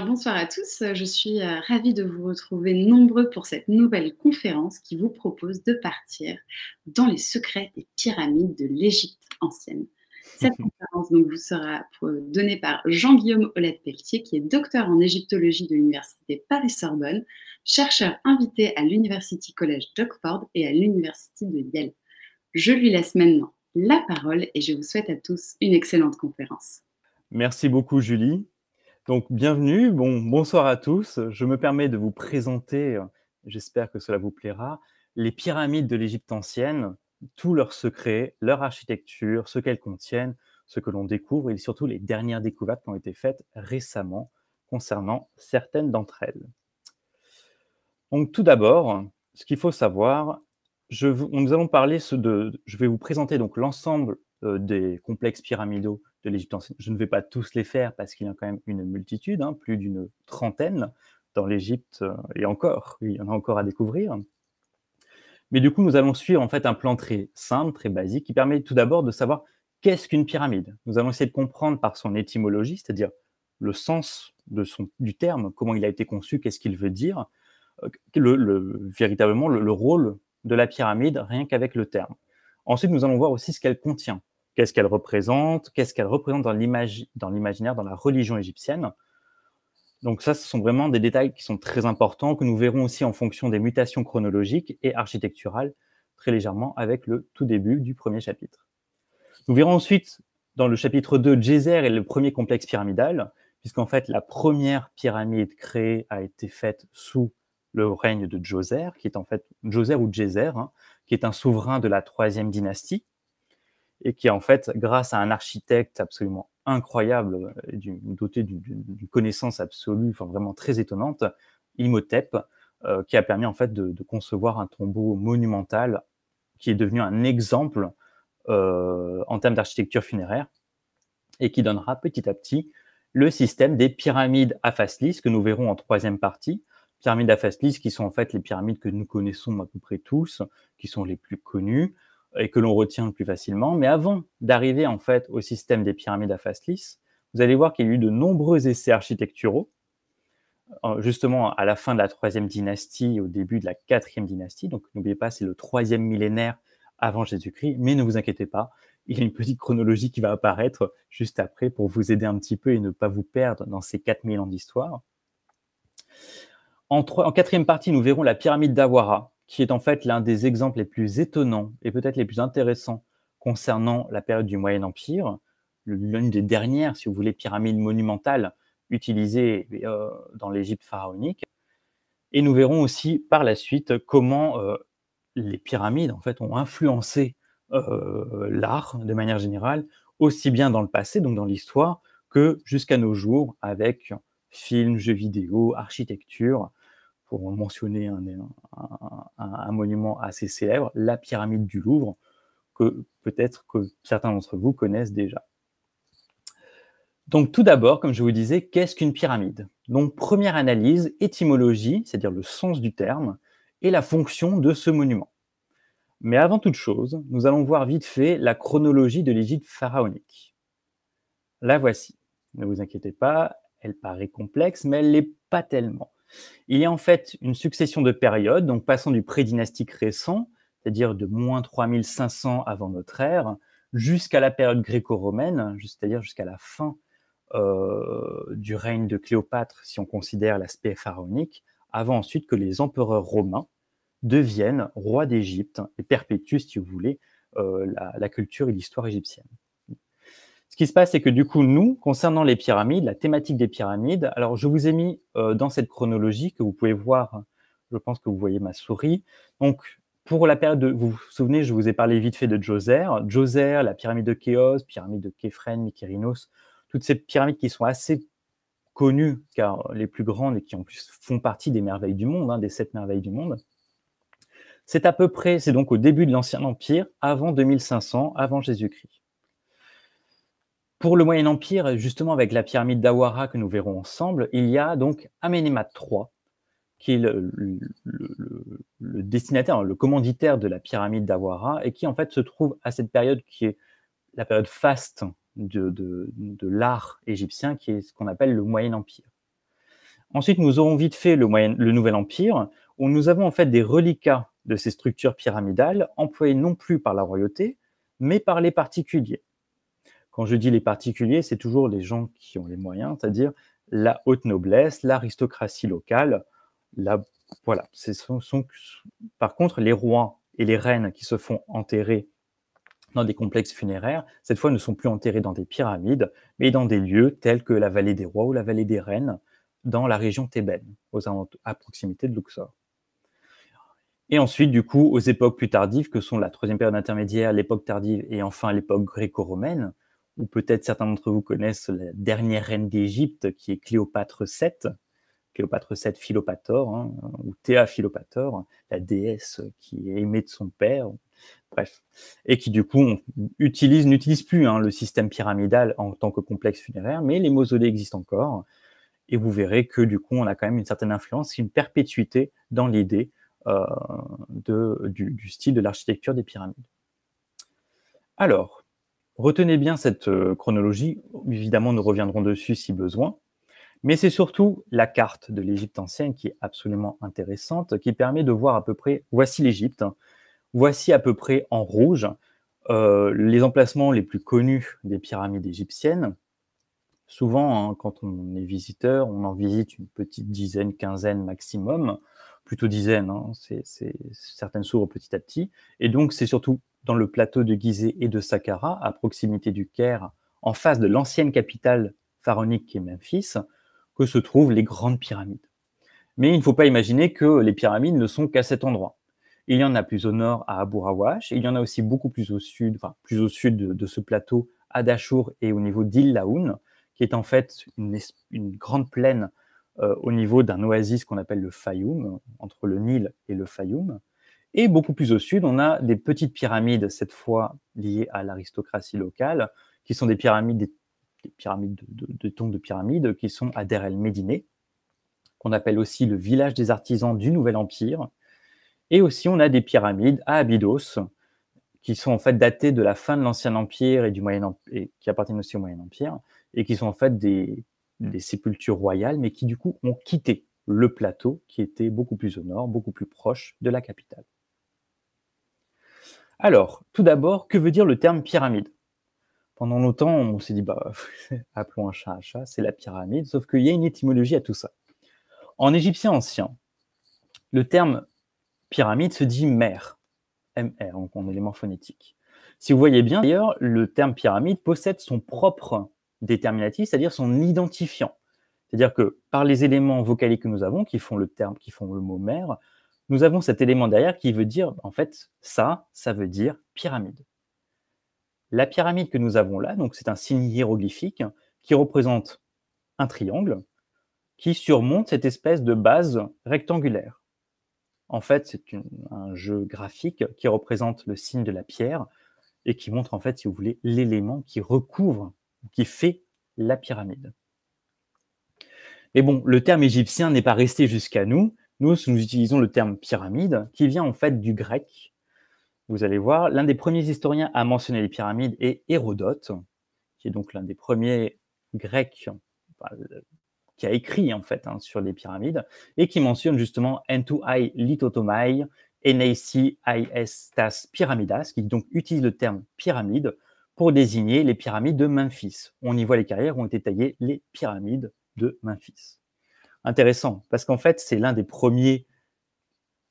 bonsoir à tous. Je suis euh, ravie de vous retrouver nombreux pour cette nouvelle conférence qui vous propose de partir dans les secrets des pyramides de l'Égypte ancienne. Cette conférence donc, vous sera donnée par Jean-Guillaume Olette-Pelletier, qui est docteur en égyptologie de l'Université Paris-Sorbonne, chercheur invité à l'University College d'Oxford et à l'Université de Yale. Je lui laisse maintenant la parole et je vous souhaite à tous une excellente conférence. Merci beaucoup Julie. Donc, bienvenue, bon, bonsoir à tous. Je me permets de vous présenter, euh, j'espère que cela vous plaira, les pyramides de l'Égypte ancienne, tous leurs secrets, leur architecture, ce qu'elles contiennent, ce que l'on découvre et surtout les dernières découvertes qui ont été faites récemment concernant certaines d'entre elles. Donc, tout d'abord, ce qu'il faut savoir, je, nous allons parler de, je vais vous présenter donc l'ensemble euh, des complexes pyramidaux de l'Égypte ancienne. Je ne vais pas tous les faire parce qu'il y en a quand même une multitude, hein, plus d'une trentaine dans l'Égypte euh, et encore, il y en a encore à découvrir. Mais du coup, nous allons suivre en fait un plan très simple, très basique, qui permet tout d'abord de savoir qu'est-ce qu'une pyramide. Nous allons essayer de comprendre par son étymologie, c'est-à-dire le sens de son, du terme, comment il a été conçu, qu'est-ce qu'il veut dire, euh, véritablement le rôle de la pyramide, rien qu'avec le terme. Ensuite, nous allons voir aussi ce qu'elle contient. Qu'est-ce qu'elle représente Qu'est-ce qu'elle représente dans l'imaginaire, dans la religion égyptienne donc ça, ce sont vraiment des détails qui sont très importants, que nous verrons aussi en fonction des mutations chronologiques et architecturales, très légèrement avec le tout début du premier chapitre. Nous verrons ensuite dans le chapitre 2 Djézer et le premier complexe pyramidal, puisqu'en fait la première pyramide créée a été faite sous le règne de Djoser, qui est en fait Djoser ou Djéser, hein, qui est un souverain de la troisième dynastie, et qui en fait, grâce à un architecte absolument incroyable, doté d'une connaissance absolue, vraiment très étonnante, Imhotep, euh, qui a permis en fait de, concevoir un tombeau monumental qui est devenu un exemple euh, en termes d'architecture funéraire et qui donnera petit à petit le système des pyramides à face que nous verrons en troisième partie. Pyramides à face qui sont en fait les pyramides que nous connaissons à peu près tous, qui sont les plus connues, et que l'on retient le plus facilement. Mais avant d'arriver en fait au système des pyramides à face lisse, vous allez voir qu'il y a eu de nombreux essais architecturaux, euh, justement à la fin de la troisième dynastie, au début de la quatrième dynastie. Donc n'oubliez pas, c'est le troisième millénaire avant Jésus-Christ. Mais ne vous inquiétez pas, il y a une petite chronologie qui va apparaître juste après pour vous aider un petit peu et ne pas vous perdre dans ces 4000 ans d'histoire. en, quatrième partie, nous verrons la pyramide d'Awara, qui est en fait l'un des exemples les plus étonnants et peut-être les plus intéressants concernant la période du Moyen Empire, l'une des dernières, si vous voulez, pyramides monumentales utilisées euh, dans l'Égypte pharaonique. Et nous verrons aussi par la suite comment euh, les pyramides en fait ont influencé euh, l'art de manière générale, aussi bien dans le passé, donc dans l'histoire, que jusqu'à nos jours avec films, jeux vidéo, architecture, pour mentionner un, monument assez célèbre, la pyramide du Louvre, que peut-être que certains d'entre vous connaissent déjà. Donc tout d'abord, comme je vous disais, qu'est-ce qu'une pyramide Donc première analyse, étymologie, c'est-à-dire le sens du terme, et la fonction de ce monument. Mais avant toute chose, nous allons voir vite fait la chronologie de l'Égypte pharaonique. La voici. Ne vous inquiétez pas, elle paraît complexe, mais elle l'est pas tellement. Il y a en fait une succession de périodes, donc passant du pré-dynastique récent, c'est-à-dire de moins 3500 avant notre ère, jusqu'à la période gréco-romaine, hein, c'est-à-dire jusqu'à la fin euh, du règne de Cléopâtre, si on considère l'aspect pharaonique, avant ensuite que les empereurs romains deviennent rois d'Égypte et perpétuent, si vous voulez, euh, la culture et l'histoire égyptienne. Ce qui se passe, c'est que du coup, nous, concernant les pyramides, la thématique des pyramides, alors je vous ai mis euh, dans cette chronologie que vous pouvez voir, je pense que vous voyez ma souris. Donc, pour la période de, vous vous souvenez, je vous ai parlé vite fait de Djoser. Djoser, la pyramide de Kéos, pyramide de Képhren, Mykérinos, toutes ces pyramides qui sont assez connues, car les plus grandes et qui en plus font partie des merveilles du monde, hein, des sept merveilles du monde. C'est à peu près, c'est donc au début de l'Ancien Empire, avant 2500, avant Jésus-Christ. Pour le Moyen Empire, justement avec la pyramide d'Awara que nous verrons ensemble, il y a donc Amenemhat III, qui est le, destinataire, le commanditaire de la pyramide d'Awara, et qui en fait se trouve à cette période qui est la période faste de, l'art égyptien, qui est ce qu'on appelle le Moyen Empire. Ensuite, nous aurons vite fait le, le Nouvel Empire, où nous avons en fait des reliquats de ces structures pyramidales employées non plus par la royauté, mais par les particuliers. Quand je dis les particuliers, c'est toujours les gens qui ont les moyens, c'est-à-dire la haute noblesse, l'aristocratie locale. La, voilà, sont, par contre, les rois et les reines qui se font enterrer dans des complexes funéraires, cette fois ne sont plus enterrés dans des pyramides, mais dans des lieux tels que la vallée des rois ou la vallée des reines, dans la région thébaine, aux, à proximité de Luxor. Et ensuite, du coup, aux époques plus tardives, que sont la troisième période intermédiaire, l'époque tardive et enfin l'époque gréco-romaine, ou peut-être certains d'entre vous connaissent la dernière reine d'Égypte, qui est Cléopâtre VII, Cléopâtre VII Philopator, hein, ou Théa Philopator, la déesse qui est aimée de son père, bref, et qui du coup utilise, n'utilise plus hein, le système pyramidal en tant que complexe funéraire, mais les mausolées existent encore, et vous verrez que du coup on a quand même une certaine influence, une perpétuité dans l'idée euh, du, du style de l'architecture des pyramides. Alors, Retenez bien cette euh, chronologie, évidemment nous reviendrons dessus si besoin, mais c'est surtout la carte de l'Égypte ancienne qui est absolument intéressante, qui permet de voir à peu près, voici l'Égypte, voici à peu près en rouge euh, les emplacements les plus connus des pyramides égyptiennes. Souvent, hein, quand on est visiteur, on en visite une petite dizaine, quinzaine maximum, plutôt dizaine, hein, c'est certaines s'ouvrent petit à petit, et donc c'est surtout dans le plateau de Gizeh et de Saqqara, à proximité du Caire, en face de l'ancienne capitale pharaonique qui est Memphis, que se trouvent les grandes pyramides. Mais il ne faut pas imaginer que les pyramides ne sont qu'à cet endroit. Il y en a plus au nord à Abu Rawash, il y en a aussi beaucoup plus au sud, enfin plus au sud de, ce plateau à Dachour et au niveau d'Il qui est en fait une, grande plaine euh, au niveau d'un oasis qu'on appelle le Fayoum, entre le Nil et le Fayoum. Et beaucoup plus au sud, on a des petites pyramides, cette fois liées à l'aristocratie locale, qui sont des pyramides, des, pyramides de, de, de, tombes de pyramides, qui sont à Der el Médiné, qu'on appelle aussi le village des artisans du Nouvel Empire. Et aussi, on a des pyramides à Abydos, qui sont en fait datées de la fin de l'Ancien Empire et du Moyen et qui appartiennent aussi au Moyen Empire, et qui sont en fait des sépultures royales, mais qui du coup ont quitté le plateau qui était beaucoup plus au nord, beaucoup plus proche de la capitale. Alors, tout d'abord, que veut dire le terme pyramide Pendant longtemps, on s'est dit, bah, appelons un chat un chat, c'est la pyramide, sauf qu'il y a une étymologie à tout ça. En égyptien ancien, le terme pyramide se dit mer, MR, donc en élément phonétique. Si vous voyez bien, d'ailleurs, le terme pyramide possède son propre déterminatif, c'est-à-dire son identifiant. C'est-à-dire que par les éléments vocaliques que nous avons, qui font le terme, qui font le mot mère, nous avons cet élément derrière qui veut dire, en fait, ça, ça veut dire pyramide. La pyramide que nous avons là, donc c'est un signe hiéroglyphique qui représente un triangle qui surmonte cette espèce de base rectangulaire. En fait, c'est un jeu graphique qui représente le signe de la pierre et qui montre, en fait, si vous voulez, l'élément qui recouvre, qui fait la pyramide. Mais bon, le terme égyptien n'est pas resté jusqu'à nous. Nous, nous utilisons le terme pyramide, qui vient en fait du grec. Vous allez voir, l'un des premiers historiens à mentionner les pyramides est Hérodote, qui est donc l'un des premiers Grecs euh, qui a écrit en fait hein, sur les pyramides et qui mentionne justement Entuai litotomai Eneisi aestas pyramidas, qui donc utilise le terme pyramide pour désigner les pyramides de Memphis. On y voit les carrières où ont été taillées les pyramides de Memphis intéressant parce qu'en fait, c'est l'un des premiers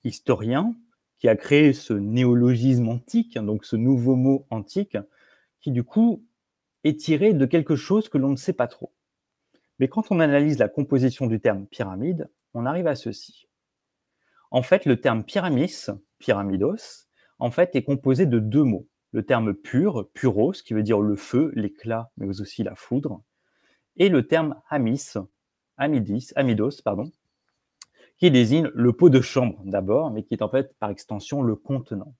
historiens qui a créé ce néologisme antique, hein, donc ce nouveau mot antique, qui du coup est tiré de quelque chose que l'on ne sait pas trop. Mais quand on analyse la composition du terme pyramide, on arrive à ceci. En fait, le terme pyramis, pyramidos, en fait, est composé de deux mots. Le terme pur, puros, qui veut dire le feu, l'éclat, mais aussi la foudre, et le terme hamis, amidis, amidos, pardon, qui désigne le pot de chambre d'abord, mais qui est en fait par extension le contenant.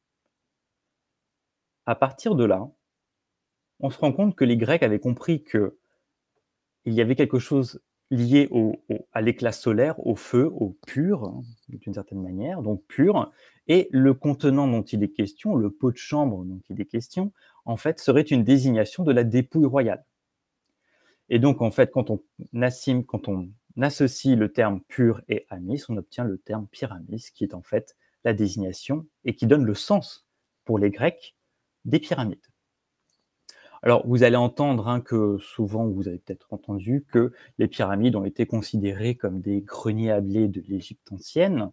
À partir de là, on se rend compte que les Grecs avaient compris que il y avait quelque chose lié au, à l'éclat solaire, au feu, au pur, hein, d'une certaine manière, donc pur, et le contenant dont il est question, le pot de chambre dont il est question, en fait, serait une désignation de la dépouille royale. Et donc, en fait, quand on, associe le terme pur et amis, on obtient le terme pyramide », qui est en fait la désignation et qui donne le sens pour les Grecs des pyramides. Alors, vous allez entendre hein, que souvent, vous avez peut-être entendu que les pyramides ont été considérées comme des greniers à blé de l'Égypte ancienne,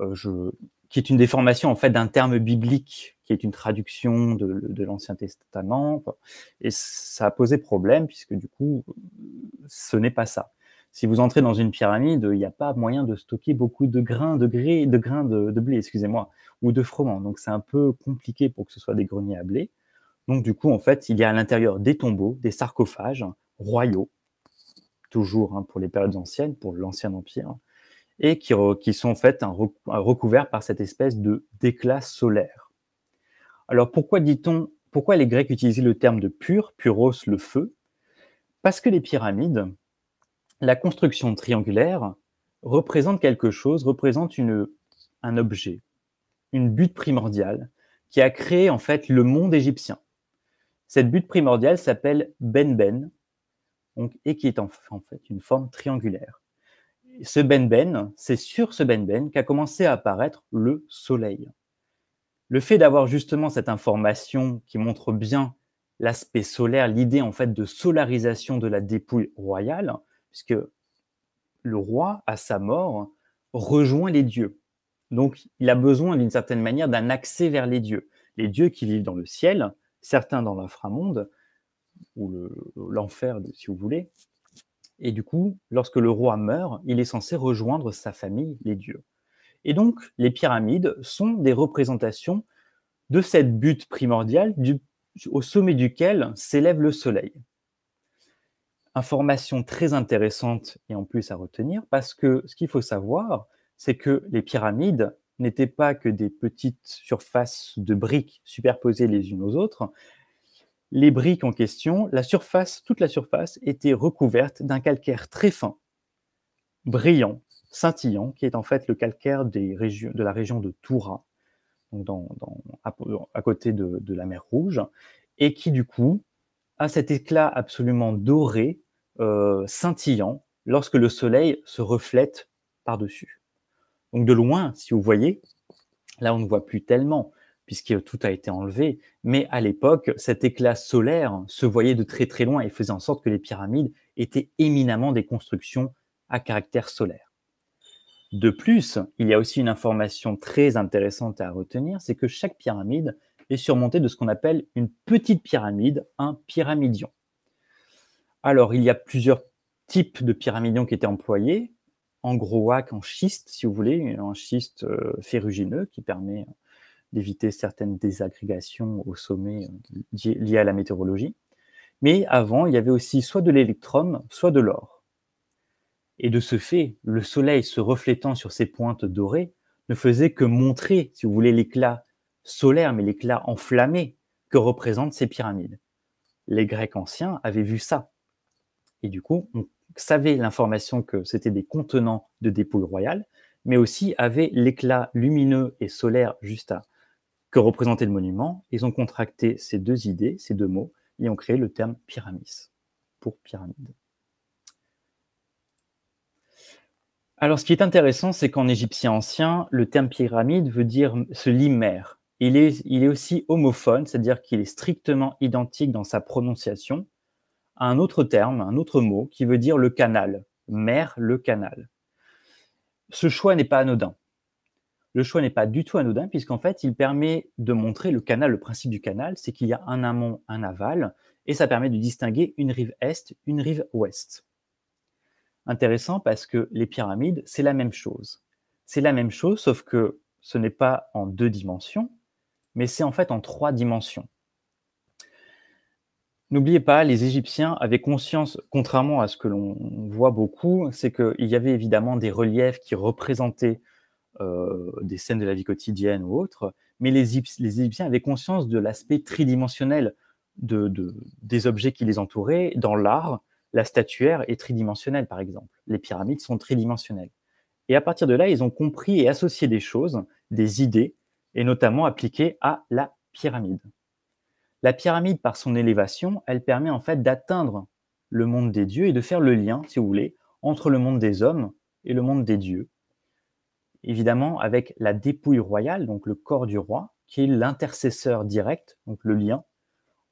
euh, qui est une déformation en fait d'un terme biblique qui est une traduction de, l'Ancien Testament. Et ça a posé problème, puisque du coup, ce n'est pas ça. Si vous entrez dans une pyramide, il n'y a pas moyen de stocker beaucoup de grains de, grains de, blé, excusez-moi, ou de froment. Donc c'est un peu compliqué pour que ce soit des greniers à blé. Donc du coup, en fait, il y a à l'intérieur des tombeaux, des sarcophages royaux, toujours hein, pour les périodes anciennes, pour l'Ancien Empire, et qui, sont en fait recouverts par cette espèce de d'éclat solaire. Alors pourquoi dit-on, pourquoi les Grecs utilisaient le terme de pur, puros, le feu Parce que les pyramides, la construction triangulaire représente quelque chose, représente un objet, une butte primordiale qui a créé en fait le monde égyptien. Cette butte primordiale s'appelle Benben donc, et qui est en, en fait une forme triangulaire. Ce Benben, c'est sur ce Benben qu'a commencé à apparaître le soleil le fait d'avoir justement cette information qui montre bien l'aspect solaire, l'idée en fait de solarisation de la dépouille royale, puisque le roi, à sa mort, rejoint les dieux. Donc, il a besoin d'une certaine manière d'un accès vers les dieux. Les dieux qui vivent dans le ciel, certains dans l'inframonde, ou l'enfer, si vous voulez. Et du coup, lorsque le roi meurt, il est censé rejoindre sa famille, les dieux. Et donc, les pyramides sont des représentations de cette butte primordiale au sommet duquel s'élève le soleil. Information très intéressante et en plus à retenir, parce que ce qu'il faut savoir, c'est que les pyramides n'étaient pas que des petites surfaces de briques superposées les unes aux autres. Les briques en question, la surface, toute la surface était recouverte d'un calcaire très fin, brillant, scintillant, qui est en fait le calcaire de la région de Toura, à, côté de, la mer Rouge, et qui du coup a cet éclat absolument doré, euh, scintillant, lorsque le soleil se reflète par-dessus. Donc de loin, si vous voyez, là on ne voit plus tellement, puisque tout a été enlevé, mais à l'époque, cet éclat solaire se voyait de très très loin et faisait en sorte que les pyramides étaient éminemment des constructions à caractère solaire. De plus, il y a aussi une information très intéressante à retenir, c'est que chaque pyramide est surmontée de ce qu'on appelle une petite pyramide, un pyramidion. Alors, il y a plusieurs types de pyramidions qui étaient employés, en gros en schiste, si vous voulez, en schiste euh, ferrugineux qui permet euh, d'éviter certaines désagrégations au sommet euh, liées à la météorologie. Mais avant, il y avait aussi soit de l'électrum, soit de l'or. Et de ce fait, le soleil se reflétant sur ces pointes dorées ne faisait que montrer, si vous voulez, l'éclat solaire, mais l'éclat enflammé que représentent ces pyramides. Les Grecs anciens avaient vu ça. Et du coup, on savait l'information que c'était des contenants de dépouilles royales, mais aussi avaient l'éclat lumineux et solaire juste à que représentait le monument. Ils ont contracté ces deux idées, ces deux mots, et ont créé le terme pyramis pour pyramide. Alors, ce qui est intéressant, c'est qu'en égyptien ancien, le terme pyramide veut dire se lit mer ». Il est, aussi homophone, c'est-à-dire qu'il est strictement identique dans sa prononciation à un autre terme, un autre mot qui veut dire le canal, mer »,« le canal. Ce choix n'est pas anodin. Le choix n'est pas du tout anodin puisqu'en fait, il permet de montrer le canal, le principe du canal, c'est qu'il y a un amont, un aval, et ça permet de distinguer une rive est, une rive ouest intéressant parce que les pyramides, c'est la même chose. C'est la même chose, sauf que ce n'est pas en deux dimensions, mais c'est en fait en trois dimensions. N'oubliez pas, les Égyptiens avaient conscience, contrairement à ce que l'on voit beaucoup, c'est qu'il y avait évidemment des reliefs qui représentaient euh, des scènes de la vie quotidienne ou autre, mais les, les Égyptiens avaient conscience de l'aspect tridimensionnel de, des objets qui les entouraient dans l'art, la statuaire est tridimensionnelle, par exemple. Les pyramides sont tridimensionnelles. Et à partir de là, ils ont compris et associé des choses, des idées, et notamment appliquées à la pyramide. La pyramide, par son élévation, elle permet en fait d'atteindre le monde des dieux et de faire le lien, si vous voulez, entre le monde des hommes et le monde des dieux. Évidemment, avec la dépouille royale, donc le corps du roi, qui est l'intercesseur direct, donc le lien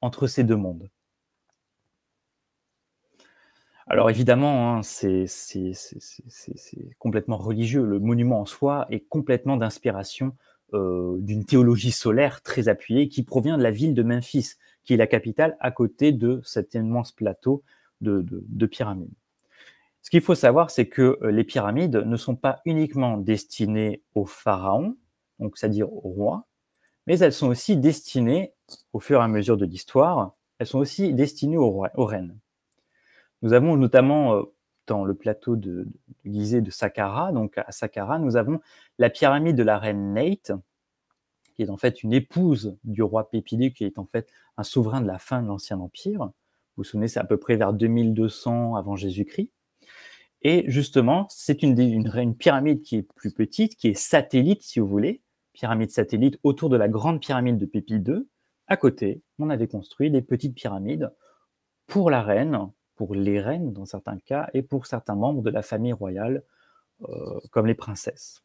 entre ces deux mondes. Alors évidemment, hein, c'est complètement religieux. Le monument en soi est complètement d'inspiration euh, d'une théologie solaire très appuyée qui provient de la ville de Memphis, qui est la capitale à côté de cet immense plateau de, pyramides. Ce qu'il faut savoir, c'est que euh, les pyramides ne sont pas uniquement destinées aux pharaons, donc c'est-à-dire aux rois, mais elles sont aussi destinées, au fur et à mesure de l'histoire, elles sont aussi destinées aux, rois, aux reines. Nous avons notamment euh, dans le plateau de, de, de Saqqara, donc à Saqqara, nous avons la pyramide de la reine Nate, qui est en fait une épouse du roi II, qui est en fait un souverain de la fin de l'Ancien Empire. Vous vous souvenez, c'est à peu près vers 2200 avant Jésus-Christ. Et justement, c'est une, pyramide qui est plus petite, qui est satellite, si vous voulez, pyramide satellite autour de la grande pyramide de Pépi II. À côté, on avait construit des petites pyramides pour la reine, pour les reines dans certains cas, et pour certains membres de la famille royale, euh, comme les princesses.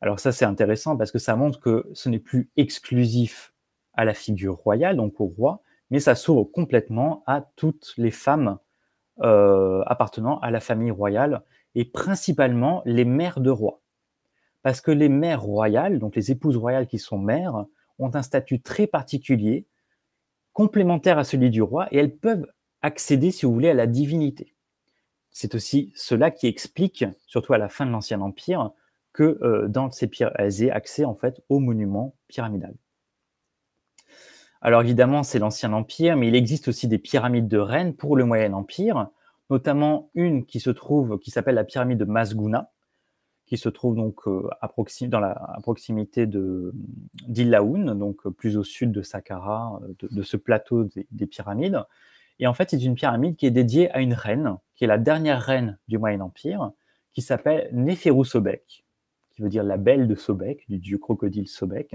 Alors ça, c'est intéressant parce que ça montre que ce n'est plus exclusif à la figure royale, donc au roi, mais ça s'ouvre complètement à toutes les femmes euh, appartenant à la famille royale, et principalement les mères de rois. Parce que les mères royales, donc les épouses royales qui sont mères, ont un statut très particulier, complémentaire à celui du roi, et elles peuvent accéder, si vous voulez, à la divinité. C'est aussi cela qui explique, surtout à la fin de l'Ancien Empire, que euh, dans ces pyramides, elles aient accès en fait au monument pyramidal. Alors évidemment, c'est l'Ancien Empire, mais il existe aussi des pyramides de Rennes pour le Moyen Empire, notamment une qui se trouve, qui s'appelle la pyramide de Masguna, qui se trouve donc euh, à, dans la, proximité de d'Illaoun, donc plus au sud de Saqqara, euh, de, ce plateau des pyramides. Et en fait, c'est une pyramide qui est dédiée à une reine, qui est la dernière reine du Moyen-Empire, qui s'appelle Néferou Sobek, qui veut dire la belle de Sobek, du dieu crocodile Sobek,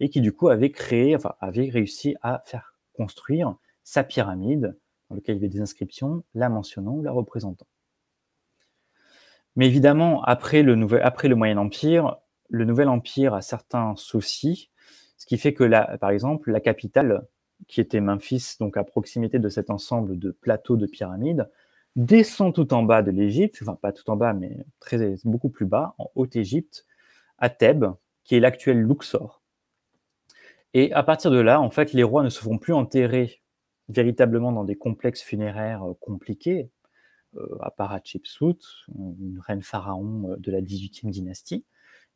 et qui du coup avait créé, enfin, avait réussi à faire construire sa pyramide, dans laquelle il y avait des inscriptions la mentionnant ou la représentant. Mais évidemment, après le, Moyen Empire, le Nouvel Empire a certains soucis, ce qui fait que, là, par exemple, la capitale qui était Memphis, donc à proximité de cet ensemble de plateaux de pyramides, descend tout en bas de l'Égypte, enfin pas tout en bas, mais très, beaucoup plus bas, en Haute-Égypte, à Thèbes, qui est l'actuel Luxor. Et à partir de là, en fait, les rois ne se font plus enterrer véritablement dans des complexes funéraires euh, compliqués, euh, à Hatshepsut, une reine pharaon euh, de la 18e dynastie,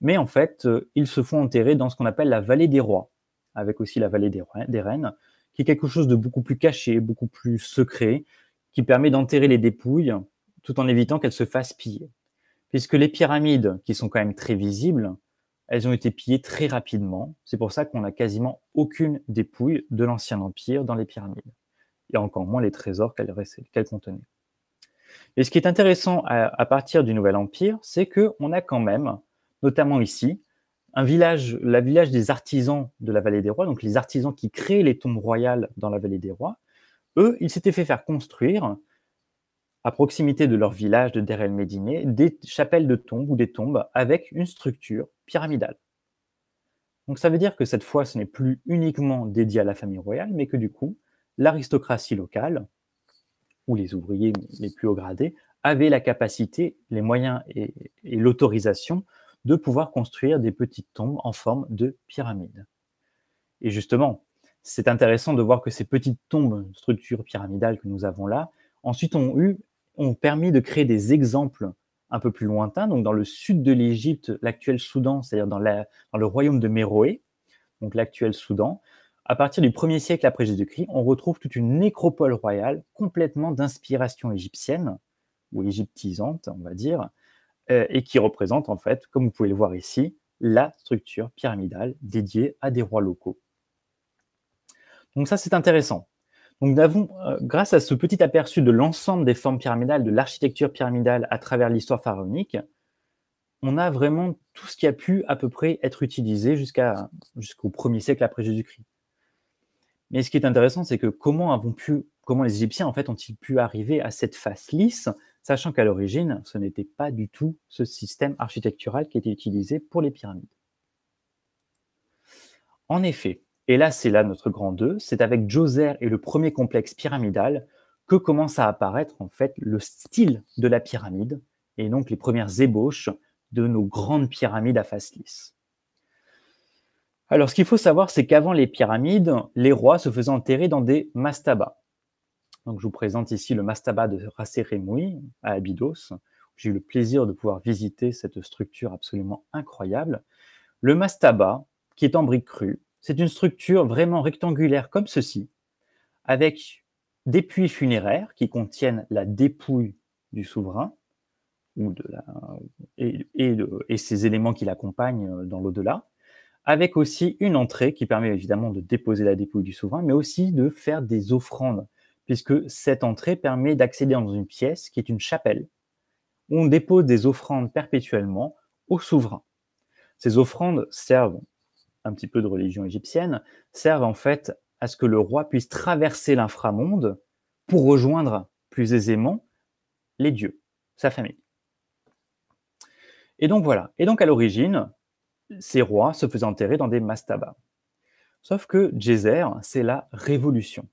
mais en fait, ils se font enterrer dans ce qu'on appelle la vallée des rois, avec aussi la vallée des reines, qui est quelque chose de beaucoup plus caché, beaucoup plus secret, qui permet d'enterrer les dépouilles tout en évitant qu'elles se fassent piller. Puisque les pyramides, qui sont quand même très visibles, elles ont été pillées très rapidement. C'est pour ça qu'on n'a quasiment aucune dépouille de l'Ancien Empire dans les pyramides, et encore moins les trésors qu'elles contenaient. Et ce qui est intéressant à, à partir du Nouvel Empire, c'est qu'on a quand même, notamment ici, village, la village des artisans de la vallée des rois, donc les artisans qui créent les tombes royales dans la vallée des rois, eux, ils s'étaient fait faire construire, à proximité de leur village de Der el Médiné, des chapelles de tombes ou des tombes avec une structure pyramidale. Donc ça veut dire que cette fois, ce n'est plus uniquement dédié à la famille royale, mais que du coup, l'aristocratie locale, ou les ouvriers les plus haut gradés, avaient la capacité, les moyens et l'autorisation de pouvoir construire des petites tombes en forme de pyramide. Et justement, c'est intéressant de voir que ces petites tombes, structures pyramidales que nous avons là, ensuite ont eu, ont permis de créer des exemples un peu plus lointains, donc dans le sud de l'Égypte, l'actuel Soudan, c'est-à-dire dans, dans le royaume de Méroé, donc l'actuel Soudan, à partir du 1er siècle après Jésus-Christ, on retrouve toute une nécropole royale complètement d'inspiration égyptienne, ou égyptisante, on va dire, euh, et qui représente en fait, comme vous pouvez le voir ici, la structure pyramidale dédiée à des rois locaux. Donc ça, c'est intéressant. nous avons, euh, grâce à ce petit aperçu de l'ensemble des formes pyramidales, de l'architecture pyramidale à travers l'histoire pharaonique, on a vraiment tout ce qui a pu à peu près être utilisé jusqu'au 1er siècle après Jésus-Christ. Mais ce qui est intéressant, c'est que comment avons pu, comment les Égyptiens en fait ont-ils pu arriver à cette face lisse sachant qu'à l'origine, ce n'était pas du tout ce système architectural qui était utilisé pour les pyramides. En effet, et là c'est là notre grand 2, c'est avec Djoser et le premier complexe pyramidal que commence à apparaître en fait le style de la pyramide et donc les premières ébauches de nos grandes pyramides à face lisse. Alors ce qu'il faut savoir, c'est qu'avant les pyramides, les rois se faisaient enterrer dans des mastabas, je vous présente ici le mastaba de Raseremoui à Abydos. J'ai eu le plaisir de pouvoir visiter cette structure absolument incroyable. Le mastaba, qui est en briques crues, c'est une structure vraiment rectangulaire comme ceci, avec des puits funéraires qui contiennent la dépouille du souverain ou de la, et, et ses éléments qui l'accompagnent euh, dans l'au-delà, avec aussi une entrée qui permet évidemment de déposer la dépouille du souverain, mais aussi de faire des offrandes puisque cette entrée permet d'accéder dans une pièce qui est une chapelle, où on dépose des offrandes perpétuellement au souverain. Ces offrandes servent, un petit peu de religion égyptienne, servent en fait à ce que le roi puisse traverser l'inframonde pour rejoindre plus aisément les dieux, sa famille. Et donc voilà. Et donc à l'origine, ces rois se faisaient enterrer dans des mastabas. Sauf que Djezer, c'est la révolution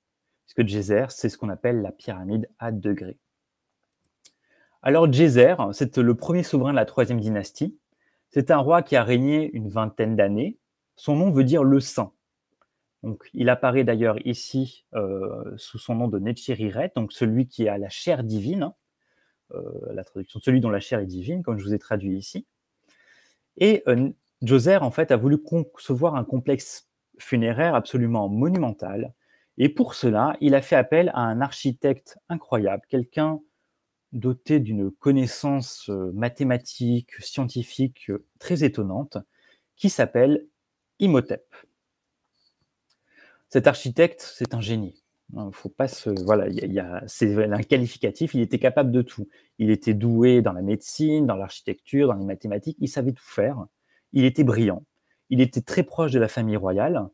puisque Djéser, c'est ce qu'on appelle la pyramide à degrés. Alors Djéser, c'est le premier souverain de la troisième dynastie. C'est un roi qui a régné une vingtaine d'années. Son nom veut dire le saint. Donc, il apparaît d'ailleurs ici euh, sous son nom de Netchiriret, donc celui qui a la chair divine, hein. euh, la traduction celui dont la chair est divine, comme je vous ai traduit ici. Et euh, en fait, a voulu concevoir un complexe funéraire absolument monumental et pour cela, il a fait appel à un architecte incroyable, quelqu'un doté d'une connaissance euh, mathématique, scientifique euh, très étonnante, qui s'appelle Imhotep. Cet architecte, c'est un génie. Faut pas se, voilà, y c'est un qualificatif. Il était capable de tout. Il était doué dans la médecine, dans l'architecture, dans les mathématiques. Il savait tout faire. Il était brillant. Il était très proche de la famille royale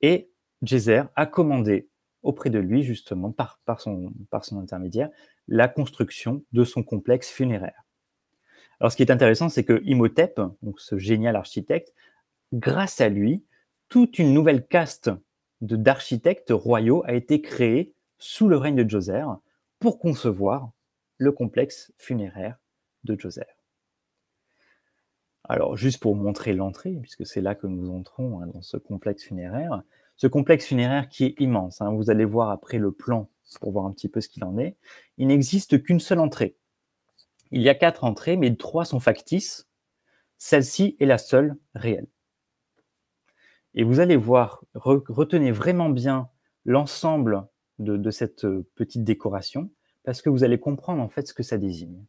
et Geyser a commandé auprès de lui, justement, par, son, intermédiaire, la construction de son complexe funéraire. Alors, ce qui est intéressant, c'est que Imhotep, donc ce génial architecte, grâce à lui, toute une nouvelle caste d'architectes royaux a été créée sous le règne de Djoser pour concevoir le complexe funéraire de Djoser. Alors, juste pour montrer l'entrée, puisque c'est là que nous entrons hein, dans ce complexe funéraire, ce complexe funéraire qui est immense, hein. vous allez voir après le plan pour voir un petit peu ce qu'il en est, il n'existe qu'une seule entrée. Il y a quatre entrées, mais trois sont factices. Celle-ci est la seule réelle. Et vous allez voir, retenez vraiment bien l'ensemble de, cette euh, petite décoration, parce que vous allez comprendre en fait ce que ça désigne.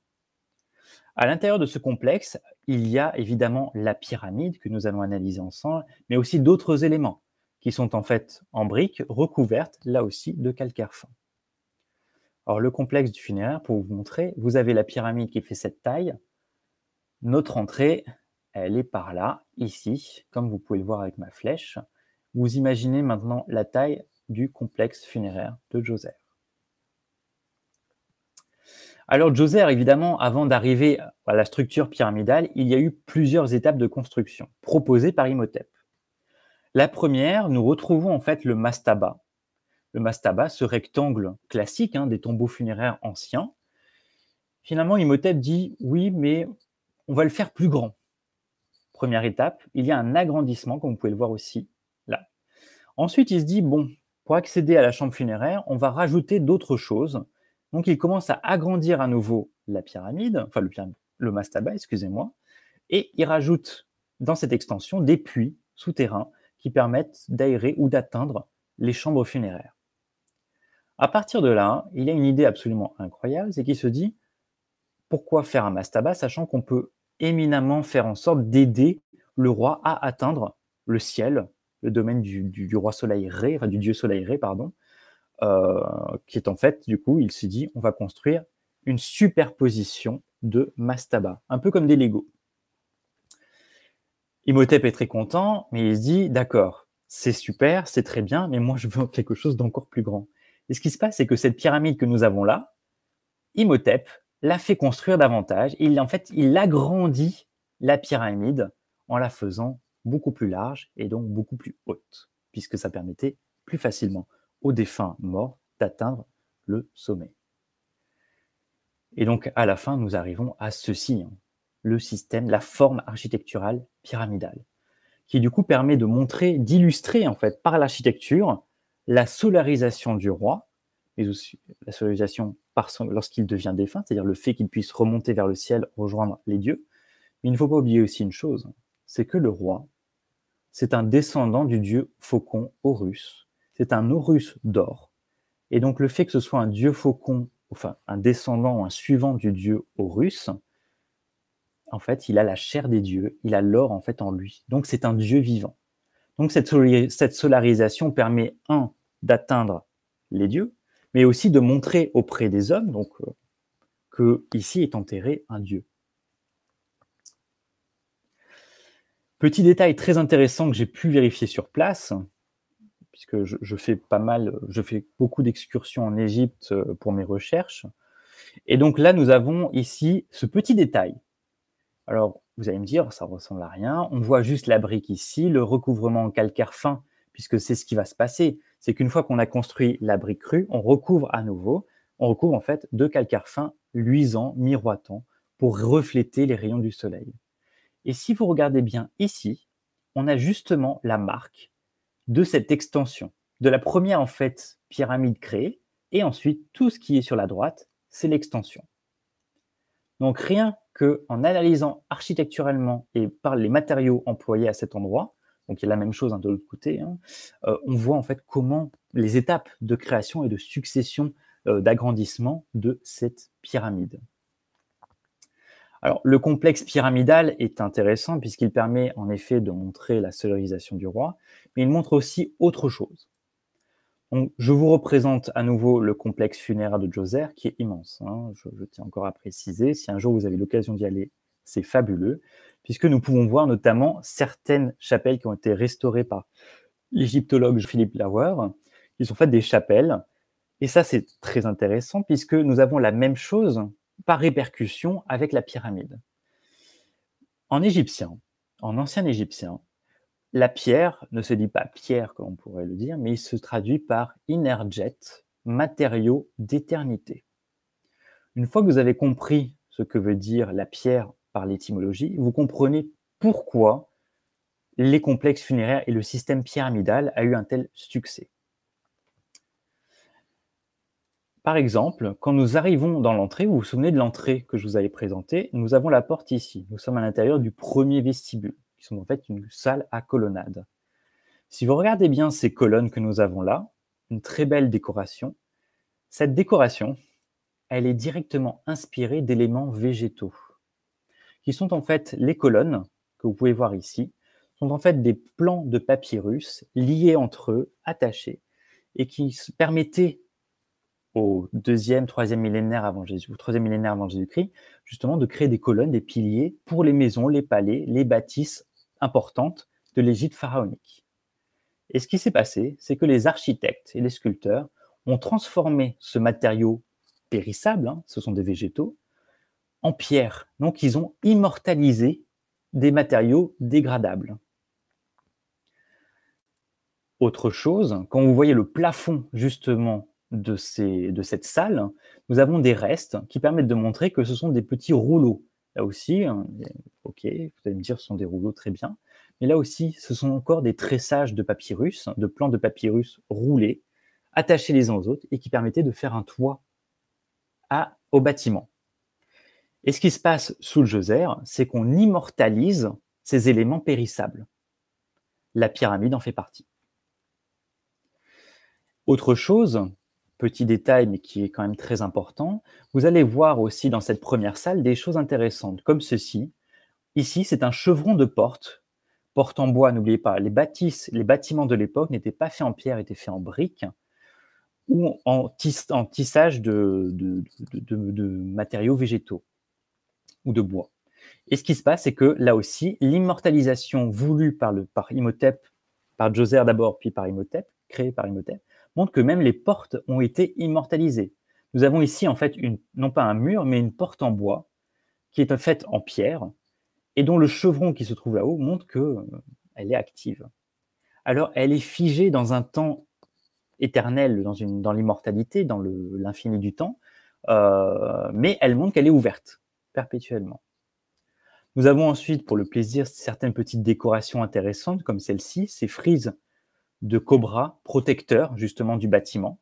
À l'intérieur de ce complexe, il y a évidemment la pyramide que nous allons analyser ensemble, mais aussi d'autres éléments qui sont en fait en briques recouvertes là aussi de calcaire fin. Alors le complexe du funéraire, pour vous montrer, vous avez la pyramide qui fait cette taille. Notre entrée, elle est par là, ici, comme vous pouvez le voir avec ma flèche. Vous imaginez maintenant la taille du complexe funéraire de Joser. Alors Joser, évidemment, avant d'arriver à la structure pyramidale, il y a eu plusieurs étapes de construction proposées par Imhotep. La première, nous retrouvons en fait le mastaba. Le mastaba, ce rectangle classique hein, des tombeaux funéraires anciens. Finalement, Imhotep dit oui, mais on va le faire plus grand. Première étape, il y a un agrandissement, comme vous pouvez le voir aussi là. Ensuite, il se dit bon, pour accéder à la chambre funéraire, on va rajouter d'autres choses. Donc, il commence à agrandir à nouveau la pyramide, enfin le mastaba, excusez-moi, et il rajoute dans cette extension des puits souterrains qui permettent d'aérer ou d'atteindre les chambres funéraires. À partir de là, il y a une idée absolument incroyable, c'est qu'il se dit pourquoi faire un mastaba sachant qu'on peut éminemment faire en sorte d'aider le roi à atteindre le ciel, le domaine du, roi soleil ré, du dieu soleil ré, pardon, euh, qui est en fait, du coup, il se dit on va construire une superposition de mastaba, un peu comme des Legos. Imhotep est très content, mais il se dit d'accord, c'est super, c'est très bien, mais moi je veux quelque chose d'encore plus grand. Et ce qui se passe, c'est que cette pyramide que nous avons là, Imhotep l'a fait construire davantage. Il, en fait, il agrandit la pyramide en la faisant beaucoup plus large et donc beaucoup plus haute, puisque ça permettait plus facilement aux défunts morts d'atteindre le sommet. Et donc, à la fin, nous arrivons à ceci, hein. le système, la forme architecturale pyramidal, qui du coup permet de montrer, d'illustrer en fait par l'architecture la solarisation du roi, mais aussi la solarisation lorsqu'il devient défunt, c'est-à-dire le fait qu'il puisse remonter vers le ciel, rejoindre les dieux. Mais il ne faut pas oublier aussi une chose, c'est que le roi, c'est un descendant du dieu faucon Horus, c'est un Horus d'or. Et donc le fait que ce soit un dieu faucon, enfin un descendant ou un suivant du dieu Horus, en fait, il a la chair des dieux, il a l'or en fait en lui. Donc c'est un dieu vivant. Donc cette, solarisation permet, un, d'atteindre les dieux, mais aussi de montrer auprès des hommes donc, euh, que ici est enterré un dieu. Petit détail très intéressant que j'ai pu vérifier sur place, puisque je, fais pas mal, je fais beaucoup d'excursions en Égypte euh, pour mes recherches. Et donc là, nous avons ici ce petit détail alors, vous allez me dire, ça ressemble à rien. On voit juste la brique ici, le recouvrement en calcaire fin, puisque c'est ce qui va se passer. C'est qu'une fois qu'on a construit la brique crue, on recouvre à nouveau. On recouvre en fait de calcaire fin luisant, miroitant, pour refléter les rayons du soleil. Et si vous regardez bien ici, on a justement la marque de cette extension, de la première en fait pyramide créée, et ensuite tout ce qui est sur la droite, c'est l'extension. Donc rien qu'en analysant architecturellement et par les matériaux employés à cet endroit, donc il y a la même chose hein, de l'autre côté, hein, euh, on voit en fait comment les étapes de création et de succession euh, d'agrandissement de cette pyramide. Alors, le complexe pyramidal est intéressant puisqu'il permet en effet de montrer la solarisation du roi, mais il montre aussi autre chose je vous représente à nouveau le complexe funéraire de Djoser, qui est immense. Hein. je, tiens encore à préciser, si un jour vous avez l'occasion d'y aller, c'est fabuleux, puisque nous pouvons voir notamment certaines chapelles qui ont été restaurées par l'égyptologue Philippe Lauer, qui sont faites des chapelles. Et ça, c'est très intéressant, puisque nous avons la même chose par répercussion avec la pyramide. En égyptien, en ancien égyptien, la pierre ne se dit pas pierre, comme on pourrait le dire, mais il se traduit par inerjet, matériaux d'éternité. Une fois que vous avez compris ce que veut dire la pierre par l'étymologie, vous comprenez pourquoi les complexes funéraires et le système pyramidal a eu un tel succès. Par exemple, quand nous arrivons dans l'entrée, vous vous souvenez de l'entrée que je vous avais présentée, nous avons la porte ici. Nous sommes à l'intérieur du premier vestibule qui sont en fait une salle à colonnades. Si vous regardez bien ces colonnes que nous avons là, une très belle décoration, cette décoration, elle est directement inspirée d'éléments végétaux, qui sont en fait les colonnes que vous pouvez voir ici, sont en fait des plans de papyrus liés entre eux, attachés, et qui permettaient au deuxième, troisième millénaire avant Jésus, troisième millénaire avant Jésus-Christ, justement de créer des colonnes, des piliers pour les maisons, les palais, les bâtisses importante de l'Égypte pharaonique. Et ce qui s'est passé, c'est que les architectes et les sculpteurs ont transformé ce matériau périssable, hein, ce sont des végétaux, en pierre. Donc ils ont immortalisé des matériaux dégradables. Autre chose, quand vous voyez le plafond justement de cette salle, nous avons des restes qui permettent de montrer que ce sont des petits rouleaux Là aussi, hein, ok, vous allez me dire, ce sont des rouleaux très bien. Mais là aussi, ce sont encore des tressages de papyrus, hein, de plans de papyrus roulés, attachés les uns aux autres et qui permettaient de faire un toit à, au bâtiment. Et ce qui se passe sous le geyser, c'est qu'on immortalise ces éléments périssables. La pyramide en fait partie. Autre chose, petit détail, mais qui est quand même très important, vous allez voir aussi dans cette première salle des choses intéressantes, comme ceci. Ici, c'est un chevron de porte, porte en bois, n'oubliez pas. Les bâtisses, les bâtiments de l'époque n'étaient pas faits en pierre, étaient faits en briques ou en, tissage de, matériaux végétaux ou de bois. Et ce qui se passe, c'est que là aussi, l'immortalisation voulue par, le, par Imhotep, par Djoser d'abord, puis par Imhotep, créée par Imhotep, montre que même les portes ont été immortalisées. Nous avons ici en fait une, non pas un mur, mais une porte en bois qui est faite en pierre et dont le chevron qui se trouve là-haut montre que euh, elle est active. Alors elle est figée dans un temps éternel, dans, l'immortalité, dans l'infini du temps, euh, mais elle montre qu'elle est ouverte perpétuellement. Nous avons ensuite, pour le plaisir, certaines petites décorations intéressantes comme celle-ci, ces frises de cobra protecteur justement du bâtiment.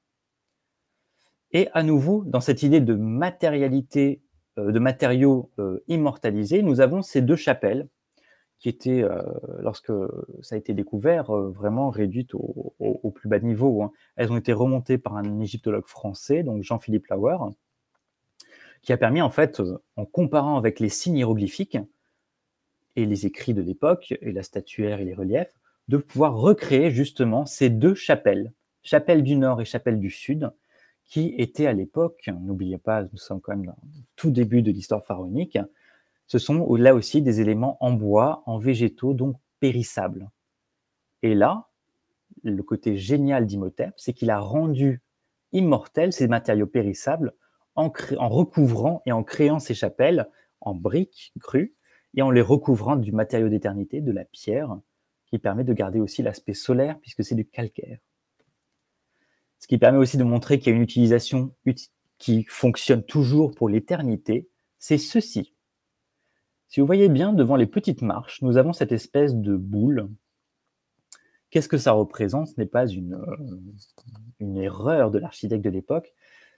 Et à nouveau, dans cette idée de matérialité, euh, de matériaux euh, immortalisés, nous avons ces deux chapelles qui étaient, euh, lorsque ça a été découvert, vraiment réduites au, plus bas niveau. Hein. Elles ont été remontées par un égyptologue français, donc Jean-Philippe Lauer, qui a permis, en fait, en comparant avec les signes hiéroglyphiques et les écrits de l'époque, et la statuaire et les reliefs, de pouvoir recréer justement ces deux chapelles, chapelle du Nord et chapelle du Sud, qui étaient à l'époque, n'oubliez pas, nous sommes quand même dans tout début de l'histoire pharaonique, ce sont là aussi des éléments en bois, en végétaux, donc périssables. Et là, le côté génial d'Imhotep, c'est qu'il a rendu immortels ces matériaux périssables en, en, recouvrant et en créant ces chapelles en briques crues et en les recouvrant du matériau d'éternité, de la pierre, qui permet de garder aussi l'aspect solaire puisque c'est du calcaire. Ce qui permet aussi de montrer qu'il y a une utilisation qui fonctionne toujours pour l'éternité, c'est ceci. Si vous voyez bien, devant les petites marches, nous avons cette espèce de boule. Qu'est-ce que ça représente Ce n'est pas euh, une erreur de l'architecte de l'époque.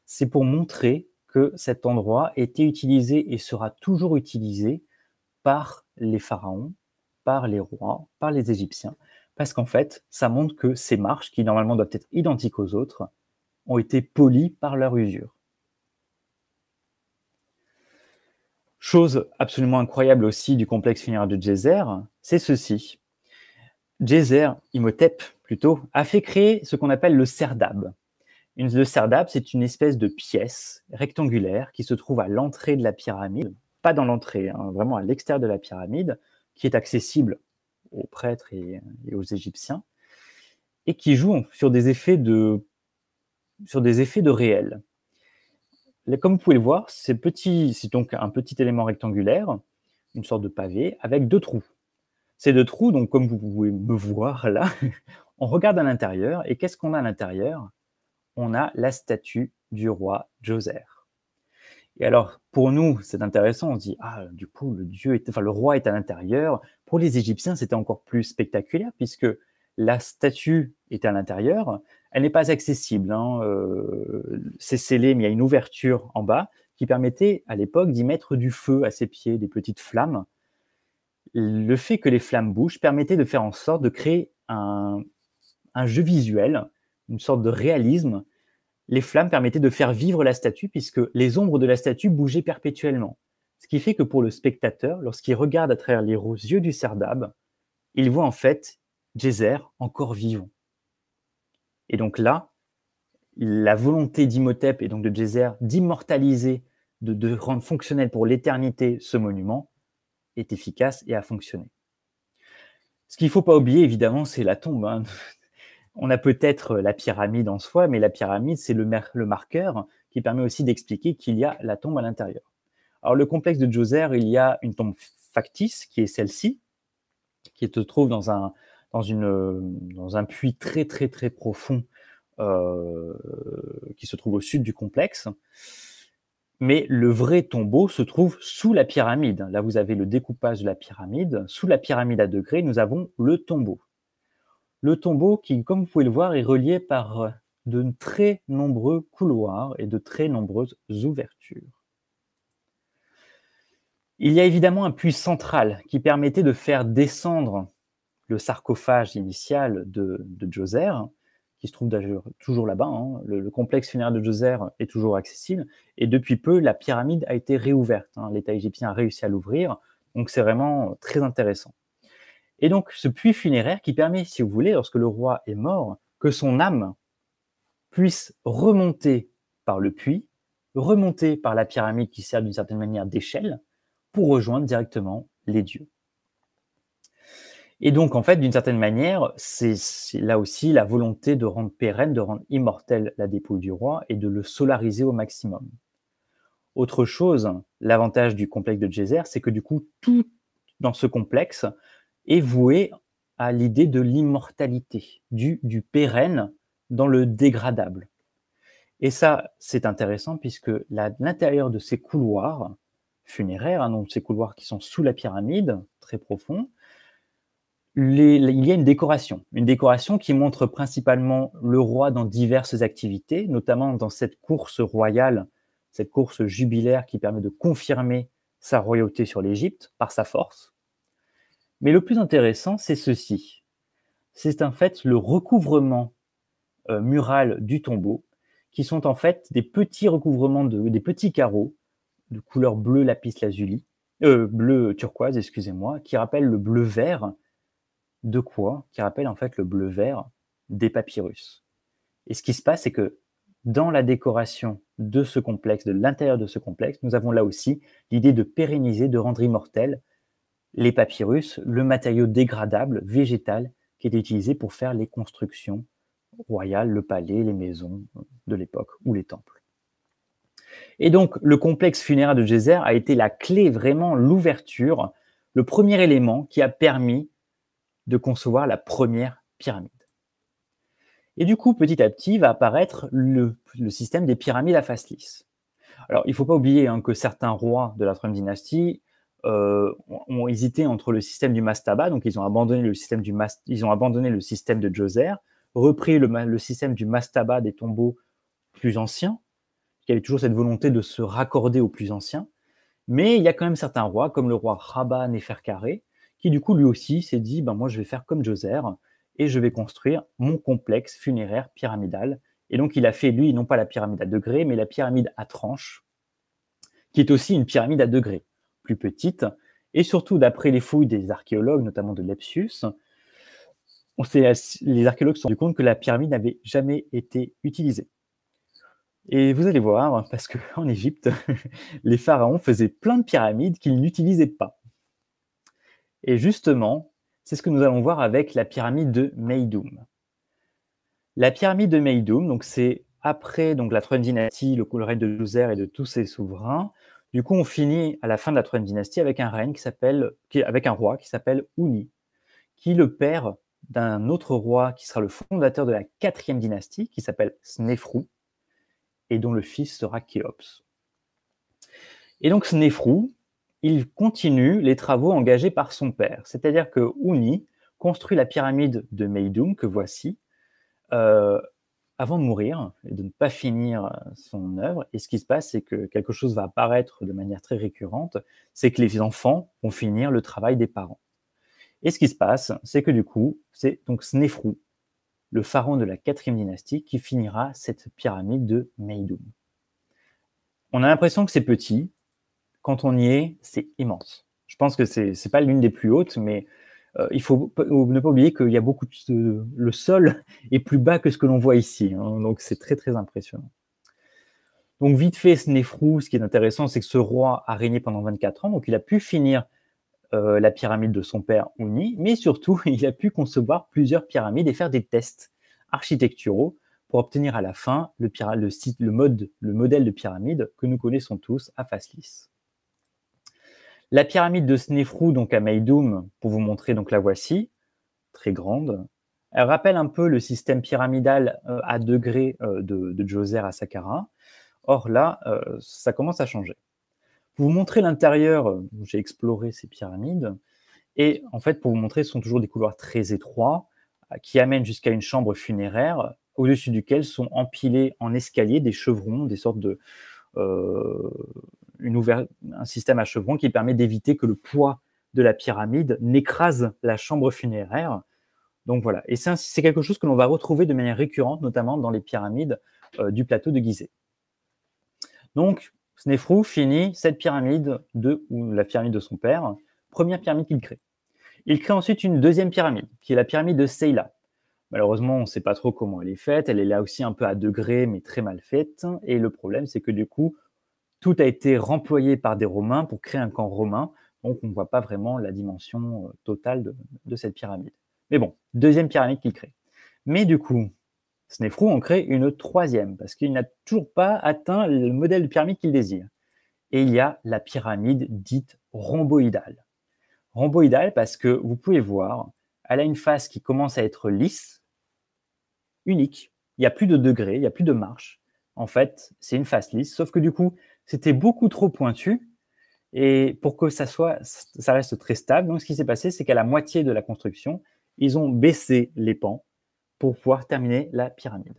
C'est pour montrer que cet endroit était utilisé et sera toujours utilisé par les pharaons par les rois, par les Égyptiens, parce qu'en fait, ça montre que ces marches, qui normalement doivent être identiques aux autres, ont été polies par leur usure. Chose absolument incroyable aussi du complexe funéraire de Djezer, c'est ceci. Djezer, Imhotep plutôt, a fait créer ce qu'on appelle le serdab. le serdab, c'est une espèce de pièce rectangulaire qui se trouve à l'entrée de la pyramide, pas dans l'entrée, hein, vraiment à l'extérieur de la pyramide, qui est accessible aux prêtres et, aux Égyptiens, et qui joue sur des effets de, sur des effets de réel. comme vous pouvez le voir, c'est donc un petit élément rectangulaire, une sorte de pavé, avec deux trous. Ces deux trous, donc comme vous pouvez me voir là, on regarde à l'intérieur, et qu'est-ce qu'on a à l'intérieur On a la statue du roi Joser. Et alors, pour nous, c'est intéressant. On se dit, ah, du coup, le dieu, le roi est à l'intérieur. Pour les Égyptiens, c'était encore plus spectaculaire puisque la statue est à l'intérieur. Elle n'est pas accessible. Hein, euh, c'est scellé, mais il y a une ouverture en bas qui permettait à l'époque d'y mettre du feu à ses pieds, des petites flammes. Le fait que les flammes bougent permettait de faire en sorte de créer un jeu visuel, une sorte de réalisme les flammes permettaient de faire vivre la statue puisque les ombres de la statue bougeaient perpétuellement. Ce qui fait que pour le spectateur, lorsqu'il regarde à travers les yeux du sardab, il voit en fait Djezer encore vivant. Et donc là, la volonté d'Imhotep et donc de Djezer d'immortaliser, de, rendre fonctionnel pour l'éternité ce monument, est efficace et a fonctionné. Ce qu'il ne faut pas oublier, évidemment, c'est la tombe hein on a peut-être euh, la pyramide en soi, mais la pyramide, c'est le, marqueur qui permet aussi d'expliquer qu'il y a la tombe à l'intérieur. Alors, le complexe de Djoser, il y a une tombe factice qui est celle-ci, qui se trouve dans un, euh, puits très, très, très profond euh, qui se trouve au sud du complexe. Mais le vrai tombeau se trouve sous la pyramide. Là, vous avez le découpage de la pyramide. Sous la pyramide à degrés, nous avons le tombeau. Le tombeau, qui, comme vous pouvez le voir, est relié par euh, de très nombreux couloirs et de très nombreuses ouvertures. Il y a évidemment un puits central qui permettait de faire descendre le sarcophage initial de, de Djoser, qui se trouve toujours là-bas. Hein. Le, complexe funéraire de Djoser est toujours accessible. Et depuis peu, la pyramide a été réouverte. Hein. L'État égyptien a réussi à l'ouvrir. Donc c'est vraiment euh, très intéressant. Et donc, ce puits funéraire qui permet, si vous voulez, lorsque le roi est mort, que son âme puisse remonter par le puits, remonter par la pyramide qui sert d'une certaine manière d'échelle, pour rejoindre directement les dieux. Et donc, en fait, d'une certaine manière, c'est là aussi la volonté de rendre pérenne, de rendre immortelle la dépouille du roi et de le solariser au maximum. Autre chose, l'avantage du complexe de Djezer, c'est que du coup, tout dans ce complexe est voué à l'idée de l'immortalité, du, pérenne dans le dégradable. Et ça, c'est intéressant puisque l'intérieur de ces couloirs funéraires, hein, ces couloirs qui sont sous la pyramide, très profonds, il y a une décoration, une décoration qui montre principalement le roi dans diverses activités, notamment dans cette course royale, cette course jubilaire qui permet de confirmer sa royauté sur l'Égypte par sa force. Mais le plus intéressant, c'est ceci. C'est en fait le recouvrement euh, mural du tombeau, qui sont en fait des petits recouvrements, de, des petits carreaux de couleur bleu lapis lazuli, euh, bleu turquoise, excusez-moi, qui rappellent le bleu vert. De quoi Qui rappelle en fait le bleu vert des papyrus. Et ce qui se passe, c'est que dans la décoration de ce complexe, de l'intérieur de ce complexe, nous avons là aussi l'idée de pérenniser, de rendre immortel les papyrus, le matériau dégradable, végétal, qui était utilisé pour faire les constructions royales, le palais, les maisons de l'époque ou les temples. Et donc, le complexe funéraire de Gézer a été la clé, vraiment l'ouverture, le premier élément qui a permis de concevoir la première pyramide. Et du coup, petit à petit, va apparaître le, système des pyramides à face lisse. Alors, il ne faut pas oublier hein, que certains rois de la troisième dynastie euh, ont hésité entre le système du Mastaba, donc ils ont abandonné le système, du ils ont abandonné le système de Djoser, repris le, système du Mastaba des tombeaux plus anciens, qui avait toujours cette volonté de se raccorder aux plus anciens. Mais il y a quand même certains rois, comme le roi Rabba Neferkaré, qui du coup lui aussi s'est dit ben, moi je vais faire comme Djoser et je vais construire mon complexe funéraire pyramidal. Et donc il a fait lui non pas la pyramide à degrés, mais la pyramide à tranches, qui est aussi une pyramide à degrés plus petite Et surtout, d'après les fouilles des archéologues, notamment de Lepsius, on les archéologues se sont rendus compte que la pyramide n'avait jamais été utilisée. Et vous allez voir, hein, parce qu'en Égypte, les pharaons faisaient plein de pyramides qu'ils n'utilisaient pas. Et justement, c'est ce que nous allons voir avec la pyramide de Meidoum. La pyramide de Meidoum, c'est après donc, la troisième dynastie, le règne de Jouzer et de tous ses souverains, du coup, on finit à la fin de la troisième dynastie avec un règne qui s'appelle, avec un roi qui s'appelle Uni, qui est le père d'un autre roi qui sera le fondateur de la quatrième dynastie, qui s'appelle Snefru, et dont le fils sera Khéops. Et donc Snefru, il continue les travaux engagés par son père, c'est-à-dire que Uni construit la pyramide de Meidum que voici, euh, avant de mourir et de ne pas finir euh, son œuvre. Et ce qui se passe, c'est que quelque chose va apparaître de manière très récurrente, c'est que les enfants vont finir le travail des parents. Et ce qui se passe, c'est que du coup, c'est donc Snefrou, le pharaon de la quatrième dynastie, qui finira cette pyramide de Meidoum. On a l'impression que c'est petit, quand on y est, c'est immense. Je pense que c'est n'est pas l'une des plus hautes, mais euh, il faut ne pas oublier qu'il y a beaucoup de, le sol est plus bas que ce que l'on voit ici, hein. donc c'est très très impressionnant. Donc vite fait, ce ce qui est intéressant, c'est que ce roi a régné pendant 24 ans, donc il a pu finir euh, la pyramide de son père Ouni, mais surtout il a pu concevoir plusieurs pyramides et faire des tests architecturaux pour obtenir à la fin le, le, mode, le modèle de pyramide que nous connaissons tous à face la pyramide de Snefrou, donc à Meidoum, pour vous montrer, donc la voici, très grande. Elle rappelle un peu le système pyramidal euh, à degrés euh, de, Djoser à Saqqara. Or là, euh, ça commence à changer. Pour vous montrer l'intérieur, j'ai exploré ces pyramides. Et en fait, pour vous montrer, ce sont toujours des couloirs très étroits qui amènent jusqu'à une chambre funéraire au-dessus duquel sont empilés en escalier des chevrons, des sortes de, un système à chevron qui permet d'éviter que le poids de la pyramide n'écrase la chambre funéraire. Donc voilà, et c'est quelque chose que l'on va retrouver de manière récurrente, notamment dans les pyramides euh, du plateau de Gizeh. Donc, Snefrou finit cette pyramide de ou la pyramide de son père, première pyramide qu'il crée. Il crée ensuite une deuxième pyramide, qui est la pyramide de Seyla. Malheureusement, on ne sait pas trop comment elle est faite. Elle est là aussi un peu à degrés, mais très mal faite. Et le problème, c'est que du coup, tout a été remployé par des Romains pour créer un camp romain. Donc, on ne voit pas vraiment la dimension euh, totale de, cette pyramide. Mais bon, deuxième pyramide qu'il crée. Mais du coup, Snefrou en crée une troisième parce qu'il n'a toujours pas atteint le modèle de pyramide qu'il désire. Et il y a la pyramide dite rhomboïdale. Rhomboïdale parce que vous pouvez voir, elle a une face qui commence à être lisse, unique. Il n'y a plus de degrés, il n'y a plus de marche. En fait, c'est une face lisse, sauf que du coup, c'était beaucoup trop pointu. Et pour que ça soit, ça reste très stable. Donc, ce qui s'est passé, c'est qu'à la moitié de la construction, ils ont baissé les pans pour pouvoir terminer la pyramide.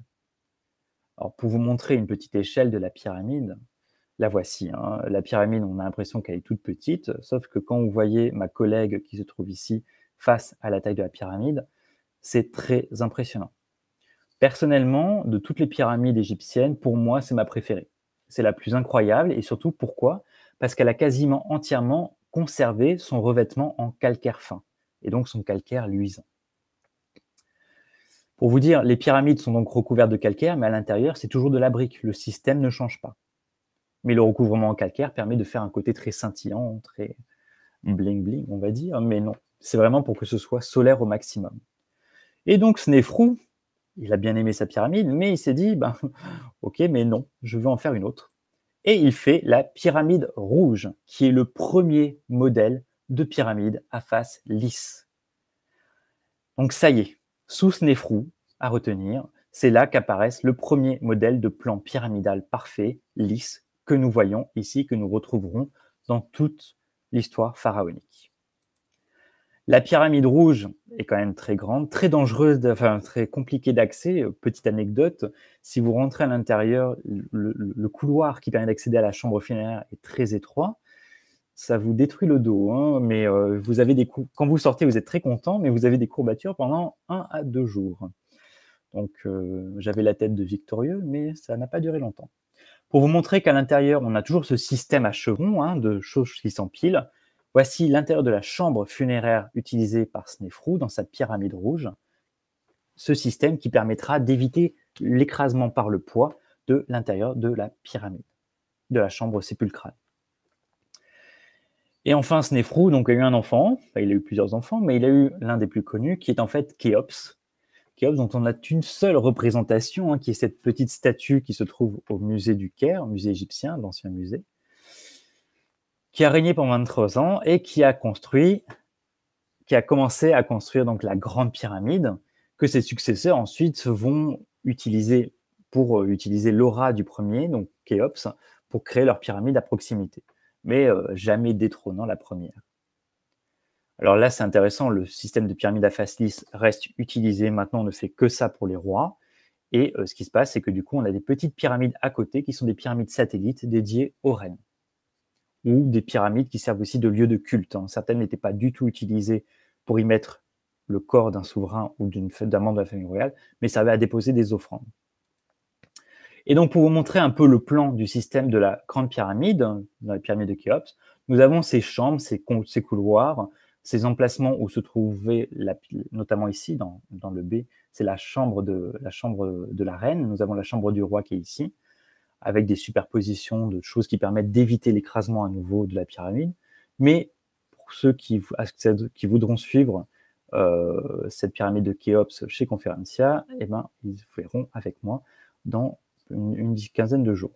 Alors, pour vous montrer une petite échelle de la pyramide, la voici. Hein. La pyramide, on a l'impression qu'elle est toute petite, sauf que quand vous voyez ma collègue qui se trouve ici face à la taille de la pyramide, c'est très impressionnant. Personnellement, de toutes les pyramides égyptiennes, pour moi, c'est ma préférée c'est la plus incroyable et surtout pourquoi Parce qu'elle a quasiment entièrement conservé son revêtement en calcaire fin et donc son calcaire luisant. Pour vous dire, les pyramides sont donc recouvertes de calcaire, mais à l'intérieur, c'est toujours de la brique. Le système ne change pas. Mais le recouvrement en calcaire permet de faire un côté très scintillant, très bling bling, on va dire. Mais non, c'est vraiment pour que ce soit solaire au maximum. Et donc, ce frou il a bien aimé sa pyramide, mais il s'est dit, ben, ok, mais non, je veux en faire une autre. Et il fait la pyramide rouge, qui est le premier modèle de pyramide à face lisse. Donc ça y est, sous ce à retenir, c'est là qu'apparaissent le premier modèle de plan pyramidal parfait, lisse, que nous voyons ici, que nous retrouverons dans toute l'histoire pharaonique. La pyramide rouge est quand même très grande, très dangereuse, enfin très compliquée d'accès. Euh, petite anecdote, si vous rentrez à l'intérieur, le, couloir qui permet d'accéder à la chambre funéraire est très étroit. Ça vous détruit le dos, hein, mais euh, vous avez des quand vous sortez, vous êtes très content, mais vous avez des courbatures pendant un à deux jours. Donc euh, j'avais la tête de victorieux, mais ça n'a pas duré longtemps. Pour vous montrer qu'à l'intérieur, on a toujours ce système à chevrons hein, de choses qui s'empilent. Voici l'intérieur de la chambre funéraire utilisée par Snefrou dans sa pyramide rouge. Ce système qui permettra d'éviter l'écrasement par le poids de l'intérieur de la pyramide, de la chambre sépulcrale. Et enfin, Snefrou donc, a eu un enfant, il a eu plusieurs enfants, mais il a eu l'un des plus connus, qui est en fait Khéops. Khéops, dont on a une seule représentation, hein, qui est cette petite statue qui se trouve au musée du Caire, musée égyptien, l'ancien musée qui a régné pendant 23 ans et qui a construit, qui a commencé à construire donc la grande pyramide que ses successeurs ensuite vont utiliser pour euh, utiliser l'aura du premier, donc Khéops, pour créer leur pyramide à proximité, mais euh, jamais détrônant la première. Alors là, c'est intéressant, le système de pyramide à face reste utilisé, maintenant on ne fait que ça pour les rois, et euh, ce qui se passe, c'est que du coup, on a des petites pyramides à côté qui sont des pyramides satellites dédiées aux reines ou des pyramides qui servent aussi de lieu de culte. Hein. Certaines n'étaient pas du tout utilisées pour y mettre le corps d'un souverain ou d'un membre de la famille royale, mais servaient à déposer des offrandes. Et donc, pour vous montrer un peu le plan du système de la grande pyramide, dans hein, la pyramide de Khéops, nous avons ces chambres, ces, couloirs, ces emplacements où se trouvait, la, notamment ici, dans, dans le B, c'est la la chambre de la reine. Nous avons la chambre du roi qui est ici avec des superpositions de choses qui permettent d'éviter l'écrasement à nouveau de la pyramide. Mais pour ceux qui, voudront suivre euh, cette pyramide de Khéops chez Conferencia, eh ben, ils verront avec moi dans une, quinzaine de jours.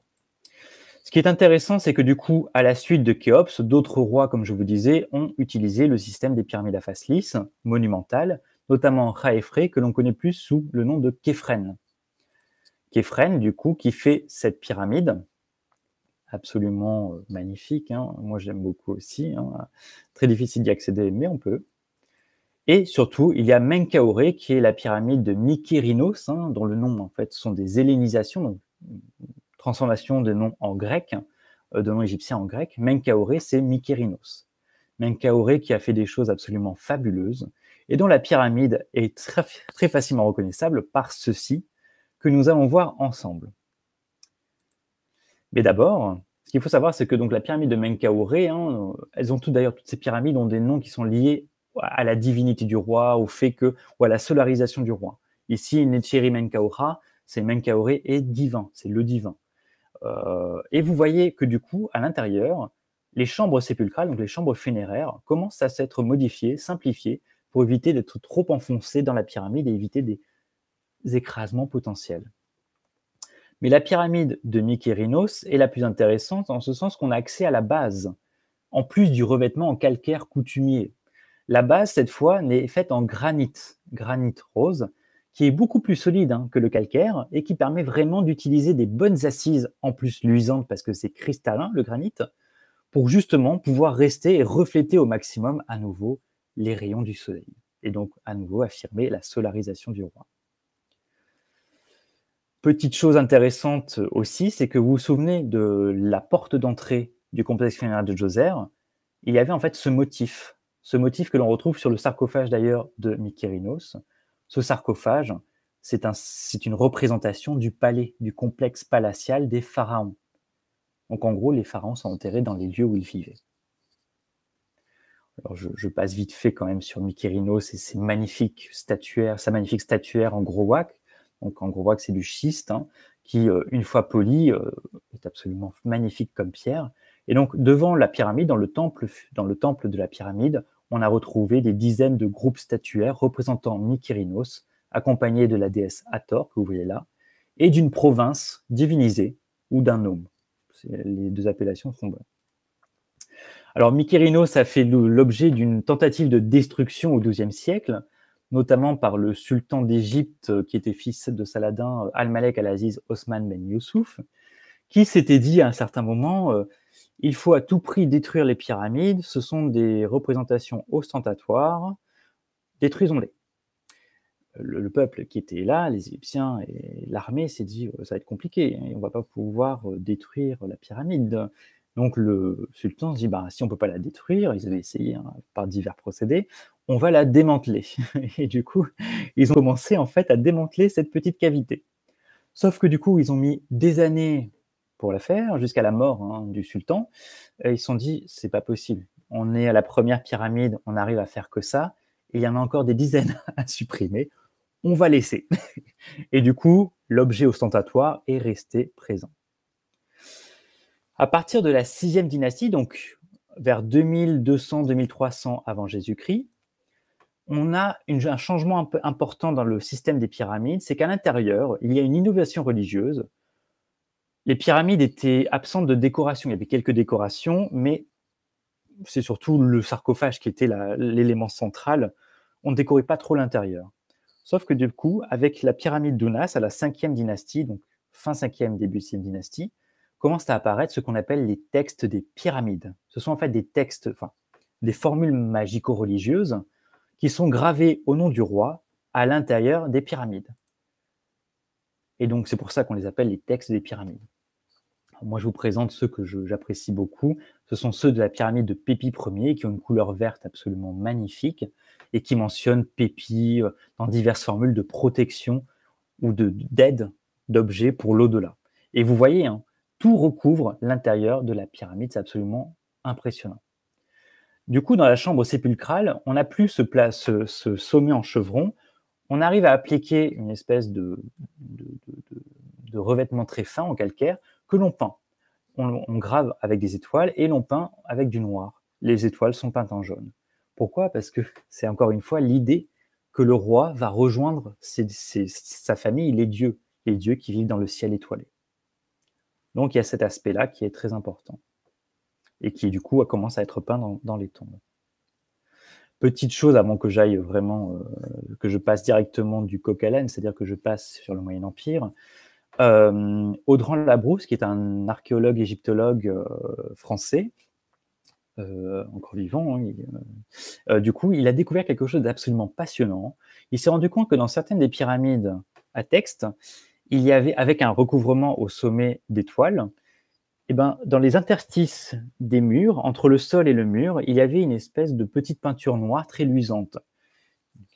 Ce qui est intéressant, c'est que du coup, à la suite de Khéops, d'autres rois, comme je vous disais, ont utilisé le système des pyramides à face lisse, monumentales, notamment Khaefré, que l'on connaît plus sous le nom de Képhren du coup, qui fait cette pyramide absolument euh, magnifique. Hein. Moi, j'aime beaucoup aussi. Hein. Très difficile d'y accéder, mais on peut. Et surtout, il y a Menkaoré, qui est la pyramide de Mykérinos, hein, dont le nom, en fait, sont des hellénisations, donc transformation de noms en grec, euh, de noms égyptiens en grec. Menkaoré, c'est Mykérinos. Menkaoré qui a fait des choses absolument fabuleuses et dont la pyramide est très, très facilement reconnaissable par ceci, que nous allons voir ensemble. Mais d'abord, ce qu'il faut savoir, c'est que donc, la pyramide de Menkaure, hein, elles ont tout d'ailleurs, toutes ces pyramides ont des noms qui sont liés à la divinité du roi, au fait que, ou à la solarisation du roi. Ici, Netcheri Menkaure, c'est Menkaure est divin, c'est le divin. Euh, et vous voyez que du coup, à l'intérieur, les chambres sépulcrales, donc les chambres funéraires, commencent à s'être modifiées, simplifiées, pour éviter d'être trop enfoncées dans la pyramide et éviter des, écrasements potentiels. Mais la pyramide de Mykérinos est la plus intéressante en ce sens qu'on a accès à la base, en plus du revêtement en calcaire coutumier. La base, cette fois, n'est faite en granit, granit rose, qui est beaucoup plus solide hein, que le calcaire et qui permet vraiment d'utiliser des bonnes assises, en plus luisantes parce que c'est cristallin, le granit, pour justement pouvoir rester et refléter au maximum à nouveau les rayons du soleil. Et donc à nouveau affirmer la solarisation du roi. Petite chose intéressante aussi, c'est que vous vous souvenez de la porte d'entrée du complexe funéraire de Djoser, il y avait en fait ce motif, ce motif que l'on retrouve sur le sarcophage d'ailleurs de Mykérinos. Ce sarcophage, c'est un, une représentation du palais, du complexe palatial des pharaons. Donc en gros, les pharaons sont enterrés dans les lieux où ils vivaient. Alors je, passe vite fait quand même sur Mykérinos et ses magnifiques statuaires, sa magnifique statuaire en gros wak. Donc, on voit que c'est du schiste hein, qui, euh, une fois poli, euh, est absolument magnifique comme pierre. Et donc, devant la pyramide, dans le temple, dans le temple de la pyramide, on a retrouvé des dizaines de groupes statuaires représentant Mykérinos, accompagnés de la déesse Hathor, que vous voyez là, et d'une province divinisée ou d'un homme. Les deux appellations sont bonnes. Alors, Mykérinos a fait l'objet d'une tentative de destruction au XIIe siècle, notamment par le sultan d'Égypte euh, qui était fils de Saladin, euh, Al-Malek al-Aziz Osman ben Youssouf, qui s'était dit à un certain moment euh, il faut à tout prix détruire les pyramides, ce sont des représentations ostentatoires, détruisons-les. Le, peuple qui était là, les Égyptiens et l'armée, s'est dit ça va être compliqué, hein, on ne va pas pouvoir détruire la pyramide. Donc le sultan se dit bah, si on ne peut pas la détruire, ils avaient essayé hein, par divers procédés, on va la démanteler. Et du coup, ils ont commencé en fait à démanteler cette petite cavité. Sauf que du coup, ils ont mis des années pour la faire, jusqu'à la mort hein, du sultan. ils se sont dit, c'est pas possible. On est à la première pyramide, on arrive à faire que ça, il y en a encore des dizaines à supprimer. On va laisser. Et du coup, l'objet ostentatoire est resté présent. À partir de la sixième dynastie, donc vers 2200-2300 avant Jésus-Christ, on a un changement un peu important dans le système des pyramides, c'est qu'à l'intérieur, il y a une innovation religieuse. Les pyramides étaient absentes de décoration. Il y avait quelques décorations, mais c'est surtout le sarcophage qui était l'élément central. On ne décorait pas trop l'intérieur. Sauf que du coup, avec la pyramide d'Ounas, à la 5e dynastie, donc fin 5e, début 6e dynastie, commencent à apparaître ce qu'on appelle les textes des pyramides. Ce sont en fait des textes, des formules magico-religieuses qui sont gravés au nom du roi à l'intérieur des pyramides. Et donc c'est pour ça qu'on les appelle les textes des pyramides. Moi, je vous présente ceux que j'apprécie beaucoup. Ce sont ceux de la pyramide de Pépi Ier, qui ont une couleur verte absolument magnifique et qui mentionnent Pépi euh, dans diverses formules de protection ou d'aide d'objets pour l'au-delà. Et vous voyez, hein, tout recouvre l'intérieur de la pyramide. C'est absolument impressionnant. Du coup, dans la chambre sépulcrale, on n'a plus ce, sommet en chevron. On arrive à appliquer une espèce de, revêtement très fin en calcaire que l'on peint. On, grave avec des étoiles et l'on peint avec du noir. Les étoiles sont peintes en jaune. Pourquoi Parce que c'est encore une fois l'idée que le roi va rejoindre sa famille, les dieux, les dieux qui vivent dans le ciel étoilé. Donc il y a cet aspect-là qui est très important et qui du coup commence à être peint dans, les tombes. Petite chose avant que j'aille vraiment, euh, que je passe directement du coq à c'est-à-dire que je passe sur le Moyen Empire. Euh, Audran Labrousse, qui est un archéologue égyptologue euh, français, encore vivant, hein, du coup, il a découvert quelque chose d'absolument passionnant. Il s'est rendu compte que dans certaines des pyramides à texte, il y avait, avec un recouvrement au sommet d'étoiles, eh ben, dans les interstices des murs, entre le sol et le mur, il y avait une espèce de petite peinture noire très luisante.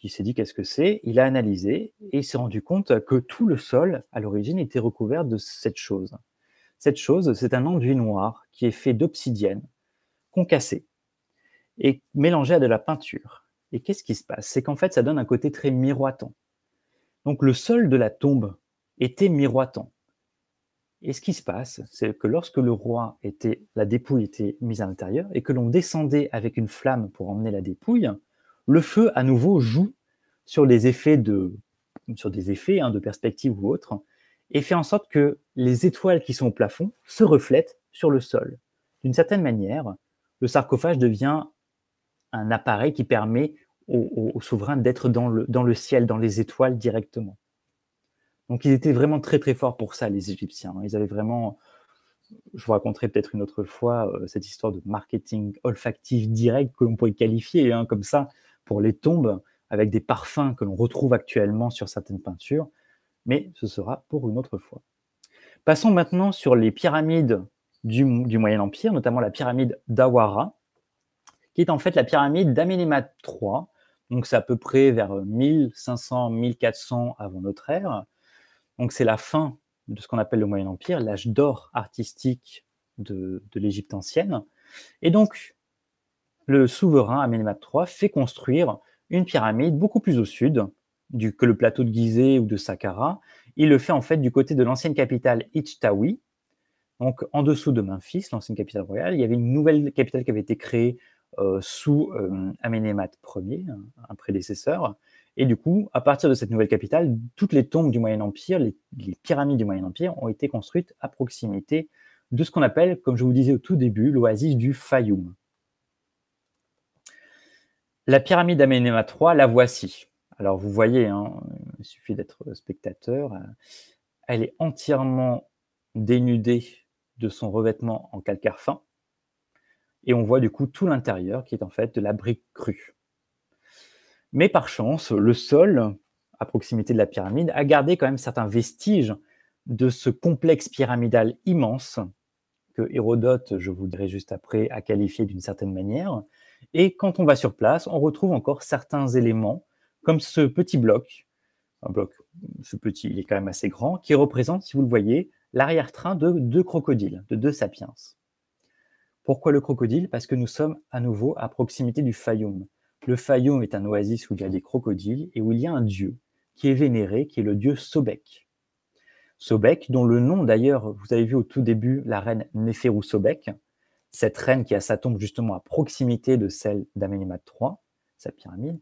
Il s'est dit qu'est-ce que c'est, il a analysé et il s'est rendu compte que tout le sol, à l'origine, était recouvert de cette chose. Cette chose, c'est un enduit noir qui est fait d'obsidienne, concassé et mélangé à de la peinture. Et qu'est-ce qui se passe C'est qu'en fait, ça donne un côté très miroitant. Donc le sol de la tombe était miroitant. Et ce qui se passe, c'est que lorsque le roi était, la dépouille était mise à l'intérieur et que l'on descendait avec une flamme pour emmener la dépouille, le feu à nouveau joue sur effets de, sur des effets hein, de perspective ou autre, et fait en sorte que les étoiles qui sont au plafond se reflètent sur le sol. D'une certaine manière, le sarcophage devient un appareil qui permet au, souverain d'être dans le, dans le ciel, dans les étoiles directement. Donc ils étaient vraiment très très forts pour ça, les Égyptiens. Hein. Ils avaient vraiment, je vous raconterai peut-être une autre fois euh, cette histoire de marketing olfactif direct que l'on pourrait qualifier hein, comme ça pour les tombes, avec des parfums que l'on retrouve actuellement sur certaines peintures, mais ce sera pour une autre fois. Passons maintenant sur les pyramides du, Moyen Empire, notamment la pyramide d'Awara, qui est en fait la pyramide d'Amenemhat III, donc c'est à peu près vers 1500-1400 euh, avant notre ère, donc c'est la fin de ce qu'on appelle le Moyen Empire, l'âge d'or artistique de, l'Égypte ancienne. Et donc, le souverain Amenemhat III fait construire une pyramide beaucoup plus au sud que le plateau de Gizeh ou de Saqqara. Il le fait en fait du côté de l'ancienne capitale Ichtawi, donc en dessous de Memphis, l'ancienne capitale royale. Il y avait une nouvelle capitale qui avait été créée euh, sous euh, Amenemhat Ier, un prédécesseur. Et du coup, à partir de cette nouvelle capitale, toutes les tombes du Moyen Empire, les, pyramides du Moyen Empire ont été construites à proximité de ce qu'on appelle, comme je vous disais au tout début, l'oasis du Fayoum. La pyramide d'Amenema III, la voici. Alors vous voyez, hein, il suffit d'être spectateur, euh, elle est entièrement dénudée de son revêtement en calcaire fin. Et on voit du coup tout l'intérieur qui est en fait de la brique crue. Mais par chance, le sol, à proximité de la pyramide, a gardé quand même certains vestiges de ce complexe pyramidal immense que Hérodote, je vous dirai juste après, a qualifié d'une certaine manière. Et quand on va sur place, on retrouve encore certains éléments, comme ce petit bloc, un bloc, ce petit, il est quand même assez grand, qui représente, si vous le voyez, l'arrière-train de deux crocodiles, de deux sapiens. Pourquoi le crocodile Parce que nous sommes à nouveau à proximité du Fayoum. Le Fayoum est un oasis où il y a des crocodiles et où il y a un dieu qui est vénéré, qui est le dieu Sobek. Sobek, dont le nom d'ailleurs, vous avez vu au tout début la reine Neferu Sobek, cette reine qui a sa tombe justement à proximité de celle d'Amenemhat III, sa pyramide,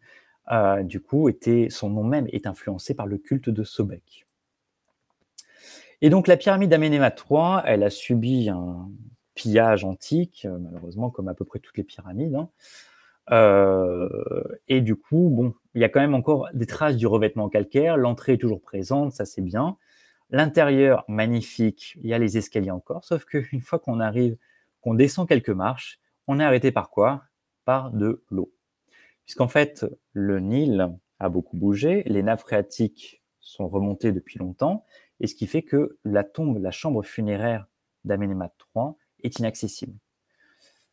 euh, du coup, était, son nom même est influencé par le culte de Sobek. Et donc la pyramide d'Amenemhat III, elle a subi un pillage antique, euh, malheureusement comme à peu près toutes les pyramides. Hein. Euh, et du coup, bon, il y a quand même encore des traces du revêtement calcaire. L'entrée est toujours présente, ça c'est bien. L'intérieur, magnifique. Il y a les escaliers encore. Sauf qu'une fois qu'on arrive, qu'on descend quelques marches, on est arrêté par quoi Par de l'eau. Puisqu'en fait, le Nil a beaucoup bougé, les nappes phréatiques sont remontées depuis longtemps, et ce qui fait que la tombe, la chambre funéraire d'Amenemat III est inaccessible.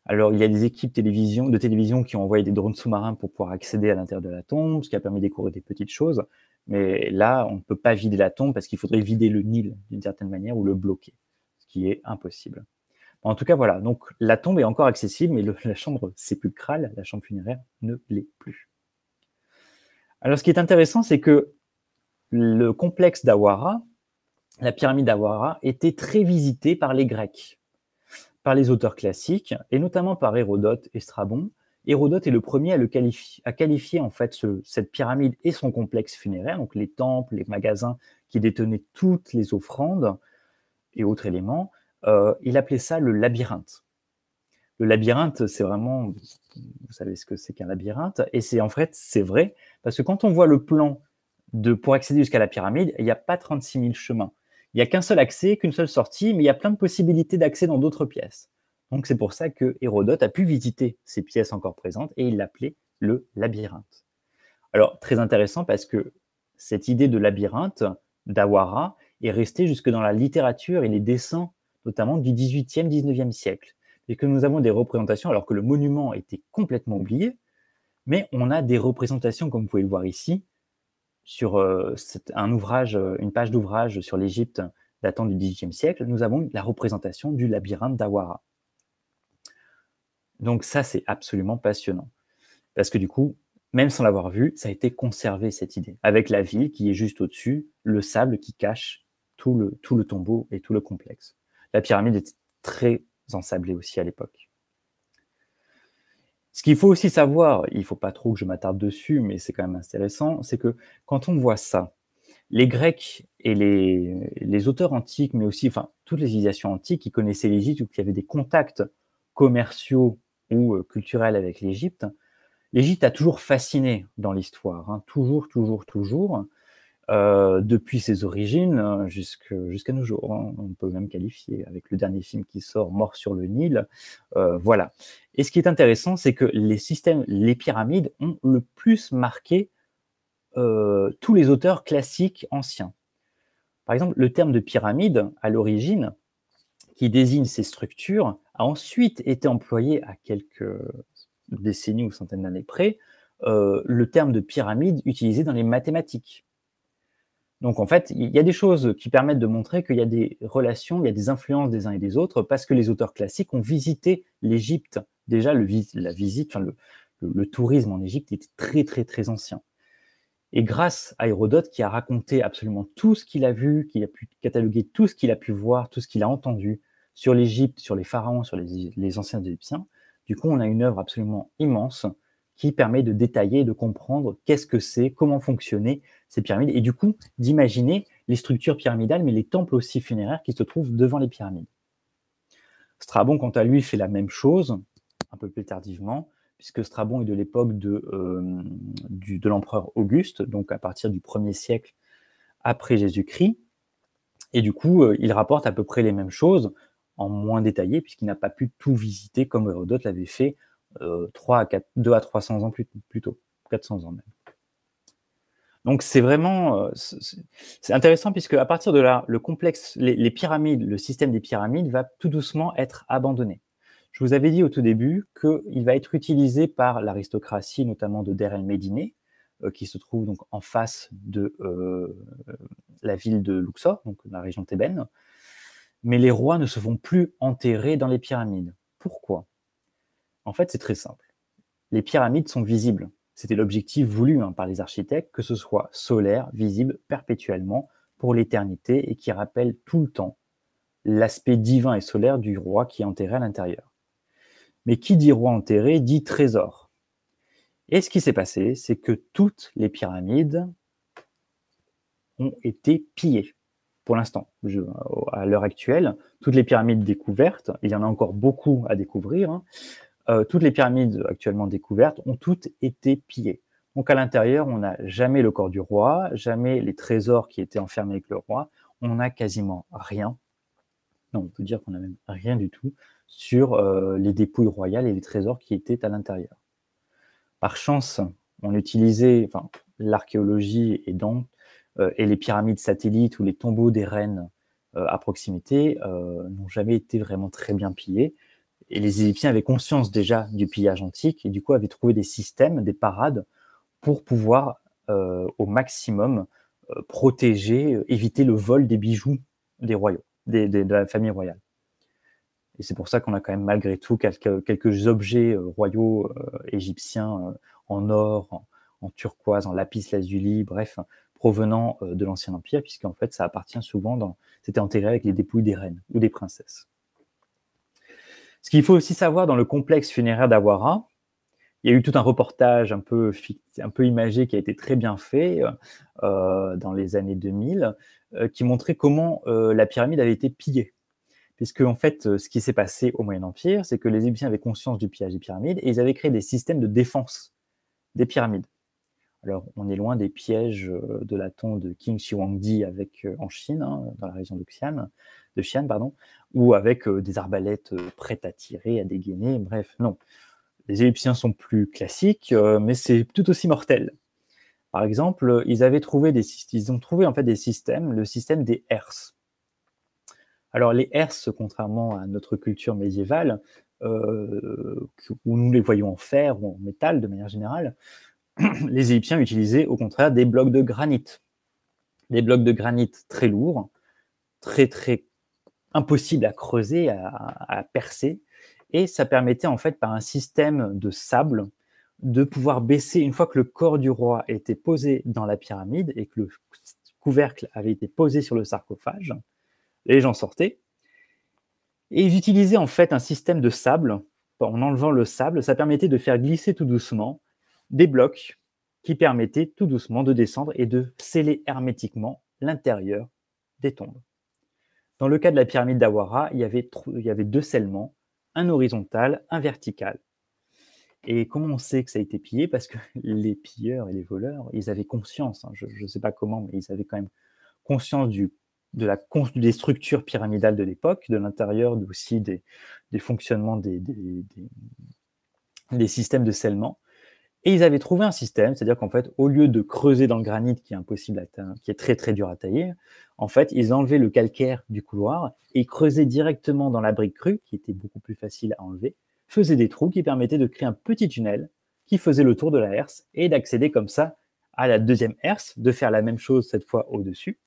Alors, il y a des équipes de télévision qui ont envoyé des drones sous-marins pour pouvoir accéder à l'intérieur de la tombe, ce qui a permis de des petites choses. Mais là, on ne peut pas vider la tombe parce qu'il faudrait vider le Nil d'une certaine manière ou le bloquer, ce qui est impossible. En tout cas, voilà. Donc, la tombe est encore accessible, mais la chambre sépulcrale, la chambre funéraire, ne l'est plus. Alors, ce qui est intéressant, c'est que le complexe d'Awara, la pyramide d'Awara, était très visité par les Grecs par les auteurs classiques, et notamment par Hérodote et Strabon. Hérodote est le premier à, qualifier, à qualifier en fait cette pyramide et son complexe funéraire, donc les temples, les magasins qui détenaient toutes les offrandes et autres éléments. Euh, il appelait ça le labyrinthe. Le labyrinthe, c'est vraiment, vous savez ce que c'est qu'un labyrinthe, et c'est en fait, c'est vrai, parce que quand on voit le plan de pour accéder jusqu'à la pyramide, il n'y a pas 36 000 chemins il n'y a qu'un seul accès, qu'une seule sortie, mais il y a plein de possibilités d'accès dans d'autres pièces. Donc c'est pour ça que Hérodote a pu visiter ces pièces encore présentes et il l'appelait le labyrinthe. Alors très intéressant parce que cette idée de labyrinthe d'Awara est restée jusque dans la littérature et les dessins, notamment du 18e, 19e siècle. Et que nous avons des représentations, alors que le monument était complètement oublié, mais on a des représentations, comme vous pouvez le voir ici, sur euh, un ouvrage, euh, une page d'ouvrage sur l'Égypte datant du XVIIIe siècle, nous avons la représentation du labyrinthe d'Awara. Donc ça, c'est absolument passionnant. Parce que du coup, même sans l'avoir vu, ça a été conservé, cette idée, avec la ville qui est juste au-dessus, le sable qui cache tout le, tout le tombeau et tout le complexe. La pyramide est très ensablée aussi à l'époque. Ce qu'il faut aussi savoir, il ne faut pas trop que je m'attarde dessus, mais c'est quand même intéressant, c'est que quand on voit ça, les Grecs et les, auteurs antiques, mais aussi enfin, toutes les civilisations antiques qui connaissaient l'Égypte ou qui avaient des contacts commerciaux ou euh, culturels avec l'Égypte, l'Égypte a toujours fasciné dans l'histoire, hein, toujours, toujours, toujours. Euh, depuis ses origines hein, jusqu'à nos jours. Hein, on peut même qualifier avec le dernier film qui sort, Mort sur le Nil. Euh, voilà. Et ce qui est intéressant, c'est que les systèmes, les pyramides ont le plus marqué euh, tous les auteurs classiques anciens. Par exemple, le terme de pyramide, à l'origine, qui désigne ces structures, a ensuite été employé à quelques décennies ou centaines d'années près, le terme de pyramide utilisé dans les mathématiques donc en fait, il y a des choses qui permettent de montrer qu'il y a des relations, il y a des influences des uns et des autres, parce que les auteurs classiques ont visité l'Égypte. Déjà, le, la visite, le, tourisme en Égypte était très très très ancien. Et grâce à Hérodote, qui a raconté absolument tout ce qu'il a vu, qui a pu cataloguer tout ce qu'il a pu voir, tout ce qu'il a entendu sur l'Égypte, sur les pharaons, sur les, les anciens Égyptiens, du coup, on a une œuvre absolument immense qui permet de détailler, de comprendre qu'est-ce que c'est, comment fonctionnaient ces pyramides, et du coup d'imaginer les structures pyramidales, mais les temples aussi funéraires qui se trouvent devant les pyramides. Strabon, quant à lui, fait la même chose, un peu plus tardivement, puisque Strabon est de l'époque de, euh, de l'empereur Auguste, donc à partir du 1er siècle après Jésus-Christ. Et du coup, euh, il rapporte à peu près les mêmes choses, en moins détaillé, puisqu'il n'a pas pu tout visiter comme Hérodote l'avait fait 3 euh, à 2 à 300 ans plus, tôt, 400 ans même. Donc c'est vraiment euh, c'est intéressant puisque à partir de là, le complexe, les, pyramides, le système des pyramides va tout doucement être abandonné. Je vous avais dit au tout début qu'il va être utilisé par l'aristocratie, notamment de derel El euh, qui se trouve donc en face de la ville de Luxor, donc la région thébaine. Mais les rois ne se vont plus enterrer dans les pyramides. Pourquoi en fait, c'est très simple. Les pyramides sont visibles. C'était l'objectif voulu hein, par les architectes, que ce soit solaire, visible perpétuellement pour l'éternité et qui rappelle tout le temps l'aspect divin et solaire du roi qui est enterré à l'intérieur. Mais qui dit roi enterré dit trésor. Et ce qui s'est passé, c'est que toutes les pyramides ont été pillées. Pour l'instant, à l'heure actuelle, toutes les pyramides découvertes, il y en a encore beaucoup à découvrir, hein, euh, toutes les pyramides actuellement découvertes ont toutes été pillées. Donc à l'intérieur, on n'a jamais le corps du roi, jamais les trésors qui étaient enfermés avec le roi, on n'a quasiment rien. Non, on peut dire qu'on n'a même rien du tout sur euh, les dépouilles royales et les trésors qui étaient à l'intérieur. Par chance, on utilisait enfin, l'archéologie et donc euh, et les pyramides satellites ou les tombeaux des reines à proximité n'ont jamais été vraiment très bien pillés et les Égyptiens avaient conscience déjà du pillage antique et du coup avaient trouvé des systèmes, des parades pour pouvoir euh, au maximum euh, protéger, euh, éviter le vol des bijoux des royaux, des, de la famille royale. Et c'est pour ça qu'on a quand même malgré tout quelques, quelques objets royaux égyptiens en or, en, turquoise, en lapis lazuli, bref, provenant de l'ancien empire, puisqu'en fait ça appartient souvent dans, c'était enterré avec les dépouilles des reines ou des princesses. Ce qu'il faut aussi savoir dans le complexe funéraire d'Awara, il y a eu tout un reportage un peu, imagé qui a été très bien fait euh, dans les années 2000, euh, qui montrait comment euh, la pyramide avait été pillée. Puisque, en fait, ce qui s'est passé au Moyen-Empire, c'est que les Égyptiens avaient conscience du pillage des pyramides et ils avaient créé des systèmes de défense des pyramides. Alors, on est loin des pièges euh, de la tombe de King Shiwangdi avec, euh, en Chine, hein, dans la région de Xian, de Xian pardon, ou avec euh, des arbalètes prêtes à tirer, à dégainer, bref, non. Les Égyptiens sont plus classiques, mais c'est tout aussi mortel. Par exemple, ils avaient trouvé ont trouvé en fait des systèmes, le système des herses. Alors les herses, contrairement à notre culture médiévale, où nous les voyons en fer ou en métal de manière générale, les Égyptiens utilisaient au contraire des blocs de granit. Des blocs de granit très lourds, très très impossibles à creuser, à, à percer. Et ça permettait en fait par un système de sable de pouvoir baisser, une fois que le corps du roi était posé dans la pyramide et que le couvercle avait été posé sur le sarcophage, les gens sortaient. Et ils utilisaient en fait un système de sable. En enlevant le sable, ça permettait de faire glisser tout doucement des blocs qui permettaient tout doucement de descendre et de sceller hermétiquement l'intérieur des tombes. Dans le cas de la pyramide d'Awara, il, y avait deux scellements, un horizontal, un vertical. Et comment on sait que ça a été pillé Parce que les pilleurs et les voleurs, ils avaient conscience, hein, je ne sais pas comment, mais ils avaient quand même conscience du, de la, des structures pyramidales de l'époque, de l'intérieur, aussi des, des fonctionnements des, des, des, systèmes de scellement. Et ils avaient trouvé un système, c'est-à-dire qu'en fait, au lieu de creuser dans le granit qui est impossible à atteindre, qui est très très dur à tailler, en fait, ils enlevaient le calcaire du couloir et creusaient directement dans la brique crue, qui était beaucoup plus facile à enlever, faisaient des trous qui permettaient de créer un petit tunnel qui faisait le tour de la herse et d'accéder comme ça à la deuxième herse, de faire la même chose cette fois au-dessus,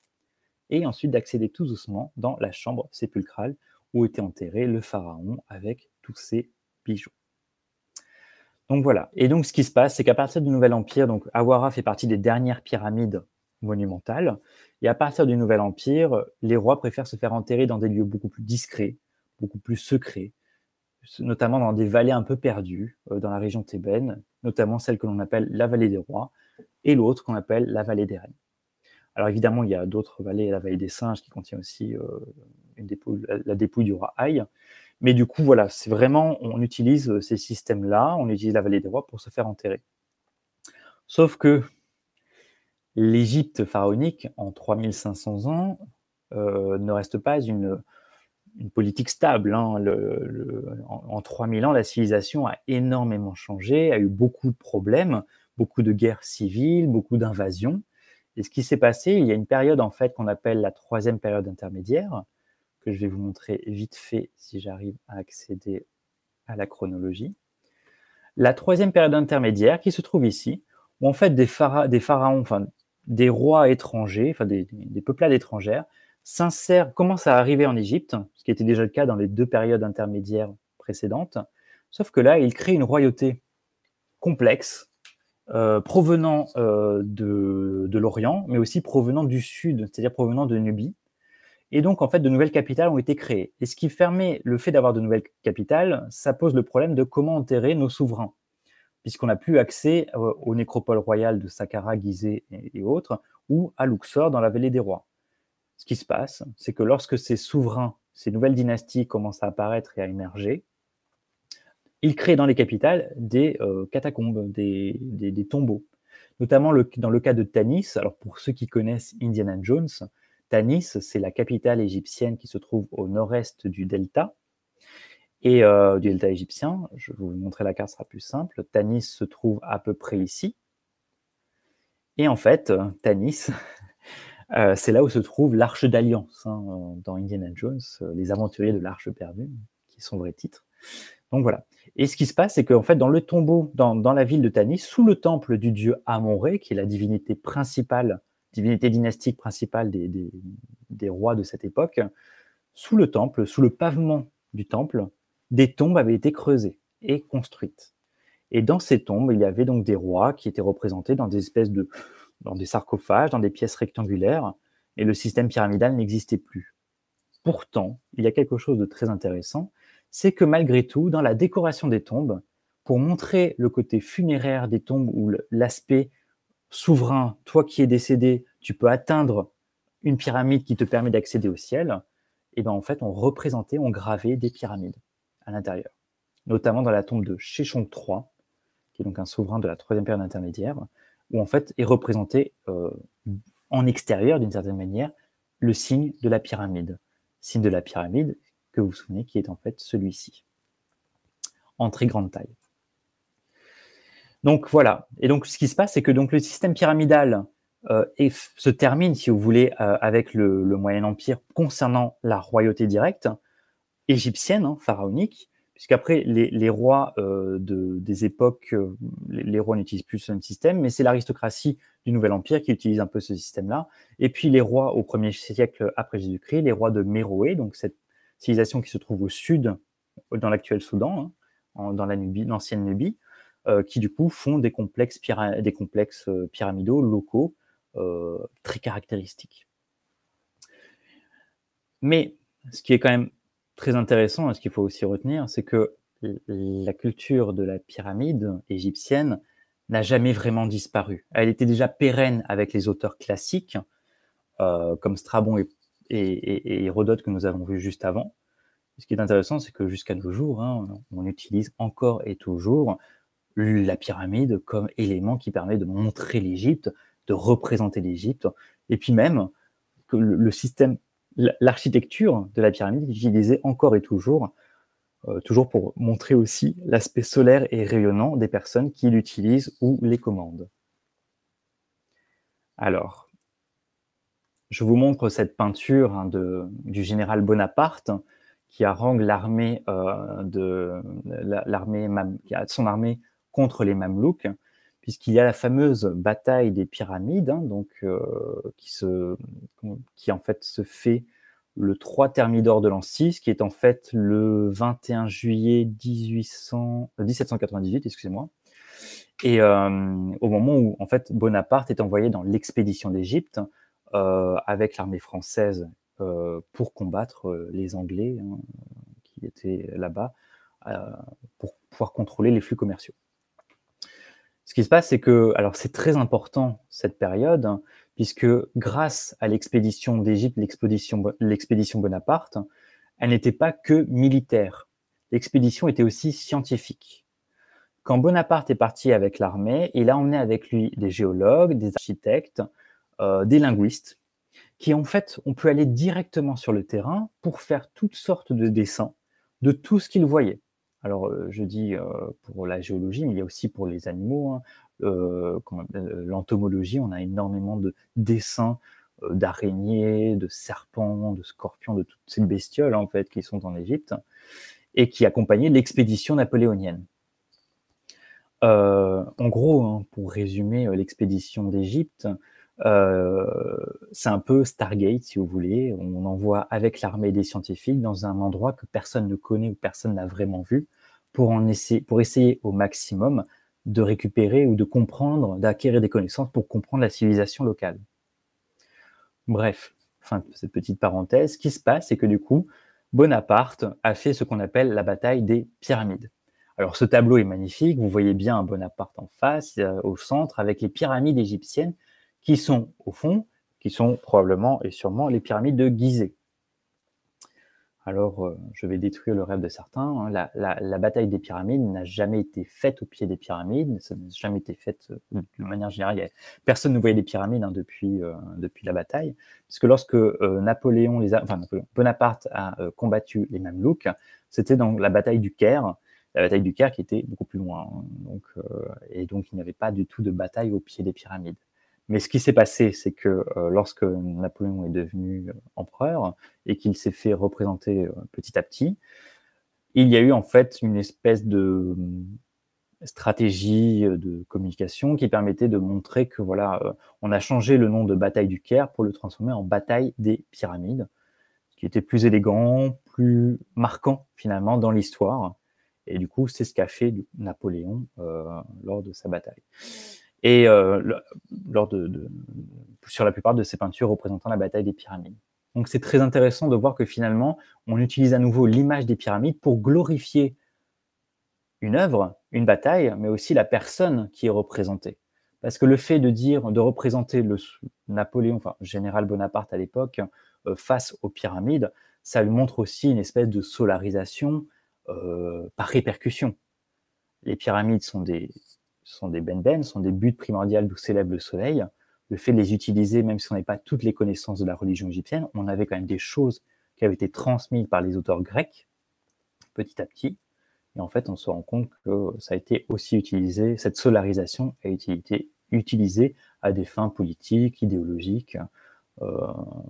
et ensuite d'accéder tout doucement dans la chambre sépulcrale où était enterré le pharaon avec tous ses bijoux. Donc voilà. Et donc ce qui se passe, c'est qu'à partir du Nouvel Empire, donc Awara fait partie des dernières pyramides monumentales. Et à partir du Nouvel Empire, les rois préfèrent se faire enterrer dans des lieux beaucoup plus discrets, beaucoup plus secrets, notamment dans des vallées un peu perdues euh, dans la région thébaine, notamment celle que l'on appelle la vallée des rois et l'autre qu'on appelle la vallée des reines. Alors évidemment, il y a d'autres vallées, la vallée des singes qui contient aussi euh, la, dépouille du roi Aïe, mais du coup, voilà, c'est vraiment, on utilise euh, ces systèmes-là, on utilise la vallée des rois pour se faire enterrer. Sauf que l'Égypte pharaonique, en 3500 ans, euh, ne reste pas une, politique stable. Hein. en, en, 3000 ans, la civilisation a énormément changé, a eu beaucoup de problèmes, beaucoup de guerres civiles, beaucoup d'invasions. Et ce qui s'est passé, il y a une période en fait qu'on appelle la troisième période intermédiaire, que je vais vous montrer vite fait si j'arrive à accéder à la chronologie. La troisième période intermédiaire qui se trouve ici, où en fait des, pharaons, enfin des rois étrangers, enfin des, peuplades étrangères, commencent à arriver en Égypte, ce qui était déjà le cas dans les deux périodes intermédiaires précédentes, sauf que là, ils créent une royauté complexe, euh, provenant euh, de, de l'Orient, mais aussi provenant du Sud, c'est-à-dire provenant de Nubie, et donc, en fait, de nouvelles capitales ont été créées. Et ce qui fermait le fait d'avoir de nouvelles capitales, ça pose le problème de comment enterrer nos souverains, puisqu'on n'a plus accès euh, aux nécropoles royales de Saqqara, Gizeh et autres, ou à Luxor dans la vallée des rois. Ce qui se passe, c'est que lorsque ces souverains, ces nouvelles dynasties commencent à apparaître et à émerger, ils créent dans les capitales des euh, catacombes, des, tombeaux. Notamment dans le cas de Tanis, alors pour ceux qui connaissent Indiana Jones, Tanis, c'est la capitale égyptienne qui se trouve au nord-est du delta et euh, du delta égyptien. Je vais vous montrer la carte, ce sera plus simple. Tanis se trouve à peu près ici. Et en fait, Tanis, euh, c'est là où se trouve l'Arche d'Alliance hein, euh, dans Indiana Jones, les aventuriers de l'Arche perdue, qui sont vrai titre. Donc voilà. Et ce qui se passe, c'est qu'en fait, dans le tombeau, dans, la ville de Tanis, sous le temple du dieu amon qui est la divinité principale divinité dynastique principale des, rois de cette époque, sous le temple, sous le pavement du temple, des tombes avaient été creusées et construites. Et dans ces tombes, il y avait donc des rois qui étaient représentés dans des espèces de, dans des sarcophages, dans des pièces rectangulaires, et le système pyramidal n'existait plus. Pourtant, il y a quelque chose de très intéressant, c'est que malgré tout, dans la décoration des tombes, pour montrer le côté funéraire des tombes ou l'aspect souverain, toi qui es décédé, tu peux atteindre une pyramide qui te permet d'accéder au ciel, et bien en fait, on représentait, on gravait des pyramides à l'intérieur, notamment dans la tombe de Sheshong III, qui est donc un souverain de la troisième période intermédiaire, où en fait est représenté euh, en extérieur, d'une certaine manière, le signe de la pyramide. Signe de la pyramide, que vous vous souvenez, qui est en fait celui-ci, en très grande taille. Donc voilà. Et donc ce qui se passe, c'est que donc le système pyramidal euh, se termine, si vous voulez, euh, avec le, Moyen Empire concernant la royauté directe égyptienne, hein, pharaonique, puisqu'après les, les rois euh, de, des époques, les, rois n'utilisent plus ce système, mais c'est l'aristocratie du Nouvel Empire qui utilise un peu ce système-là. Et puis les rois au premier siècle après Jésus-Christ, les rois de Méroé, donc cette civilisation qui se trouve au sud, dans l'actuel Soudan, hein, dans la Nubie, l'ancienne Nubie, euh, qui du coup font des complexes, euh, pyramidaux locaux euh, très caractéristiques. Mais ce qui est quand même très intéressant et ce qu'il faut aussi retenir, c'est que la culture de la pyramide égyptienne n'a jamais vraiment disparu. Elle était déjà pérenne avec les auteurs classiques, comme Strabon et, et, Hérodote que nous avons vu juste avant. Ce qui est intéressant, c'est que jusqu'à nos jours, hein, on utilise encore et toujours la pyramide comme élément qui permet de montrer l'Égypte, de représenter l'Égypte, et puis même que le système, l'architecture de la pyramide est utilisée encore et toujours, euh, toujours pour montrer aussi l'aspect solaire et rayonnant des personnes qui l'utilisent ou les commandent. Alors, je vous montre cette peinture hein, de, du général Bonaparte qui harangue l'armée euh, de l'armée son armée contre les Mamelouks, puisqu'il y a la fameuse bataille des pyramides, hein, donc, euh, qui, se, en fait se fait le 3 Thermidor de l'an qui est en fait le 21 juillet 1798, excusez-moi. Et euh, au moment où en fait Bonaparte est envoyé dans l'expédition d'Égypte euh, avec l'armée française pour combattre les Anglais hein, qui étaient là-bas pour pouvoir contrôler les flux commerciaux. Ce qui se passe, c'est que, alors c'est très important cette période, puisque grâce à l'expédition d'Égypte, l'expédition Bonaparte, elle n'était pas que militaire. L'expédition était aussi scientifique. Quand Bonaparte est parti avec l'armée, il a emmené avec lui des géologues, des architectes, euh, des linguistes, qui en fait, on peut aller directement sur le terrain pour faire toutes sortes de dessins de tout ce qu'ils voyaient. Alors, euh, je dis euh, pour la géologie, mais il y a aussi pour les animaux. Hein, euh, l'entomologie, on a énormément de dessins d'araignées, de serpents, de scorpions, de toutes ces bestioles en fait qui sont en Égypte et qui accompagnaient l'expédition napoléonienne. en gros, hein, pour résumer l'expédition d'Égypte, euh, c'est un peu Stargate, si vous voulez. On envoie avec l'armée des scientifiques dans un endroit que personne ne connaît ou personne n'a vraiment vu pour, essayer, au maximum de récupérer ou de comprendre, d'acquérir des connaissances pour comprendre la civilisation locale. Bref, fin de cette petite parenthèse, ce qui se passe, c'est que du coup, Bonaparte a fait ce qu'on appelle la bataille des pyramides. Alors ce tableau est magnifique, vous voyez bien Bonaparte en face, euh, au centre, avec les pyramides égyptiennes qui sont au fond, qui sont probablement et sûrement les pyramides de Gizeh. Alors, euh, je vais détruire le rêve de certains. Hein. La, bataille des pyramides n'a jamais été faite au pied des pyramides. Ça n'a jamais été faite euh, de manière générale. Personne ne voyait les pyramides hein, euh, depuis, la bataille. Parce que lorsque Napoléon les a, Bonaparte a combattu les Mamelouks, c'était dans la bataille du Caire. La bataille du Caire qui était beaucoup plus loin. Hein. Donc, et donc, il n'y avait pas du tout de bataille au pied des pyramides. Mais ce qui s'est passé, c'est que euh, lorsque Napoléon est devenu euh, empereur et qu'il s'est fait représenter euh, petit à petit, il y a eu en fait une espèce de hum, stratégie de communication qui permettait de montrer que voilà, on a changé le nom de bataille du Caire pour le transformer en bataille des pyramides, ce qui était plus élégant, plus marquant finalement dans l'histoire. Et du coup, c'est ce qu'a fait Napoléon lors de sa bataille et euh, lors de, sur la plupart de ces peintures représentant la bataille des pyramides. Donc c'est très intéressant de voir que finalement, on utilise à nouveau l'image des pyramides pour glorifier une œuvre, une bataille, mais aussi la personne qui est représentée. Parce que le fait de dire, de représenter le Napoléon, enfin général Bonaparte à l'époque, euh, face aux pyramides, ça lui montre aussi une espèce de solarisation euh, par répercussion. Les pyramides sont des ce sont des benben, ce sont des buts primordiales d'où s'élève le soleil. Le fait de les utiliser, même si on n'est pas toutes les connaissances de la religion égyptienne, on avait quand même des choses qui avaient été transmises par les auteurs grecs petit à petit. Et en fait, on se rend compte que ça a été aussi utilisé, cette solarisation a été utilisée à des fins politiques, idéologiques, euh,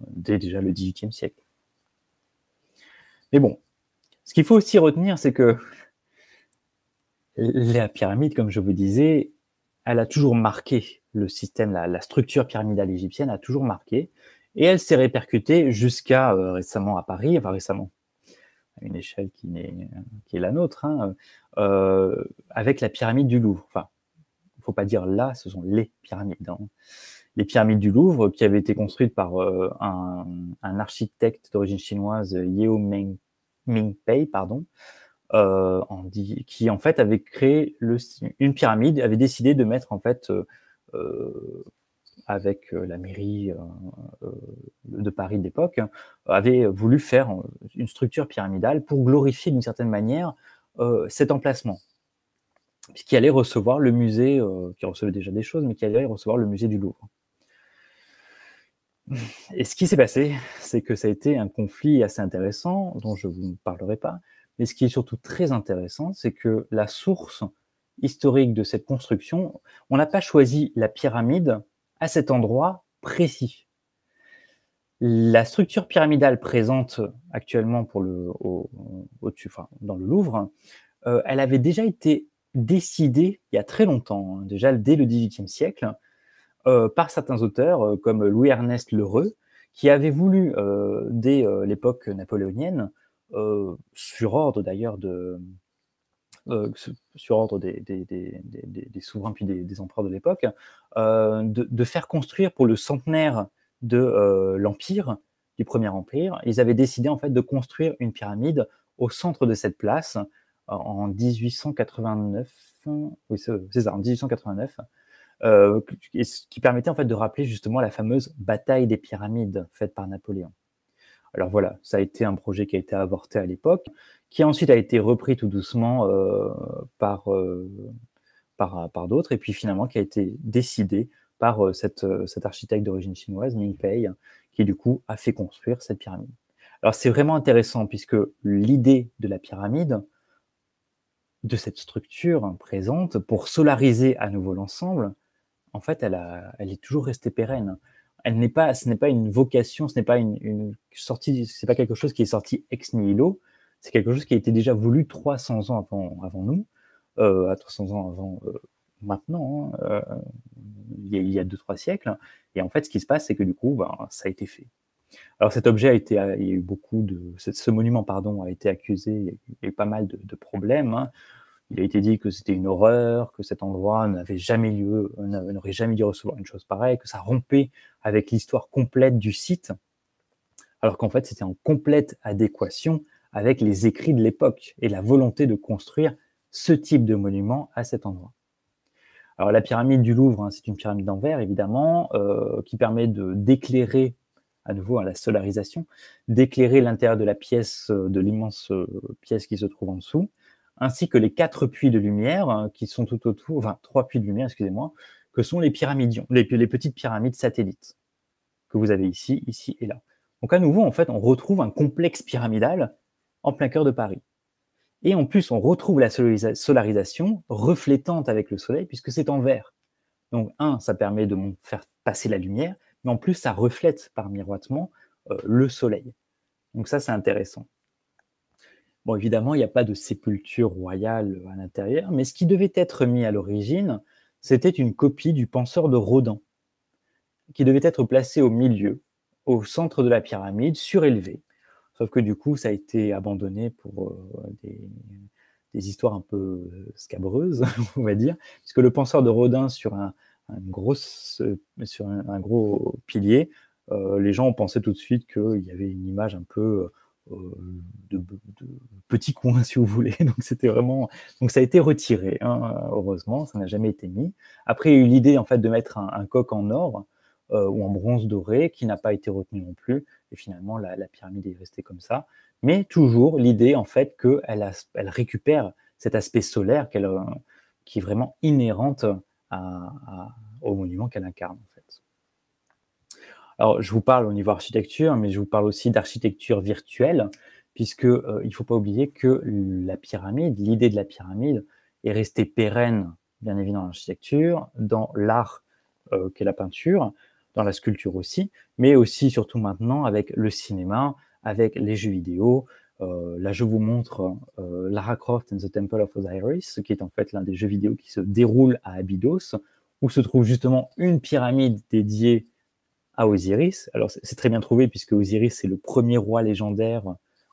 dès déjà le XVIIIe siècle. Mais bon, ce qu'il faut aussi retenir, c'est que la pyramide, comme je vous disais, elle a toujours marqué le système, la, structure pyramidale égyptienne a toujours marqué, et elle s'est répercutée jusqu'à euh, récemment à Paris, enfin récemment, à une échelle qui, est, qui est la nôtre, hein, euh, avec la pyramide du Louvre. Enfin, il ne faut pas dire là, ce sont les pyramides. Hein. Les pyramides du Louvre, qui avaient été construites par euh, un, architecte d'origine chinoise, Yeo Ming, Mingpei, pardon, euh, qui en fait avait créé une pyramide, avait décidé de mettre en fait euh, euh, avec la mairie de Paris de l'époque avait voulu faire une structure pyramidale pour glorifier d'une certaine manière cet emplacement, qui allait recevoir le musée, qui recevait déjà des choses, mais qui allait recevoir le musée du Louvre. Et ce qui s'est passé, c'est que ça a été un conflit assez intéressant, dont je ne vous parlerai pas, mais ce qui est surtout très intéressant, c'est que la source historique de cette construction, on n'a pas choisi la pyramide à cet endroit précis. La structure pyramidale présente actuellement pour le, au, dans le Louvre, euh, elle avait déjà été décidée il y a très longtemps, hein, déjà dès le XVIIIe siècle, euh, par certains auteurs euh, comme Louis-Ernest Lheureux, qui avait voulu, dès l'époque napoléonienne, euh, sur ordre d'ailleurs de, euh, sur ordre des, souverains puis des, empereurs de l'époque, euh, de, faire construire pour le centenaire de l'Empire, du Premier Empire, ils avaient décidé en fait de construire une pyramide au centre de cette place en 1889, oui c'est ça, en 1889, ce qui permettait en fait de rappeler justement la fameuse bataille des pyramides faite par Napoléon. Alors voilà, ça a été un projet qui a été avorté à l'époque, qui ensuite a été repris tout doucement euh, euh, par, d'autres, et puis finalement qui a été décidé par euh, cet architecte d'origine chinoise, Ming Pei, qui du coup a fait construire cette pyramide. Alors c'est vraiment intéressant puisque l'idée de la pyramide, de cette structure présente, pour solariser à nouveau l'ensemble, en fait, elle est toujours restée pérenne elle n'est pas, ce n'est pas une vocation, ce n'est pas une, sortie, c'est pas quelque chose qui est sorti ex nihilo. C'est quelque chose qui a été déjà voulu 300 ans avant, avant nous, euh, à 300 ans avant euh, maintenant, hein, euh, il y a 2-3 siècles. Et en fait, ce qui se passe, c'est que du coup, ben, ça a été fait. Alors cet objet a été, il y a eu beaucoup de, ce monument pardon a été accusé, il y a eu pas mal de, problèmes. Hein. Il a été dit que c'était une horreur, que cet endroit n'avait jamais lieu, n'aurait jamais dû recevoir une chose pareille, que ça rompait avec l'histoire complète du site, alors qu'en fait c'était en complète adéquation avec les écrits de l'époque et la volonté de construire ce type de monument à cet endroit. Alors la pyramide du Louvre, hein, c'est une pyramide verre évidemment, euh, qui permet de d'éclairer à nouveau hein, la solarisation, d'éclairer l'intérieur de la pièce, euh, de l'immense euh, pièce qui se trouve en dessous, ainsi que les quatre puits de lumière hein, qui sont tout autour, enfin trois puits de lumière, excusez-moi, que sont les pyramidions, les, petites pyramides satellites que vous avez ici, ici et là. Donc à nouveau, en fait, on retrouve un complexe pyramidal en plein cœur de Paris. Et en plus, on retrouve la solarisation reflétante avec le soleil puisque c'est en vert. Donc un, ça permet de faire passer la lumière, mais en plus, ça reflète par miroitement euh, le soleil. Donc ça, c'est intéressant. Bon, évidemment, il n'y a pas de sépulture royale à l'intérieur, mais ce qui devait être mis à l'origine, c'était une copie du penseur de Rodin, qui devait être placée au milieu, au centre de la pyramide, surélevée. Sauf que du coup, ça a été abandonné pour euh, des, histoires un peu euh, scabreuses, on va dire, puisque le penseur de Rodin sur euh, un, gros, pilier, les gens ont pensé tout de suite qu'il y avait une image un peu de, petits coins, si vous voulez. Donc, c'était vraiment. Donc, ça a été retiré, hein, heureusement, ça n'a jamais été mis. Après, il y a eu l'idée, en fait, de mettre un, coq en or euh, ou en bronze doré qui n'a pas été retenu non plus. Et finalement, la, pyramide est restée comme ça. Mais toujours l'idée, en fait, qu'elle elle récupère cet aspect solaire euh, qui est vraiment inhérente au monument qu'elle incarne. Alors, je vous parle au niveau architecture, mais je vous parle aussi d'architecture virtuelle, puisque euh, il ne faut pas oublier que la pyramide, l'idée de la pyramide, est restée pérenne, bien évidemment, dans l'architecture, dans l'art euh, qu'est la peinture, dans la sculpture aussi, mais aussi surtout maintenant avec le cinéma, avec les jeux vidéo. Euh, là, je vous montre Lara Croft and the Temple of Osiris, qui est en fait l'un des jeux vidéo qui se déroule à Abydos, où se trouve justement une pyramide dédiée ah, Osiris. Alors c'est très bien trouvé puisque Osiris c'est le premier roi légendaire,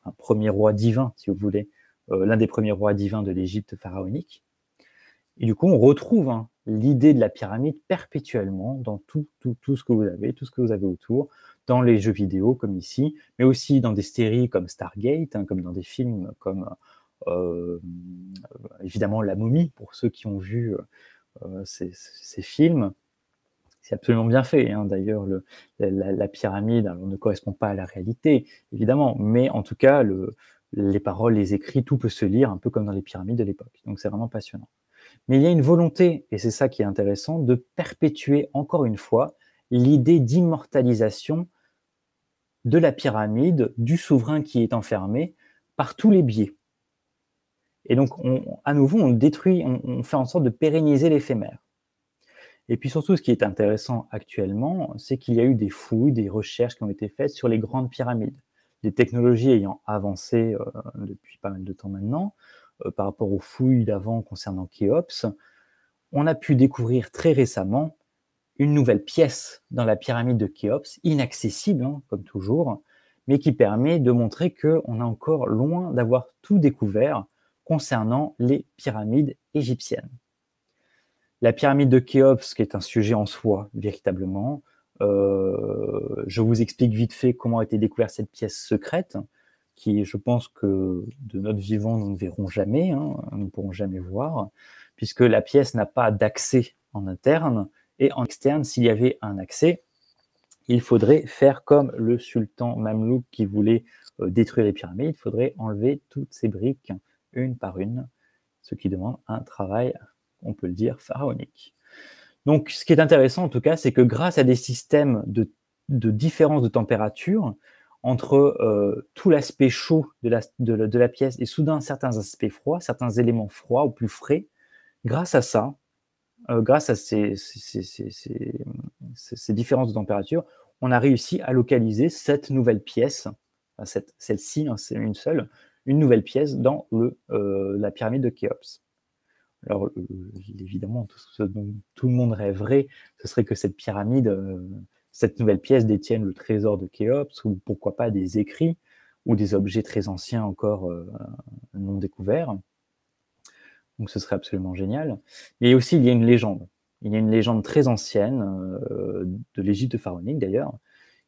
un premier roi divin si vous voulez, euh, l'un des premiers rois divins de l'Égypte pharaonique. Et du coup on retrouve hein, l'idée de la pyramide perpétuellement dans tout, tout, tout ce que vous avez, tout ce que vous avez autour, dans les jeux vidéo comme ici, mais aussi dans des séries comme Stargate, hein, comme dans des films comme euh, euh, évidemment La Momie pour ceux qui ont vu ces films c'est absolument bien fait. Hein. D'ailleurs, la, pyramide ne correspond pas à la réalité, évidemment, mais en tout cas, les paroles, les écrits, tout peut se lire un peu comme dans les pyramides de l'époque. Donc c'est vraiment passionnant. Mais il y a une volonté, et c'est ça qui est intéressant, de perpétuer encore une fois l'idée d'immortalisation de la pyramide, du souverain qui est enfermé, par tous les biais. Et donc, à nouveau, on détruit, on fait en sorte de pérenniser l'éphémère. Et puis surtout, ce qui est intéressant actuellement, c'est qu'il y a eu des fouilles, des recherches qui ont été faites sur les grandes pyramides. Les technologies ayant avancé euh, depuis pas mal de temps maintenant, euh, par rapport aux fouilles d'avant concernant Khéops, on a pu découvrir très récemment une nouvelle pièce dans la pyramide de Khéops, inaccessible hein, comme toujours, mais qui permet de montrer qu'on est encore loin d'avoir tout découvert concernant les pyramides égyptiennes la pyramide de Khéops, qui est un sujet en soi, véritablement. Euh, je vous explique vite fait comment a été découverte cette pièce secrète, qui, je pense que de notre vivant, nous ne verrons jamais, hein, nous ne pourrons jamais voir, puisque la pièce n'a pas d'accès en interne, et en externe, s'il y avait un accès, il faudrait faire comme le sultan mamelouk qui voulait euh, détruire les pyramides, il faudrait enlever toutes ces briques une par une, ce qui demande un travail on peut le dire, pharaonique. Donc, ce qui est intéressant, en tout cas, c'est que grâce à des systèmes de, différence de température entre euh, tout l'aspect chaud de la, de, pièce et soudain certains aspects froids, certains éléments froids ou plus frais, grâce à ça, euh, grâce à ces, ces, différences de température, on a réussi à localiser cette nouvelle pièce, cette celle-ci, hein, c'est une seule, une nouvelle pièce dans le, euh, la pyramide de Khéops. Alors, euh, évidemment, tout le monde rêverait, ce serait que cette pyramide, euh, cette nouvelle pièce détienne le trésor de Khéops, ou pourquoi pas des écrits, ou des objets très anciens encore euh, non découverts. Donc ce serait absolument génial. Et aussi, il y a une légende. Il y a une légende très ancienne, de l'Égypte pharaonique d'ailleurs,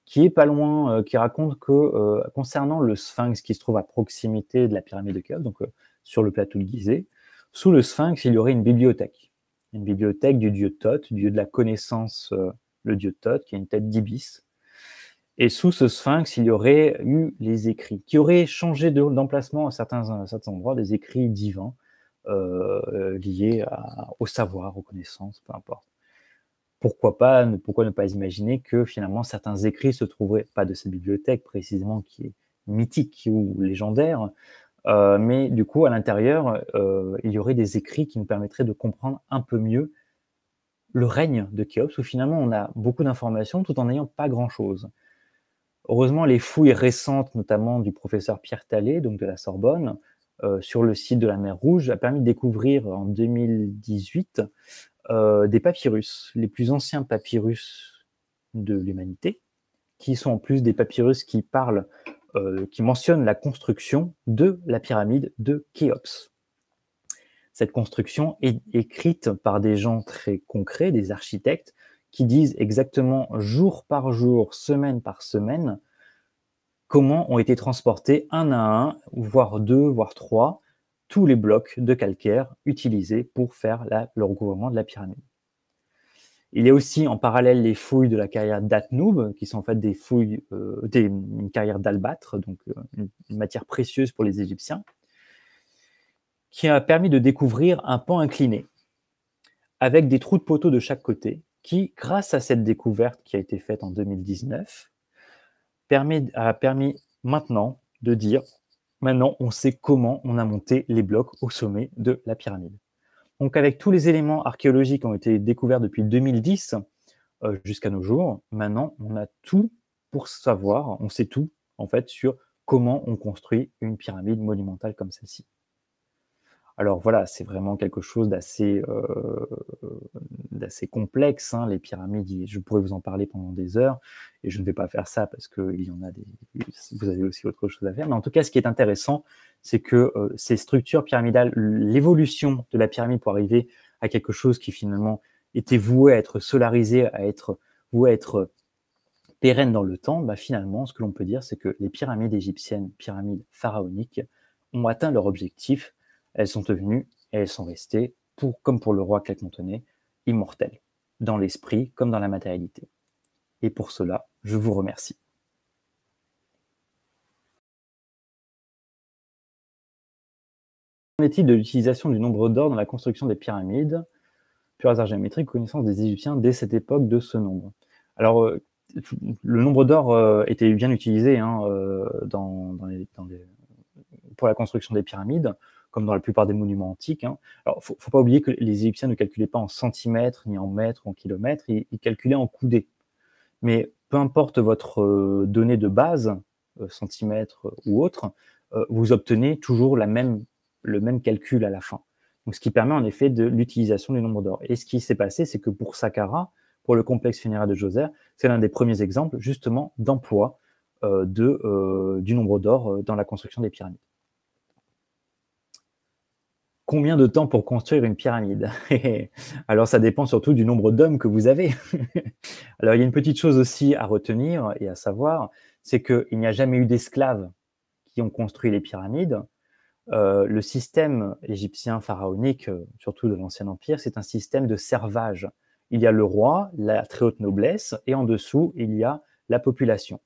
qui est pas loin, qui raconte que concernant le sphinx qui se trouve à proximité de la pyramide de Khéops, donc sur le plateau de Gizeh, sous le sphinx, il y aurait une bibliothèque. Une bibliothèque du dieu Thoth, dieu de la connaissance, euh, le dieu Thoth, qui a une tête d'ibis. Et sous ce sphinx, il y aurait eu les écrits, qui auraient changé d'emplacement à certains, certains endroits, des écrits divins euh, euh, liés au savoir, aux connaissances, peu importe. Pourquoi, pas, pourquoi ne pas imaginer que finalement certains écrits se trouveraient, pas de cette bibliothèque précisément qui est mythique ou légendaire, euh, mais du coup, à l'intérieur, euh, il y aurait des écrits qui nous permettraient de comprendre un peu mieux le règne de Khéops, où finalement on a beaucoup d'informations tout en n'ayant pas grand-chose. Heureusement, les fouilles récentes, notamment du professeur Pierre Tallet, donc de la Sorbonne, euh, sur le site de la mer Rouge, a permis de découvrir en 2018 des papyrus, les plus anciens papyrus de l'humanité, qui sont en plus des papyrus qui parlent euh, qui mentionne la construction de la pyramide de Khéops. Cette construction est écrite par des gens très concrets, des architectes, qui disent exactement jour par jour, semaine par semaine, comment ont été transportés un à un, voire deux, voire trois, tous les blocs de calcaire utilisés pour faire le recouvrement de la pyramide. Il y a aussi en parallèle les fouilles de la carrière d'Atnoub, qui sont en fait des fouilles, euh, une carrière d'albâtre, donc euh, une matière précieuse pour les Égyptiens, qui a permis de découvrir un pan incliné, avec des trous de poteaux de chaque côté, qui, grâce à cette découverte qui a été faite en 2019, permet, a permis maintenant de dire, maintenant on sait comment on a monté les blocs au sommet de la pyramide. Donc, avec tous les éléments archéologiques qui ont été découverts depuis 2010 euh, jusqu'à nos jours, maintenant, on a tout pour savoir, on sait tout, en fait, sur comment on construit une pyramide monumentale comme celle-ci. Alors voilà, c'est vraiment quelque chose d'assez euh, complexe, hein, les pyramides. Je pourrais vous en parler pendant des heures, et je ne vais pas faire ça parce que y en a des. Vous avez aussi autre chose à faire. Mais en tout cas, ce qui est intéressant, c'est que euh, ces structures pyramidales, l'évolution de la pyramide pour arriver à quelque chose qui finalement était voué à être solarisé, à être voué à être pérenne dans le temps, bah, finalement, ce que l'on peut dire, c'est que les pyramides égyptiennes, pyramides pharaoniques, ont atteint leur objectif elles sont devenues et elles sont restées, pour, comme pour le roi contenaient, immortelles, dans l'esprit comme dans la matérialité. Et pour cela, je vous remercie. Qu'en est-il de l'utilisation du nombre d'or dans la construction des pyramides Pur hasard géométrique, connaissance des Égyptiens dès cette époque de ce nombre. Alors, euh, le nombre d'or euh, était bien utilisé hein, euh, pour la construction des pyramides comme dans la plupart des monuments antiques. Hein. Alors, faut, pas oublier que les Égyptiens ne calculaient pas en centimètres, ni en mètres, ni en kilomètres, ils, calculaient en coudées. Mais peu importe votre euh, donnée de base, euh, centimètres euh, ou autre, vous obtenez toujours la même, le même calcul à la fin. Donc, ce qui permet en effet de l'utilisation du nombre d'or. Et ce qui s'est passé, c'est que pour Saqqara, pour le complexe funéraire de Joser, c'est l'un des premiers exemples justement d'emploi du nombre d'or dans la construction des pyramides combien de temps pour construire une pyramide Alors, ça dépend surtout du nombre d'hommes que vous avez. Alors, il y a une petite chose aussi à retenir et à savoir, c'est qu'il n'y a jamais eu d'esclaves qui ont construit les pyramides. Euh, le système égyptien pharaonique, euh, surtout de l'Ancien Empire, c'est un système de servage. Il y a le roi, la très haute noblesse, et en dessous, il y a la population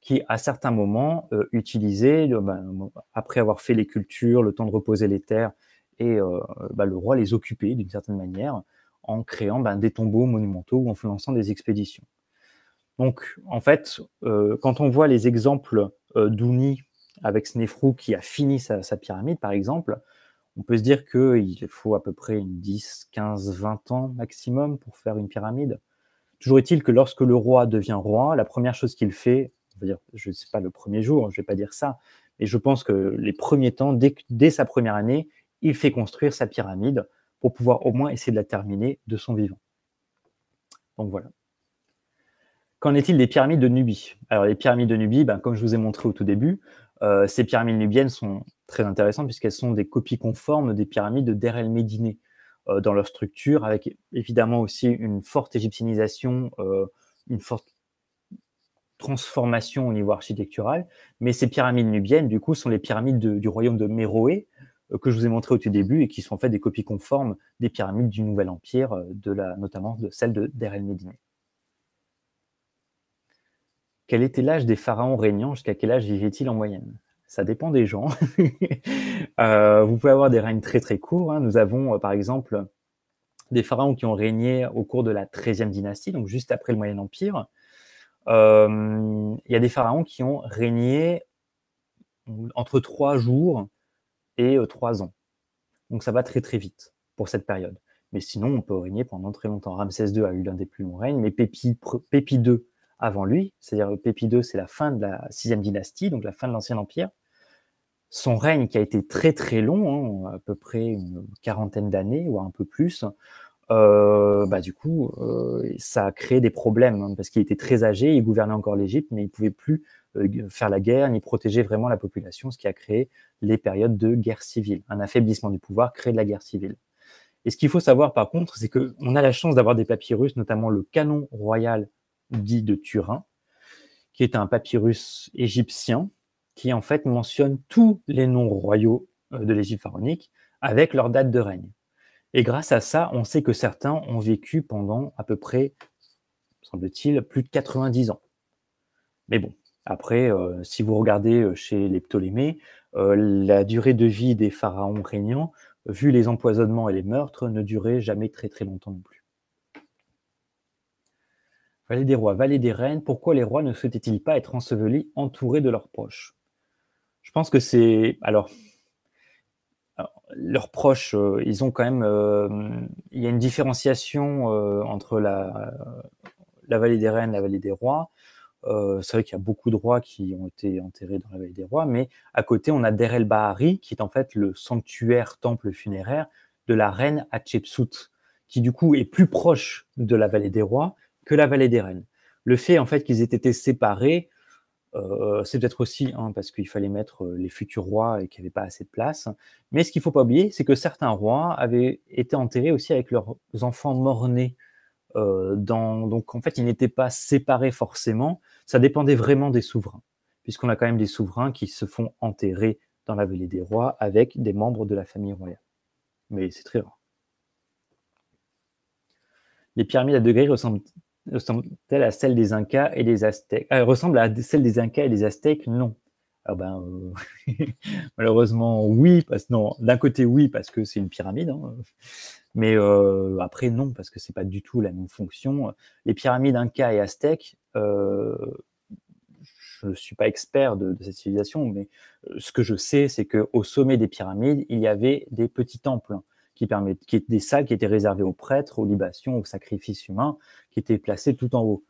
qui, à certains moments, euh, utilisait, ben, après avoir fait les cultures, le temps de reposer les terres, et euh, bah, le roi les occupait d'une certaine manière en créant bah, des tombeaux monumentaux ou en lançant des expéditions. Donc, en fait, euh, quand on voit les exemples euh, d'Ouni avec Snefrou qui a fini sa, pyramide, par exemple, on peut se dire qu'il faut à peu près 10, 15, 20 ans maximum pour faire une pyramide. Toujours est-il que lorsque le roi devient roi, la première chose qu'il fait, dire, je ne sais pas le premier jour, je ne vais pas dire ça, mais je pense que les premiers temps, dès sa première année, il fait construire sa pyramide pour pouvoir au moins essayer de la terminer de son vivant. Donc voilà. Qu'en est-il des pyramides de Nubie Alors les pyramides de Nubie, ben, comme je vous ai montré au tout début, euh, ces pyramides nubiennes sont très intéressantes puisqu'elles sont des copies conformes des pyramides de Der euh, dans leur structure, avec évidemment aussi une forte égyptianisation, euh, une forte transformation au niveau architectural. Mais ces pyramides nubiennes, du coup, sont les pyramides du royaume de Méroé, euh, que je vous ai montré au tout début et qui sont en fait des copies conformes des pyramides du Nouvel Empire, euh, de notamment de celle de Der el Médine. Quel était l'âge des pharaons régnants Jusqu'à quel âge vivaient-ils en moyenne Ça dépend des gens. Euh, vous pouvez avoir des règnes très très courts. Hein. Nous avons par exemple des pharaons qui ont régné au cours de la 13e dynastie, donc juste après le Moyen Empire. Il y a des pharaons qui ont régné entre trois jours et euh, trois ans. Donc ça va très très vite pour cette période. Mais sinon, on peut régner pendant très longtemps. Ramsès II a eu l'un des plus longs règnes, mais Pépi, Pépi II avant lui, c'est-à-dire Pépi II, c'est la fin de la sixième dynastie, donc la fin de l'ancien empire. Son règne qui a été très très long, hein, à peu près une quarantaine d'années ou un peu plus, euh, bah, du coup, euh, ça a créé des problèmes hein, parce qu'il était très âgé, il gouvernait encore l'Égypte, mais il pouvait plus euh, faire la guerre, ni protéger vraiment la population, ce qui a créé les périodes de guerre civile. Un affaiblissement du pouvoir crée de la guerre civile. Et ce qu'il faut savoir par contre, c'est qu'on a la chance d'avoir des papyrus, notamment le canon royal dit de Turin, qui est un papyrus égyptien, qui en fait mentionne tous les noms royaux euh, de l'Égypte pharaonique avec leur date de règne. Et grâce à ça, on sait que certains ont vécu pendant à peu près, semble-t-il, plus de 90 ans. Mais bon, après, euh, si vous regardez euh, chez les Ptolémées, euh, la durée de vie des pharaons régnants, vu les empoisonnements et les meurtres, ne durait jamais très très longtemps non plus. Vallée des rois, vallée des reines, pourquoi les rois ne souhaitaient-ils pas être ensevelis, entourés de leurs proches Je pense que c'est... Alors, leurs proches, ils ont quand même. il y a une différenciation entre la, la, vallée des reines, la vallée des rois. Euh, c'est vrai qu'il y a beaucoup de rois qui ont été enterrés dans la vallée des rois, mais à côté, on a Der Bahari, qui est en fait le sanctuaire temple funéraire de la reine Hatshepsut, qui du coup est plus proche de la vallée des rois que la vallée des reines. Le fait en fait qu'ils aient été séparés, euh, c'est peut-être aussi hein, parce qu'il fallait mettre euh, les futurs rois et qu'il n'y avait pas assez de place. Mais ce qu'il ne faut pas oublier, c'est que certains rois avaient été enterrés aussi avec leurs enfants morts-nés. Euh, donc en fait, ils n'étaient pas séparés forcément. Ça dépendait vraiment des souverains, puisqu'on a quand même des souverains qui se font enterrer dans la vallée des rois avec des membres de la famille royale. Mais c'est très rare. Les pyramides à degrés ressemblent elles à celles des Incas et des Aztèques euh, à celles des Incas et des Aztèques Non. Ah ben, euh, malheureusement, oui, parce non. D'un côté, oui, parce que c'est une pyramide. Hein. Mais après, non, parce que c'est pas du tout la même fonction. Les pyramides Inca et Aztèque je ne suis pas expert de, cette civilisation, mais ce que je sais, c'est qu'au sommet des pyramides, il y avait des petits temples qui permettent, qui des salles qui étaient réservées aux prêtres, aux libations, aux sacrifices humains, qui étaient placés tout en haut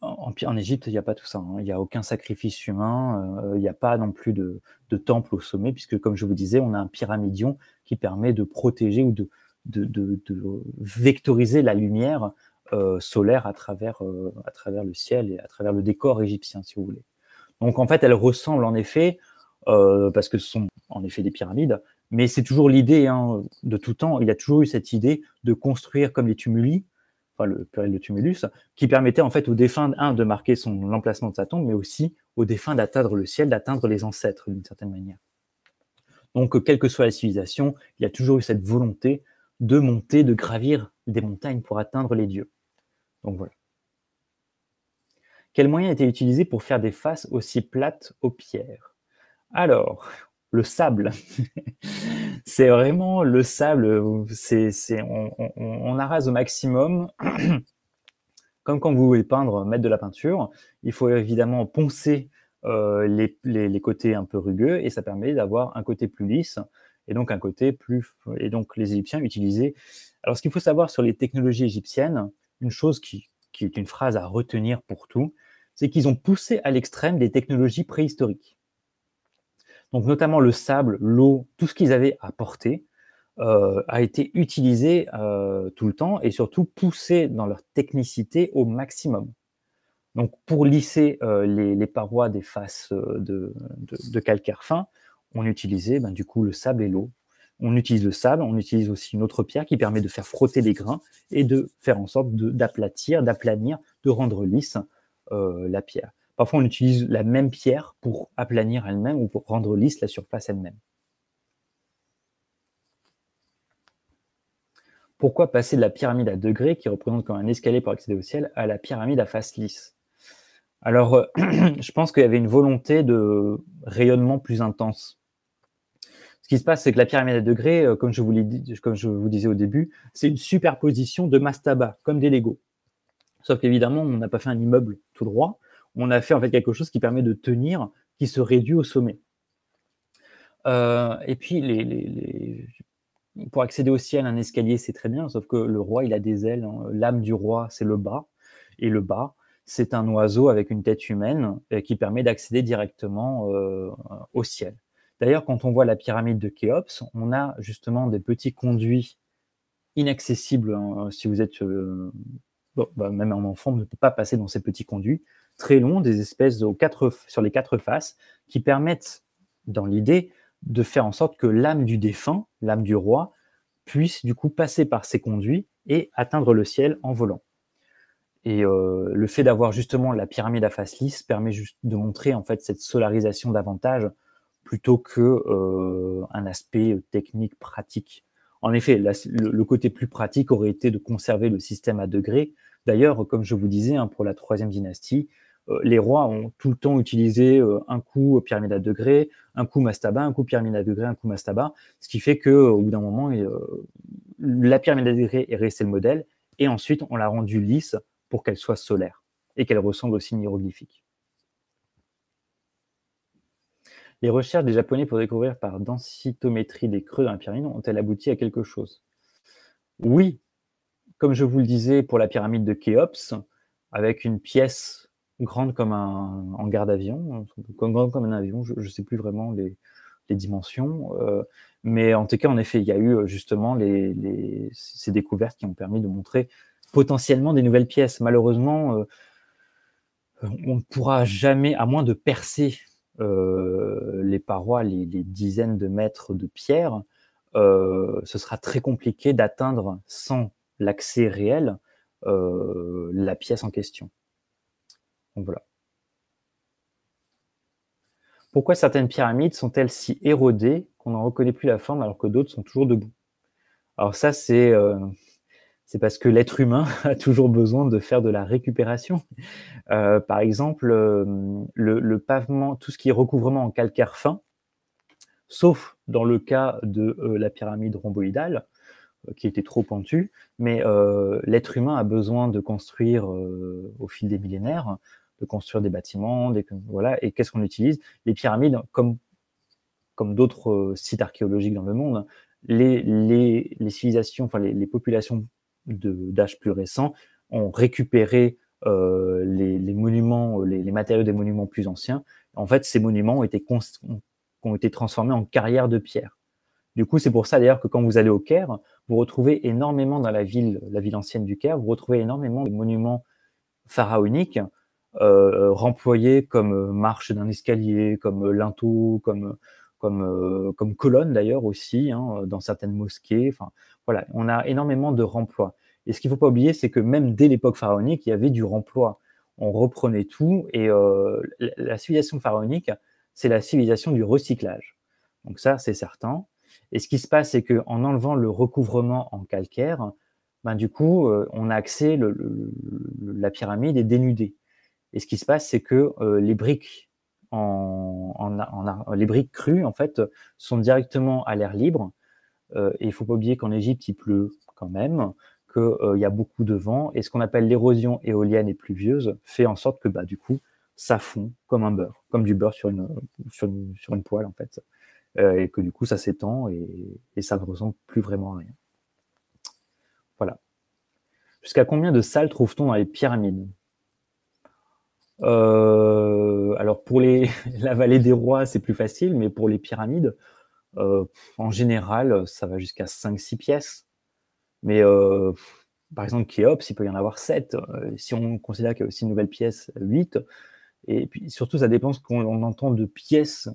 en, Égypte, il n'y a pas tout ça. Hein. Il n'y a aucun sacrifice humain. Euh, il n'y a pas non plus de, temple au sommet, puisque, comme je vous disais, on a un pyramidion qui permet de protéger ou de, vectoriser la lumière euh, solaire euh, à travers, le ciel et à travers le décor égyptien, si vous voulez. Donc, en fait, elle ressemble en effet, parce que ce sont en effet des pyramides, mais c'est toujours l'idée hein, de tout temps. Il y a toujours eu cette idée de construire comme les tumuli le pluriel de tumulus, qui permettait en fait au défunt, un, de marquer son l'emplacement de sa tombe, mais aussi au défunt d'atteindre le ciel, d'atteindre les ancêtres d'une certaine manière. Donc, quelle que soit la civilisation, il y a toujours eu cette volonté de monter, de gravir des montagnes pour atteindre les dieux. Donc voilà. Quel moyen étaient utilisés utilisé pour faire des faces aussi plates aux pierres Alors, le sable. c'est vraiment le sable. C'est, on, arrase au maximum. Comme quand vous voulez peindre, mettre de la peinture, il faut évidemment poncer euh, les, côtés un peu rugueux et ça permet d'avoir un côté plus lisse et donc un côté plus. Et donc les Égyptiens utilisaient. Alors ce qu'il faut savoir sur les technologies égyptiennes, une chose qui, qui est une phrase à retenir pour tout, c'est qu'ils ont poussé à l'extrême des technologies préhistoriques. Donc notamment le sable, l'eau, tout ce qu'ils avaient à porter euh, a été utilisé euh, tout le temps et surtout poussé dans leur technicité au maximum. Donc pour lisser euh, les, parois des faces de, calcaire fin, on utilisait ben, du coup le sable et l'eau. On utilise le sable, on utilise aussi une autre pierre qui permet de faire frotter les grains et de faire en sorte d'aplatir, d'aplanir, de rendre lisse la pierre. Parfois, on utilise la même pierre pour aplanir elle-même ou pour rendre lisse la surface elle-même. Pourquoi passer de la pyramide à degrés, qui représente comme un escalier pour accéder au ciel, à la pyramide à face lisse Alors, euh, je pense qu'il y avait une volonté de rayonnement plus intense. Ce qui se passe, c'est que la pyramide à degrés, euh, comme je vous, comme je vous disais au début, c'est une superposition de mastabas, comme des Legos. Sauf qu'évidemment, on n'a pas fait un immeuble tout droit on a fait en fait quelque chose qui permet de tenir, qui se réduit au sommet. Euh, et puis, pour accéder au ciel, un escalier, c'est très bien, sauf que le roi, il a des ailes. Hein. L'âme du roi, c'est le bas. Et le bas, c'est un oiseau avec une tête humaine euh, qui permet d'accéder directement euh, au ciel. D'ailleurs, quand on voit la pyramide de Khéops, on a justement des petits conduits inaccessibles. Hein. si vous êtes, bah, même un enfant ne peut pas passer dans ces petits conduits très long, des espèces sur les quatre faces, qui permettent, dans l'idée, de faire en sorte que l'âme du défunt, l'âme du roi, puisse du coup passer par ces conduits et atteindre le ciel en volant. Et euh, le fait d'avoir justement la pyramide à face lisse permet juste de montrer en fait cette solarisation davantage plutôt que euh, un aspect technique pratique. En effet, le, côté plus pratique aurait été de conserver le système à degrés. D'ailleurs, comme je vous disais, hein, pour la troisième dynastie, euh, les rois ont tout le temps utilisé euh, un coup pyramide à degrés, un coup mastaba, un coup pyramide à degrés, un coup mastaba, ce qui fait que euh, au bout d'un moment, la pyramide à degrés est restée le modèle, et ensuite on l'a rendue lisse pour qu'elle soit solaire et qu'elle ressemble au signe hiéroglyphique. Les recherches des Japonais pour découvrir par densitométrie des creux dans la pyramide ont-elles abouti à quelque chose Oui, comme je vous le disais pour la pyramide de Khéops, avec une pièce grande comme un, en garde d'avion, comme, comme un avion, je ne sais plus vraiment les, dimensions. Euh, mais en tout cas, en effet, il y a eu euh, justement ces découvertes qui ont permis de montrer potentiellement des nouvelles pièces. Malheureusement, euh, on ne pourra jamais, à moins de percer euh, les parois, les, les, dizaines de mètres de pierre, ce sera très compliqué d'atteindre sans l'accès réel la pièce en question. Pourquoi certaines pyramides sont-elles si érodées qu'on n'en reconnaît plus la forme alors que d'autres sont toujours debout Alors ça, euh, c'est parce que l'être humain a toujours besoin de faire de la récupération. Euh, par exemple, euh, le, pavement, tout ce qui est recouvrement en calcaire fin, sauf dans le cas de la pyramide rhomboïdale, qui était trop pentue, mais l'être humain a besoin de construire au fil des millénaires de construire des bâtiments, des, voilà. Et qu'est-ce qu'on utilise Les pyramides, comme, comme d'autres euh, sites archéologiques dans le monde, les, les, les civilisations, enfin les, les populations d'âge plus récent ont récupéré euh, les, monuments, les, matériaux des monuments plus anciens. En fait, ces monuments ont été, ont été transformés en carrières de pierre. Du coup, c'est pour ça d'ailleurs que quand vous allez au Caire, vous retrouvez énormément dans la ville, la ville ancienne du Caire, vous retrouvez énormément de monuments pharaoniques euh, remployés comme euh, marche d'un escalier, comme euh, linteau, comme, comme, comme colonne d'ailleurs aussi, hein, dans certaines mosquées. Enfin, voilà, on a énormément de remploi. Et ce qu'il ne faut pas oublier, c'est que même dès l'époque pharaonique, il y avait du remploi. On reprenait tout et la civilisation pharaonique, c'est la civilisation du recyclage. Donc ça, c'est certain. Et ce qui se passe, c'est qu'en enlevant le recouvrement en calcaire, ben, du coup, on a accès, la pyramide est dénudée. Et ce qui se passe, c'est que euh, les briques en, les briques crues en fait sont directement à l'air libre. Euh, et il faut pas oublier qu'en Égypte il pleut quand même, qu'il euh, y a beaucoup de vent et ce qu'on appelle l'érosion éolienne et pluvieuse fait en sorte que bah, du coup ça fond comme un beurre, comme du beurre sur une poêle en fait, et que du coup ça s'étend et, et ça ne ressemble plus vraiment à rien. Voilà. Jusqu'à combien de salles trouve-t-on dans les pyramides euh, alors pour les, la vallée des rois, c'est plus facile, mais pour les pyramides, euh, en général, ça va jusqu'à 5-6 pièces. Mais euh, par exemple, Khéops, il peut y en avoir 7. si on considère qu'il y a aussi une nouvelle pièce, 8. Et puis surtout, ça dépend ce qu'on entend de pièces,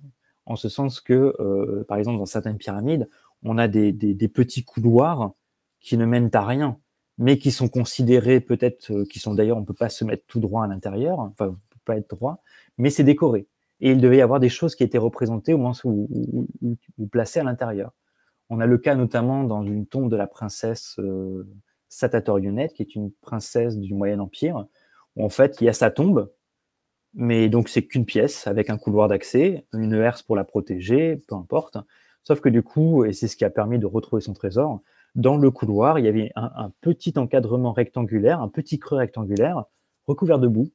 en ce sens que, par exemple, dans certaines pyramides, on a des petits couloirs qui ne mènent à rien mais qui sont considérés peut-être, euh, qui sont d'ailleurs, on ne peut pas se mettre tout droit à l'intérieur, hein, enfin, on ne peut pas être droit, mais c'est décoré. Et il devait y avoir des choses qui étaient représentées au moins ou, ou, placées à l'intérieur. On a le cas notamment dans une tombe de la princesse euh, Satatorionette, qui est une princesse du Moyen Empire, où en fait il y a sa tombe, mais donc c'est qu'une pièce avec un couloir d'accès, une herse pour la protéger, peu importe. Sauf que du coup, et c'est ce qui a permis de retrouver son trésor, dans le couloir, il y avait un, petit encadrement rectangulaire, un petit creux rectangulaire recouvert de boue.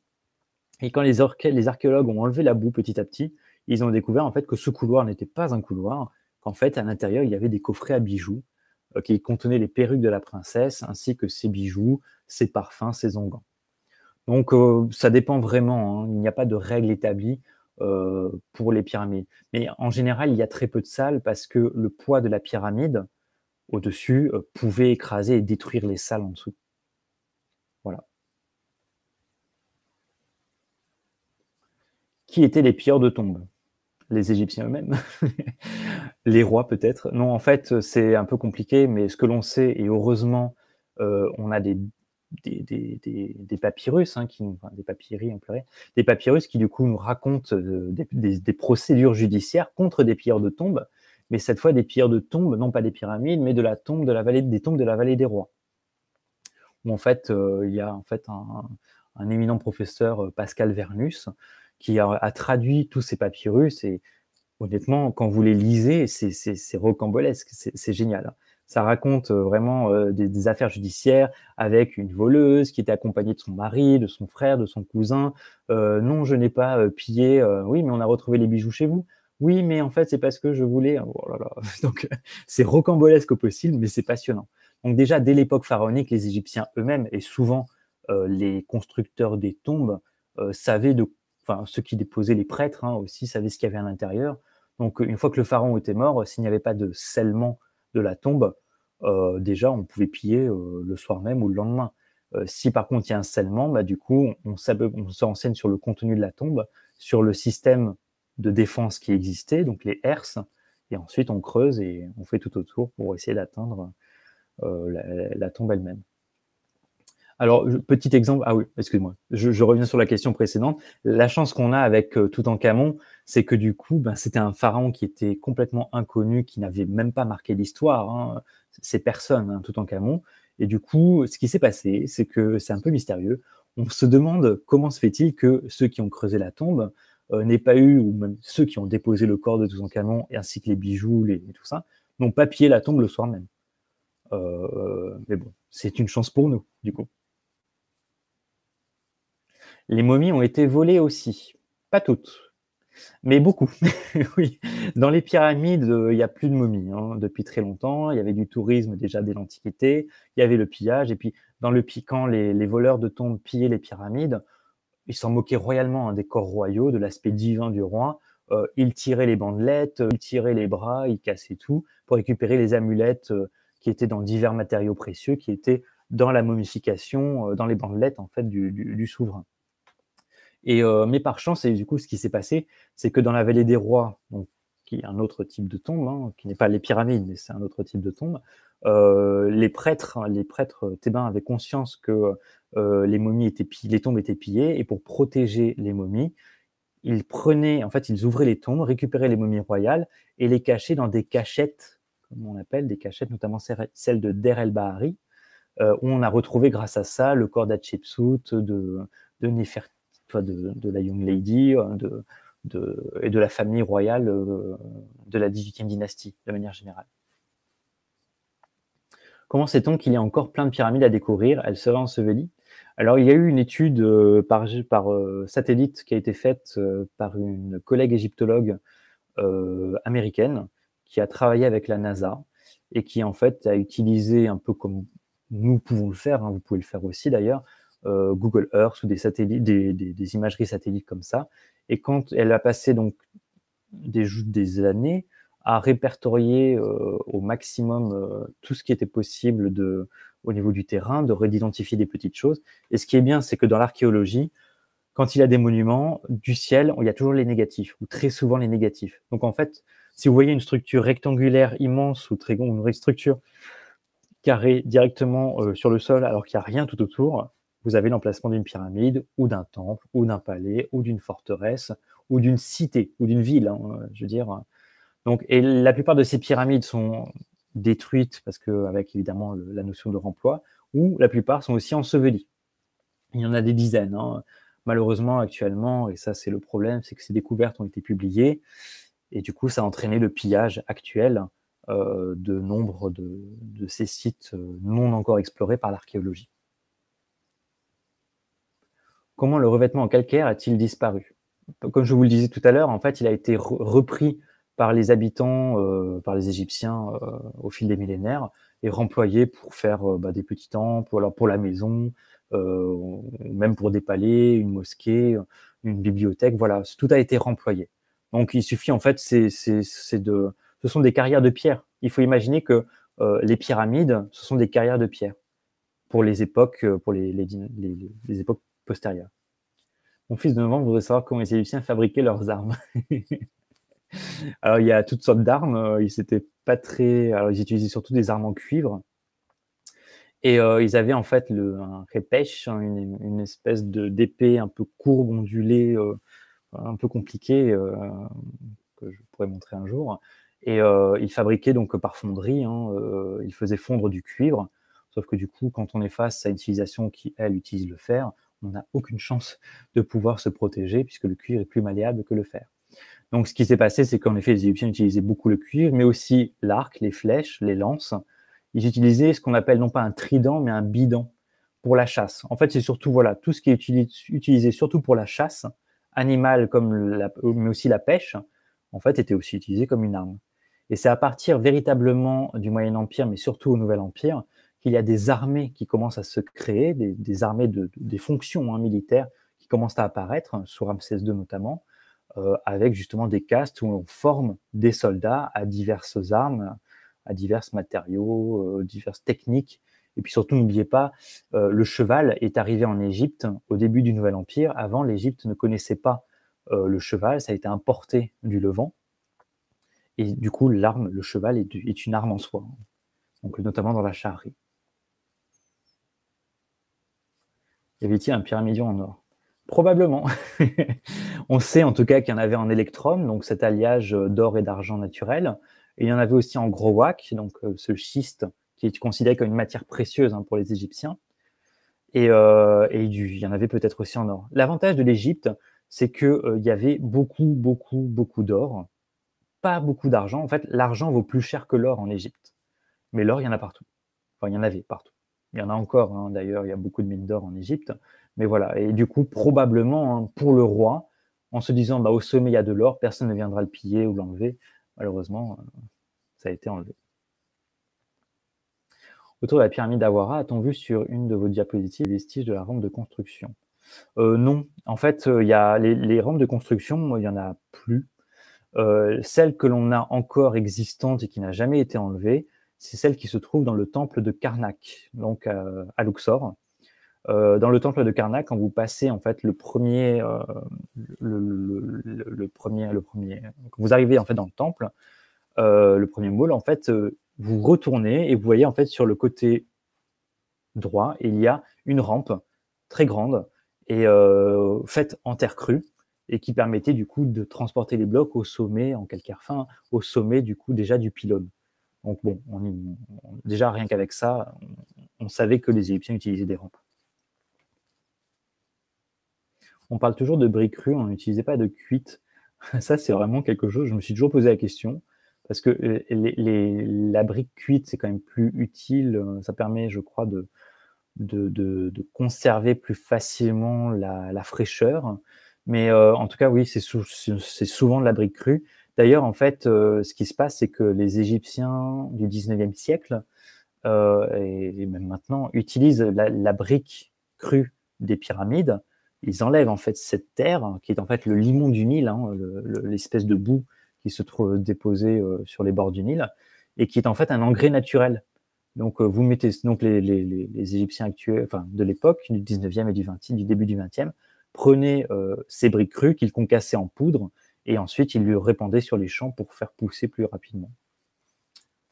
Et quand les, archéologues ont enlevé la boue petit à petit, ils ont découvert en fait que ce couloir n'était pas un couloir, qu'en fait à l'intérieur il y avait des coffrets à bijoux euh, qui contenaient les perruques de la princesse ainsi que ses bijoux, ses parfums, ses ongans. Donc euh, ça dépend vraiment, hein. il n'y a pas de règle établie euh, pour les pyramides. Mais en général, il y a très peu de salles parce que le poids de la pyramide au-dessus euh, pouvaient écraser et détruire les salles en dessous. Voilà. Qui étaient les pilleurs de tombes Les Égyptiens eux-mêmes Les rois peut-être Non, en fait, c'est un peu compliqué, mais ce que l'on sait, et heureusement, euh, on a des, des, papyrus, hein, qui, des papyri, en des papyrus qui du coup nous racontent euh, des, procédures judiciaires contre des pilleurs de tombes mais cette fois des pierres de tombe, non pas des pyramides, mais de la tombe de la vallée, des tombes de la vallée des rois. en fait, euh, il y a en fait un, éminent professeur, euh, Pascal Vernus, qui a, traduit tous ces papyrus. Et honnêtement, quand vous les lisez, c'est rocambolesque, c'est génial. Ça raconte euh, vraiment des, affaires judiciaires avec une voleuse qui était accompagnée de son mari, de son frère, de son cousin. non, je n'ai pas pillé. oui, mais on a retrouvé les bijoux chez vous. Oui, mais en fait, c'est parce que je voulais. Hein, oh donc, c'est rocambolesque au possible, mais c'est passionnant. Donc, déjà, dès l'époque pharaonique, les Égyptiens eux-mêmes, et souvent euh, les constructeurs des tombes, euh, savaient de. Enfin, ceux qui déposaient les prêtres hein, aussi savaient ce qu'il y avait à l'intérieur. Donc, une fois que le pharaon était mort, s'il n'y avait pas de scellement de la tombe, euh, déjà, on pouvait piller le soir même ou le lendemain. si par contre il y a un scellement, bah, du coup, on, on s'enseigne sur le contenu de la tombe, sur le système de défense qui existait, donc les herses, et ensuite on creuse et on fait tout autour pour essayer d'atteindre euh, la, tombe elle-même. Alors, petit exemple, ah oui, excuse-moi, je, reviens sur la question précédente. La chance qu'on a avec en euh, Toutankhamon, c'est que du coup, ben, c'était un pharaon qui était complètement inconnu, qui n'avait même pas marqué l'histoire, hein. ces personnes, hein, Toutankhamon. Et du coup, ce qui s'est passé, c'est que c'est un peu mystérieux. On se demande comment se fait-il que ceux qui ont creusé la tombe euh, n'aient pas eu, ou même ceux qui ont déposé le corps de Toutankhamon, ainsi que les bijoux les, et tout ça, n'ont pas pillé la tombe le soir même. Euh, euh, mais bon, c'est une chance pour nous, du coup. Les momies ont été volées aussi. Pas toutes, mais beaucoup. oui. Dans les pyramides, il y n'y a plus de momies hein. depuis très longtemps. Il y avait du tourisme déjà dès l'Antiquité. Il y avait le pillage. Et puis, dans le piquant, les, les voleurs de tombes pillaient les pyramides ils s'en moquaient royalement hein, des corps royaux, de l'aspect divin du roi. il euh, ils tiraient les bandelettes, euh, ils tiraient les bras, ils cassaient tout pour récupérer les amulettes euh, qui étaient dans divers matériaux précieux, qui étaient dans la momification, dans les bandelettes en fait du, souverain. Et mais par chance, du coup, ce qui s'est passé, c'est que dans la vallée des rois, donc, qui est un autre type de tombe, hein, qui n'est pas les pyramides, mais c'est un autre type de tombe, les prêtres, hein, les prêtres thébains avaient conscience que euh, les momies étaient les tombes étaient pillées, et pour protéger les momies, ils prenaient, en fait, ils ouvraient les tombes, récupéraient les momies royales et les cachaient dans des cachettes, comme on appelle, des cachettes, notamment celles de Der el Bahari, euh, où on a retrouvé grâce à ça le corps d'Hatshepsut, de, de de, la Young Lady, euh, et de la famille royale de la 18e dynastie, de manière générale. Comment sait-on qu'il y a encore plein de pyramides à découvrir Elles seraient ensevelies alors, il y a eu une étude euh, par, euh, satellite qui a été faite euh, par une collègue égyptologue américaine qui a travaillé avec la NASA et qui, en fait, a utilisé un peu comme nous pouvons le faire, hein, vous pouvez le faire aussi d'ailleurs, Google Earth ou des, satellites, des, imageries satellites comme ça. Et quand elle a passé donc des, des années à répertorier au maximum tout ce qui était possible de, au niveau du terrain, de des petites choses. Et ce qui est bien, c'est que dans l'archéologie, quand il y a des monuments, du ciel, il y a toujours les négatifs, ou très souvent les négatifs. Donc en fait, si vous voyez une structure rectangulaire immense ou très, une structure carrée directement euh, sur le sol alors qu'il n'y a rien tout autour, vous avez l'emplacement d'une pyramide ou d'un temple ou d'un palais ou d'une forteresse ou d'une cité ou d'une ville, hein, je veux dire. Donc, et la plupart de ces pyramides sont détruites, parce qu'avec évidemment la notion de remploi, ou la plupart sont aussi ensevelies. Il y en a des dizaines. Hein. Malheureusement, actuellement, et ça c'est le problème, c'est que ces découvertes ont été publiées, et du coup ça a entraîné le pillage actuel euh, de nombre de, ces sites euh, non encore explorés par l'archéologie. Comment le revêtement en calcaire a-t-il disparu Comme je vous le disais tout à l'heure, en fait, il a été repris par les habitants, euh, par les Égyptiens euh, au fil des millénaires et remployés pour faire euh, bah, des petits temples, alors pour la maison, même pour des palais, une mosquée, une bibliothèque. Voilà, tout a été remployé. Donc il suffit en fait, c'est de, ce sont des carrières de pierre. Il faut imaginer que les pyramides, ce sont des carrières de pierre pour les époques, pour les, les, les époques postérieures. Mon fils de novembre voudrait savoir comment les Égyptiens fabriquaient leurs armes. Alors, il y a toutes sortes d'armes. Euh, ils pas très. ils utilisaient surtout des armes en cuivre. Et euh, ils avaient en fait le, un hein, une, espèce espèce d'épée un peu courbe, ondulée, euh, un peu compliquée, que je pourrais montrer un jour. Et ils fabriquaient donc par fonderie, hein, ils faisaient fondre du cuivre. Sauf que du coup, quand on est face à une utilisation qui, elle, utilise le fer, on n'a aucune chance de pouvoir se protéger puisque le cuivre est plus malléable que le fer. Donc, ce qui s'est passé, c'est qu'en effet, les Égyptiens utilisaient beaucoup le cuivre, mais aussi l'arc, les flèches, les lances. Ils utilisaient ce qu'on appelle non pas un trident, mais un bidon pour la chasse. En fait, c'est surtout voilà tout ce qui est utilisé surtout pour la chasse animale, comme mais aussi la pêche, en fait, était aussi utilisé comme une arme. Et c'est à partir véritablement du Moyen Empire, mais surtout au Nouvel Empire, qu'il y a des armées qui commencent à se créer, des, armées de, des fonctions hein, militaires qui commencent à apparaître, sous Ramsès II notamment, euh, avec justement des castes où on forme des soldats à diverses armes, à divers matériaux, euh, diverses techniques. Et puis surtout, n'oubliez pas, euh, le cheval est arrivé en Égypte au début du Nouvel Empire. Avant, l'Égypte ne connaissait pas le cheval, ça a été importé du Levant. Et du coup, l'arme, le cheval est, une arme en soi, donc notamment dans la charrie. Y avait-il un pyramidion en or Probablement. On sait en tout cas qu'il y en avait en électrome donc cet alliage euh, d'or et d'argent naturel. Et il y en avait aussi en growak, donc euh, ce schiste qui est considéré comme une matière précieuse hein, pour les Égyptiens. Et, euh, il y en avait peut-être aussi en or. L'avantage de l'Égypte, c'est qu'il y avait beaucoup, beaucoup, beaucoup d'or, pas beaucoup d'argent. En fait, l'argent vaut plus cher que l'or en Égypte. Mais l'or, il y en a partout. Enfin, il y en avait partout. Il y en a encore, hein, d'ailleurs, il y a beaucoup de mines d'or en Égypte. Mais voilà, et du coup, probablement, hein, pour le roi, en se disant, bah, au sommet, il y a de l'or, personne ne viendra le piller ou l'enlever. Malheureusement, euh, ça a été enlevé. Autour de la pyramide d'Awara, a-t-on vu sur une de vos diapositives les vestiges de la rampe de construction euh, Non. En fait, euh, il y a les, rampes de construction, il n'y en a plus. celle que l'on a encore existante et qui n'a jamais été enlevée, c'est celle qui se trouve dans le temple de Karnak, donc à Luxor. Euh, dans le temple de Karnak, quand vous passez en fait le premier, euh, le, premier, le premier, vous arrivez en fait dans le temple, euh, le premier moule, en fait, vous retournez et vous voyez en fait sur le côté droit, il y a une rampe très grande et faite en terre crue et qui permettait du coup de transporter les blocs au sommet en calcaire fin, au sommet du coup déjà du pylône. Donc bon, déjà rien qu'avec ça, on savait que les Égyptiens utilisaient des rampes. On parle toujours de briques crues, on n'utilisait pas de cuites. Ça, c'est vraiment quelque chose, je me suis toujours posé la question, parce que euh, la brique cuite, c'est quand même plus utile. Euh, ça permet, je crois, de, conserver plus facilement la, fraîcheur. Mais euh, en tout cas, oui, c'est souvent de la brique crue. D'ailleurs, en fait, ce qui se passe, c'est que les Égyptiens du 19e siècle, et, même maintenant, utilisent la brique crue des pyramides ils enlèvent en fait cette terre hein, qui est en fait le limon du Nil, hein, l'espèce de boue qui se trouve euh, déposée euh, sur les bords du Nil et qui est en fait un engrais naturel. Donc euh, vous mettez donc les, Égyptiens actuels, enfin, de l'époque du 19e et du 20 du début du 20e, prenaient ces briques crues qu'ils concassaient en poudre et ensuite ils le répandaient sur les champs pour faire pousser plus rapidement.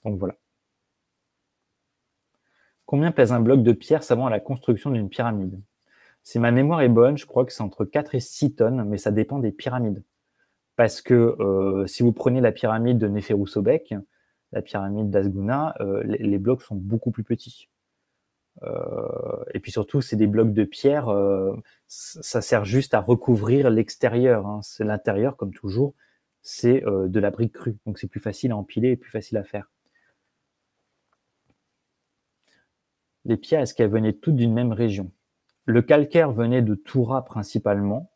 Donc voilà. Combien pèse un bloc de pierre savant à la construction d'une pyramide si ma mémoire est bonne, je crois que c'est entre 4 et 6 tonnes, mais ça dépend des pyramides. Parce que euh, si vous prenez la pyramide de Neferusobek, la pyramide d'Asgouna, euh, les, blocs sont beaucoup plus petits. Euh, et puis surtout, c'est des blocs de pierre. ça sert juste à recouvrir l'extérieur. Hein. C'est l'intérieur, comme toujours, c'est de la brique crue. Donc c'est plus facile à empiler et plus facile à faire. Les pierres, est-ce qu'elles venaient toutes d'une même région le calcaire venait de Toura principalement,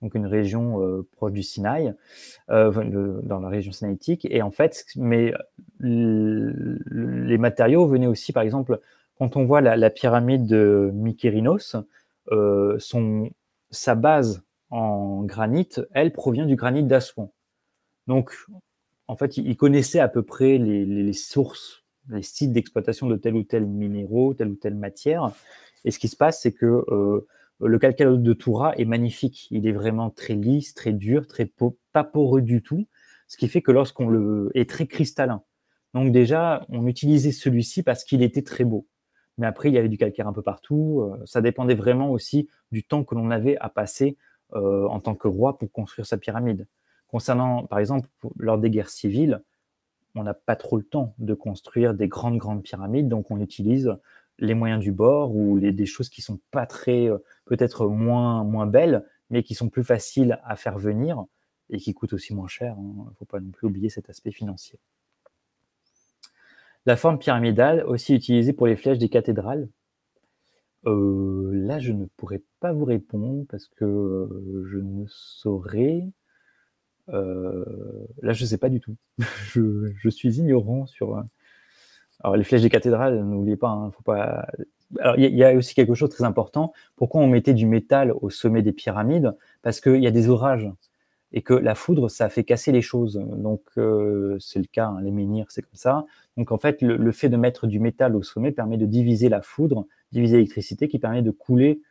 donc une région euh, proche du Sinaï, euh, dans la région sinaïtique. Et en fait, mais euh, les matériaux venaient aussi, par exemple, quand on voit la, pyramide de Mykérinos, sa base en granit, elle provient du granit d'Aswan. Donc, en fait, ils connaissaient à peu près les, les sources, les sites d'exploitation de tel ou tel minéraux, telle ou telle matière. Et ce qui se passe, c'est que euh, le calcaire de Toura est magnifique. Il est vraiment très lisse, très dur, très pas poreux du tout, ce qui fait que lorsqu'on le est très cristallin. Donc déjà, on utilisait celui-ci parce qu'il était très beau. Mais après, il y avait du calcaire un peu partout. Euh, ça dépendait vraiment aussi du temps que l'on avait à passer euh, en tant que roi pour construire sa pyramide. Concernant, par exemple, lors des guerres civiles, on n'a pas trop le temps de construire des grandes, grandes pyramides, donc on utilise les moyens du bord ou des choses qui sont pas très, euh, peut-être moins, moins belles, mais qui sont plus faciles à faire venir et qui coûtent aussi moins cher. Il hein. ne faut pas non plus oublier cet aspect financier. La forme pyramidale, aussi utilisée pour les flèches des cathédrales. Euh, là, je ne pourrais pas vous répondre parce que euh, je ne saurais. là, je ne sais pas du tout. je, suis ignorant sur, alors, les flèches des cathédrales, n'oubliez pas, hein, il y, a aussi quelque chose de très important. Pourquoi on mettait du métal au sommet des pyramides Parce qu'il y a des orages et que la foudre, ça fait casser les choses. Donc, euh, c'est le cas, hein, les menhirs, c'est comme ça. Donc, en fait, le, fait de mettre du métal au sommet permet de diviser la foudre, diviser l'électricité, qui permet de couler,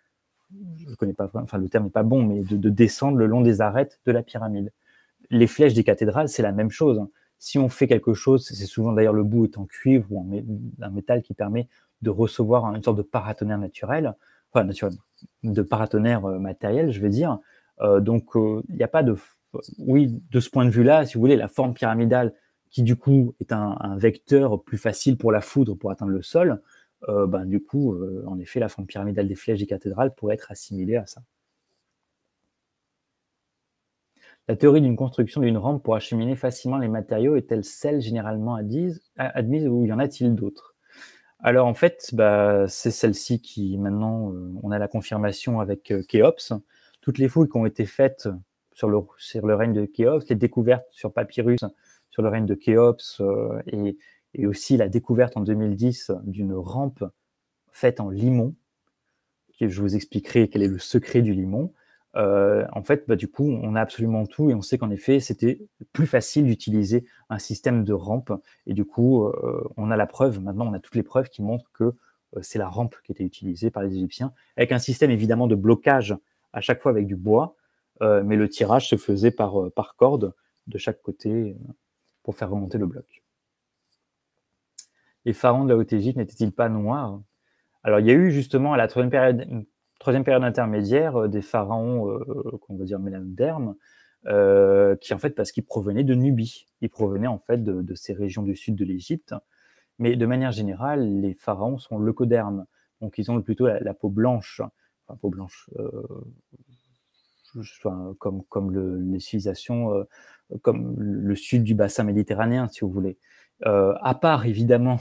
je ne connais pas, enfin, le terme n'est pas bon, mais de, descendre le long des arêtes de la pyramide. Les flèches des cathédrales, c'est la même chose. Hein. Si on fait quelque chose, c'est souvent d'ailleurs le bout est en cuivre ou en un métal qui permet de recevoir une sorte de paratonnerre naturel, enfin naturel, de paratonnerre euh, matériel, je veux dire. Euh, donc euh, il n'y a pas de, oui, de ce point de vue-là, si vous voulez, la forme pyramidale qui du coup est un, vecteur plus facile pour la foudre pour atteindre le sol, ben, du coup, en effet, la forme pyramidale des flèches des cathédrales pourrait être assimilée à ça. La théorie d'une construction d'une rampe pour acheminer facilement les matériaux est-elle celle généralement admise, ou y en a-t-il d'autres Alors en fait, bah, c'est celle-ci qui maintenant, euh, on a la confirmation avec euh, Khéops. Toutes les fouilles qui ont été faites sur le, règne de Khéops, les découvertes sur papyrus sur le règne de Khéops euh, et, aussi la découverte en 2010 d'une rampe faite en limon, que je vous expliquerai quel est le secret du limon. Euh, en fait, bah, du coup, on a absolument tout et on sait qu'en effet, c'était plus facile d'utiliser un système de rampe. Et du coup, euh, on a la preuve, maintenant, on a toutes les preuves qui montrent que euh, c'est la rampe qui était utilisée par les Égyptiens, avec un système évidemment de blocage à chaque fois avec du bois, mais le tirage se faisait par, par corde de chaque côté pour faire remonter le bloc. Et Pharaon de la Haute Égypte n'était-il pas noir Alors, il y a eu justement à la troisième période troisième période intermédiaire euh, des pharaons, euh, euh, qu'on va dire mélanodermes, qui en fait parce qu'ils provenaient de Nubie, ils provenaient en fait de, ces régions du sud de l'Égypte. Mais de manière générale, les pharaons sont leucodermes, donc ils ont plutôt la, peau blanche, peau blanche, comme, comme les civilisations, comme le sud du bassin méditerranéen, si vous voulez. à part évidemment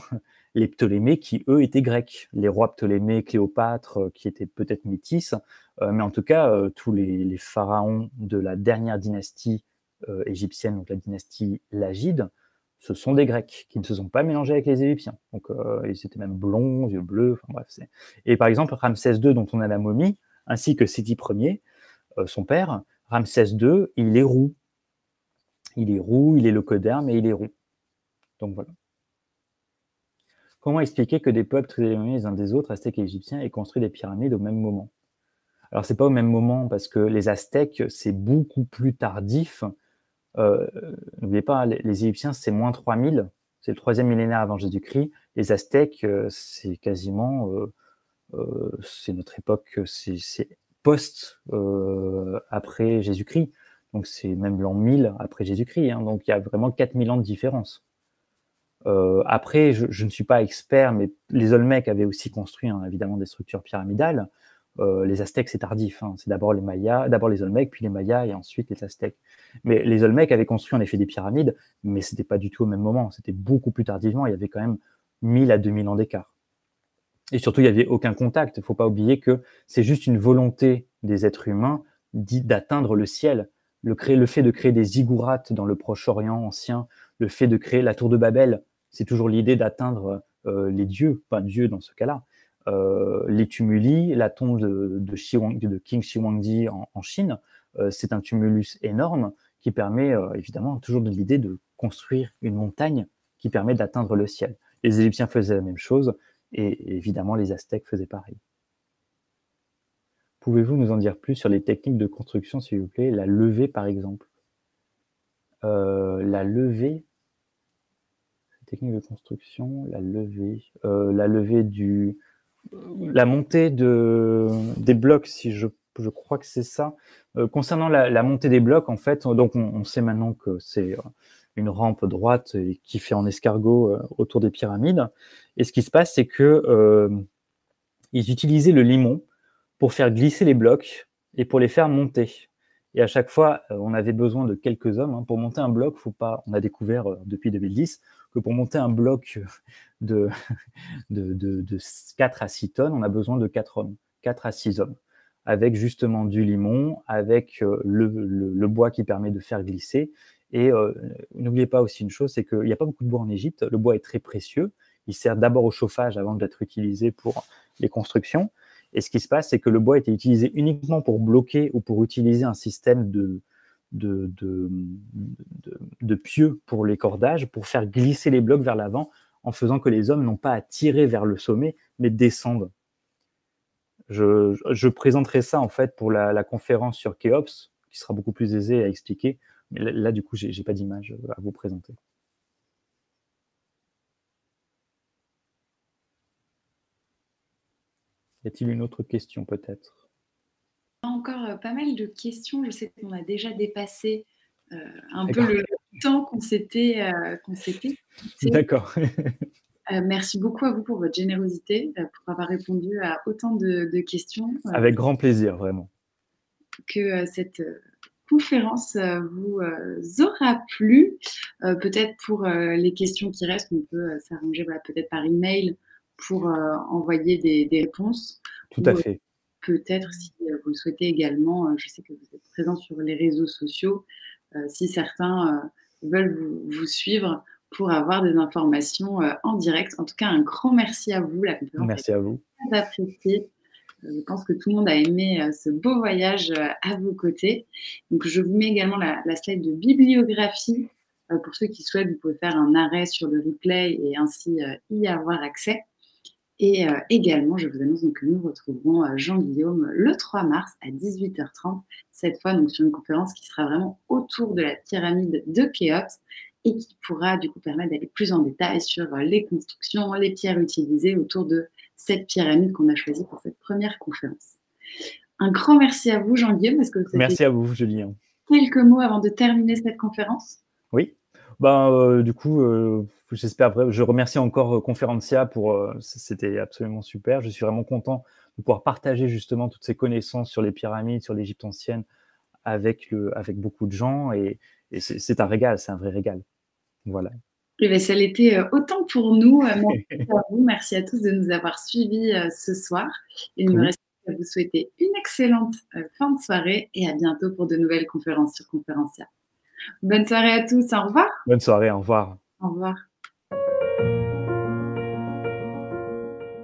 les Ptolémées qui, eux, étaient grecs. Les rois Ptolémées, Cléopâtre, euh, qui étaient peut-être métis, euh, mais en tout cas, euh, tous les, pharaons de la dernière dynastie égyptienne, donc la dynastie Lagide, ce sont des Grecs qui ne se sont pas mélangés avec les Égyptiens. Donc, ils étaient même blonds, yeux bleus, enfin bref. Et par exemple, Ramsès II, dont on a la momie, ainsi que Séti Ier, son père, Ramsès II, il est roux. Il est roux, il est le coderme, et il est roux. Donc voilà. Comment expliquer que des peuples très éloignés les uns des autres, aztèques et égyptiens, aient construit des pyramides au même moment Alors, c'est pas au même moment parce que les aztèques, c'est beaucoup plus tardif. Euh, n'oubliez pas, les, égyptiens, c'est moins 3000, c'est le troisième millénaire avant Jésus-Christ. Les aztèques, euh, c'est quasiment, euh, c'est notre époque, c'est post après Jésus-Christ. Donc, c'est même l'an 1000 après Jésus-Christ. Hein. donc, il y a vraiment 4000 ans de différence. Euh, après, je, ne suis pas expert, mais les Olmecs avaient aussi construit hein, évidemment des structures pyramidales. Euh, les Aztèques, c'est tardif. Hein. C'est d'abord les Mayas, d'abord les Olmecs, puis les Mayas et ensuite les Aztèques. Mais les Olmecs avaient construit en effet des pyramides, mais ce n'était pas du tout au même moment. C'était beaucoup plus tardivement. Il y avait quand même 1000 à 2000 ans d'écart. Et surtout, il n'y avait aucun contact. Il ne faut pas oublier que c'est juste une volonté des êtres humains d'atteindre le ciel. Le, le fait de créer des ziggurats dans le Proche-Orient ancien, le fait de créer la tour de Babel, c'est toujours l'idée d'atteindre euh, les dieux, pas Dieu dans ce cas-là, euh, les tumuli, la tombe de, de, de King en, Chine, euh, c'est un tumulus énorme qui permet évidemment toujours de l'idée de construire une montagne qui permet d'atteindre le ciel. Les Égyptiens faisaient la même chose et évidemment les Aztèques faisaient pareil. Pouvez-vous nous en dire plus sur les techniques de construction, s'il vous plaît La levée, par exemple. la levée, technique de construction, la levée, euh, la levée du, la montée de, des blocs, si je, je crois que c'est ça. Euh, concernant la, montée des blocs, en fait, euh, donc on, sait maintenant que c'est une rampe droite qui fait en escargot autour des pyramides. Et ce qui se passe, c'est que ils utilisaient le limon pour faire glisser les blocs et pour les faire monter. Et à chaque fois, on avait besoin de quelques hommes. Hein. Pour monter un bloc, faut pas, on a découvert depuis 2010, que pour monter un bloc de, de, 4 à 6 tonnes, on a besoin de 4 hommes, 4 à 6 hommes, avec justement du limon, avec euh, le, bois qui permet de faire glisser. Et euh, n'oubliez pas aussi une chose, c'est qu'il n'y a pas beaucoup de bois en Égypte. Le bois est très précieux. Il sert d'abord au chauffage avant d'être utilisé pour les constructions. Et ce qui se passe, c'est que le bois était utilisé uniquement pour bloquer ou pour utiliser un système de, de, de, pieux pour les cordages pour faire glisser les blocs vers l'avant en faisant que les hommes n'ont pas à tirer vers le sommet, mais descendent. Je, présenterai ça en fait pour la, conférence sur Keops, qui sera beaucoup plus aisée à expliquer. Mais là, du coup, j'ai pas d'image à vous présenter. Y a-t-il une autre question peut-être euh, pas mal de questions. Je sais qu'on a déjà dépassé euh, un peu le temps qu'on s'était euh, D'accord. merci beaucoup à vous pour votre générosité, pour avoir répondu à autant de, questions. Avec grand plaisir, vraiment. Que cette conférence vous aura plu. peut-être pour les questions qui restent, on peut s'arranger voilà, peut-être par email pour envoyer des, réponses. Tout à fait peut-être si euh, vous le souhaitez également, euh, je sais que vous êtes présent sur les réseaux sociaux, euh, si certains veulent vous, suivre pour avoir des informations en direct. En tout cas, un grand merci à vous. La conférence merci à vous. Je pense que tout le monde a aimé ce beau voyage à vos côtés. Donc, je vous mets également la, la slide de bibliographie. Pour ceux qui souhaitent, vous pouvez faire un arrêt sur le replay et ainsi y avoir accès. Et euh, également, je vous annonce que nous retrouverons euh, Jean-Guillaume le 3 mars à 18h30, cette fois donc sur une conférence qui sera vraiment autour de la pyramide de Khéops et qui pourra du coup permettre d'aller plus en détail sur euh, les constructions, les pierres utilisées autour de cette pyramide qu'on a choisie pour cette première conférence. Un grand merci à vous, Jean-Guillaume. que merci à vous, Julien. Quelques mots avant de terminer cette conférence Oui. Ben, du coup, J'espère, je remercie encore euh, Conferencia pour, euh, c'était absolument super. Je suis vraiment content de pouvoir partager justement toutes ces connaissances sur les pyramides, sur l'Égypte ancienne avec, le, avec beaucoup de gens et, c'est un régal, c'est un vrai régal. Voilà. Et eh bien, ça l'était euh, autant pour nous. Merci à vous, merci à tous de nous avoir suivis ce soir. Il me reste à vous souhaiter une excellente fin de soirée et à bientôt pour de nouvelles conférences sur Conferencia. Bonne soirée à tous, au revoir. Bonne soirée, au revoir. Au revoir.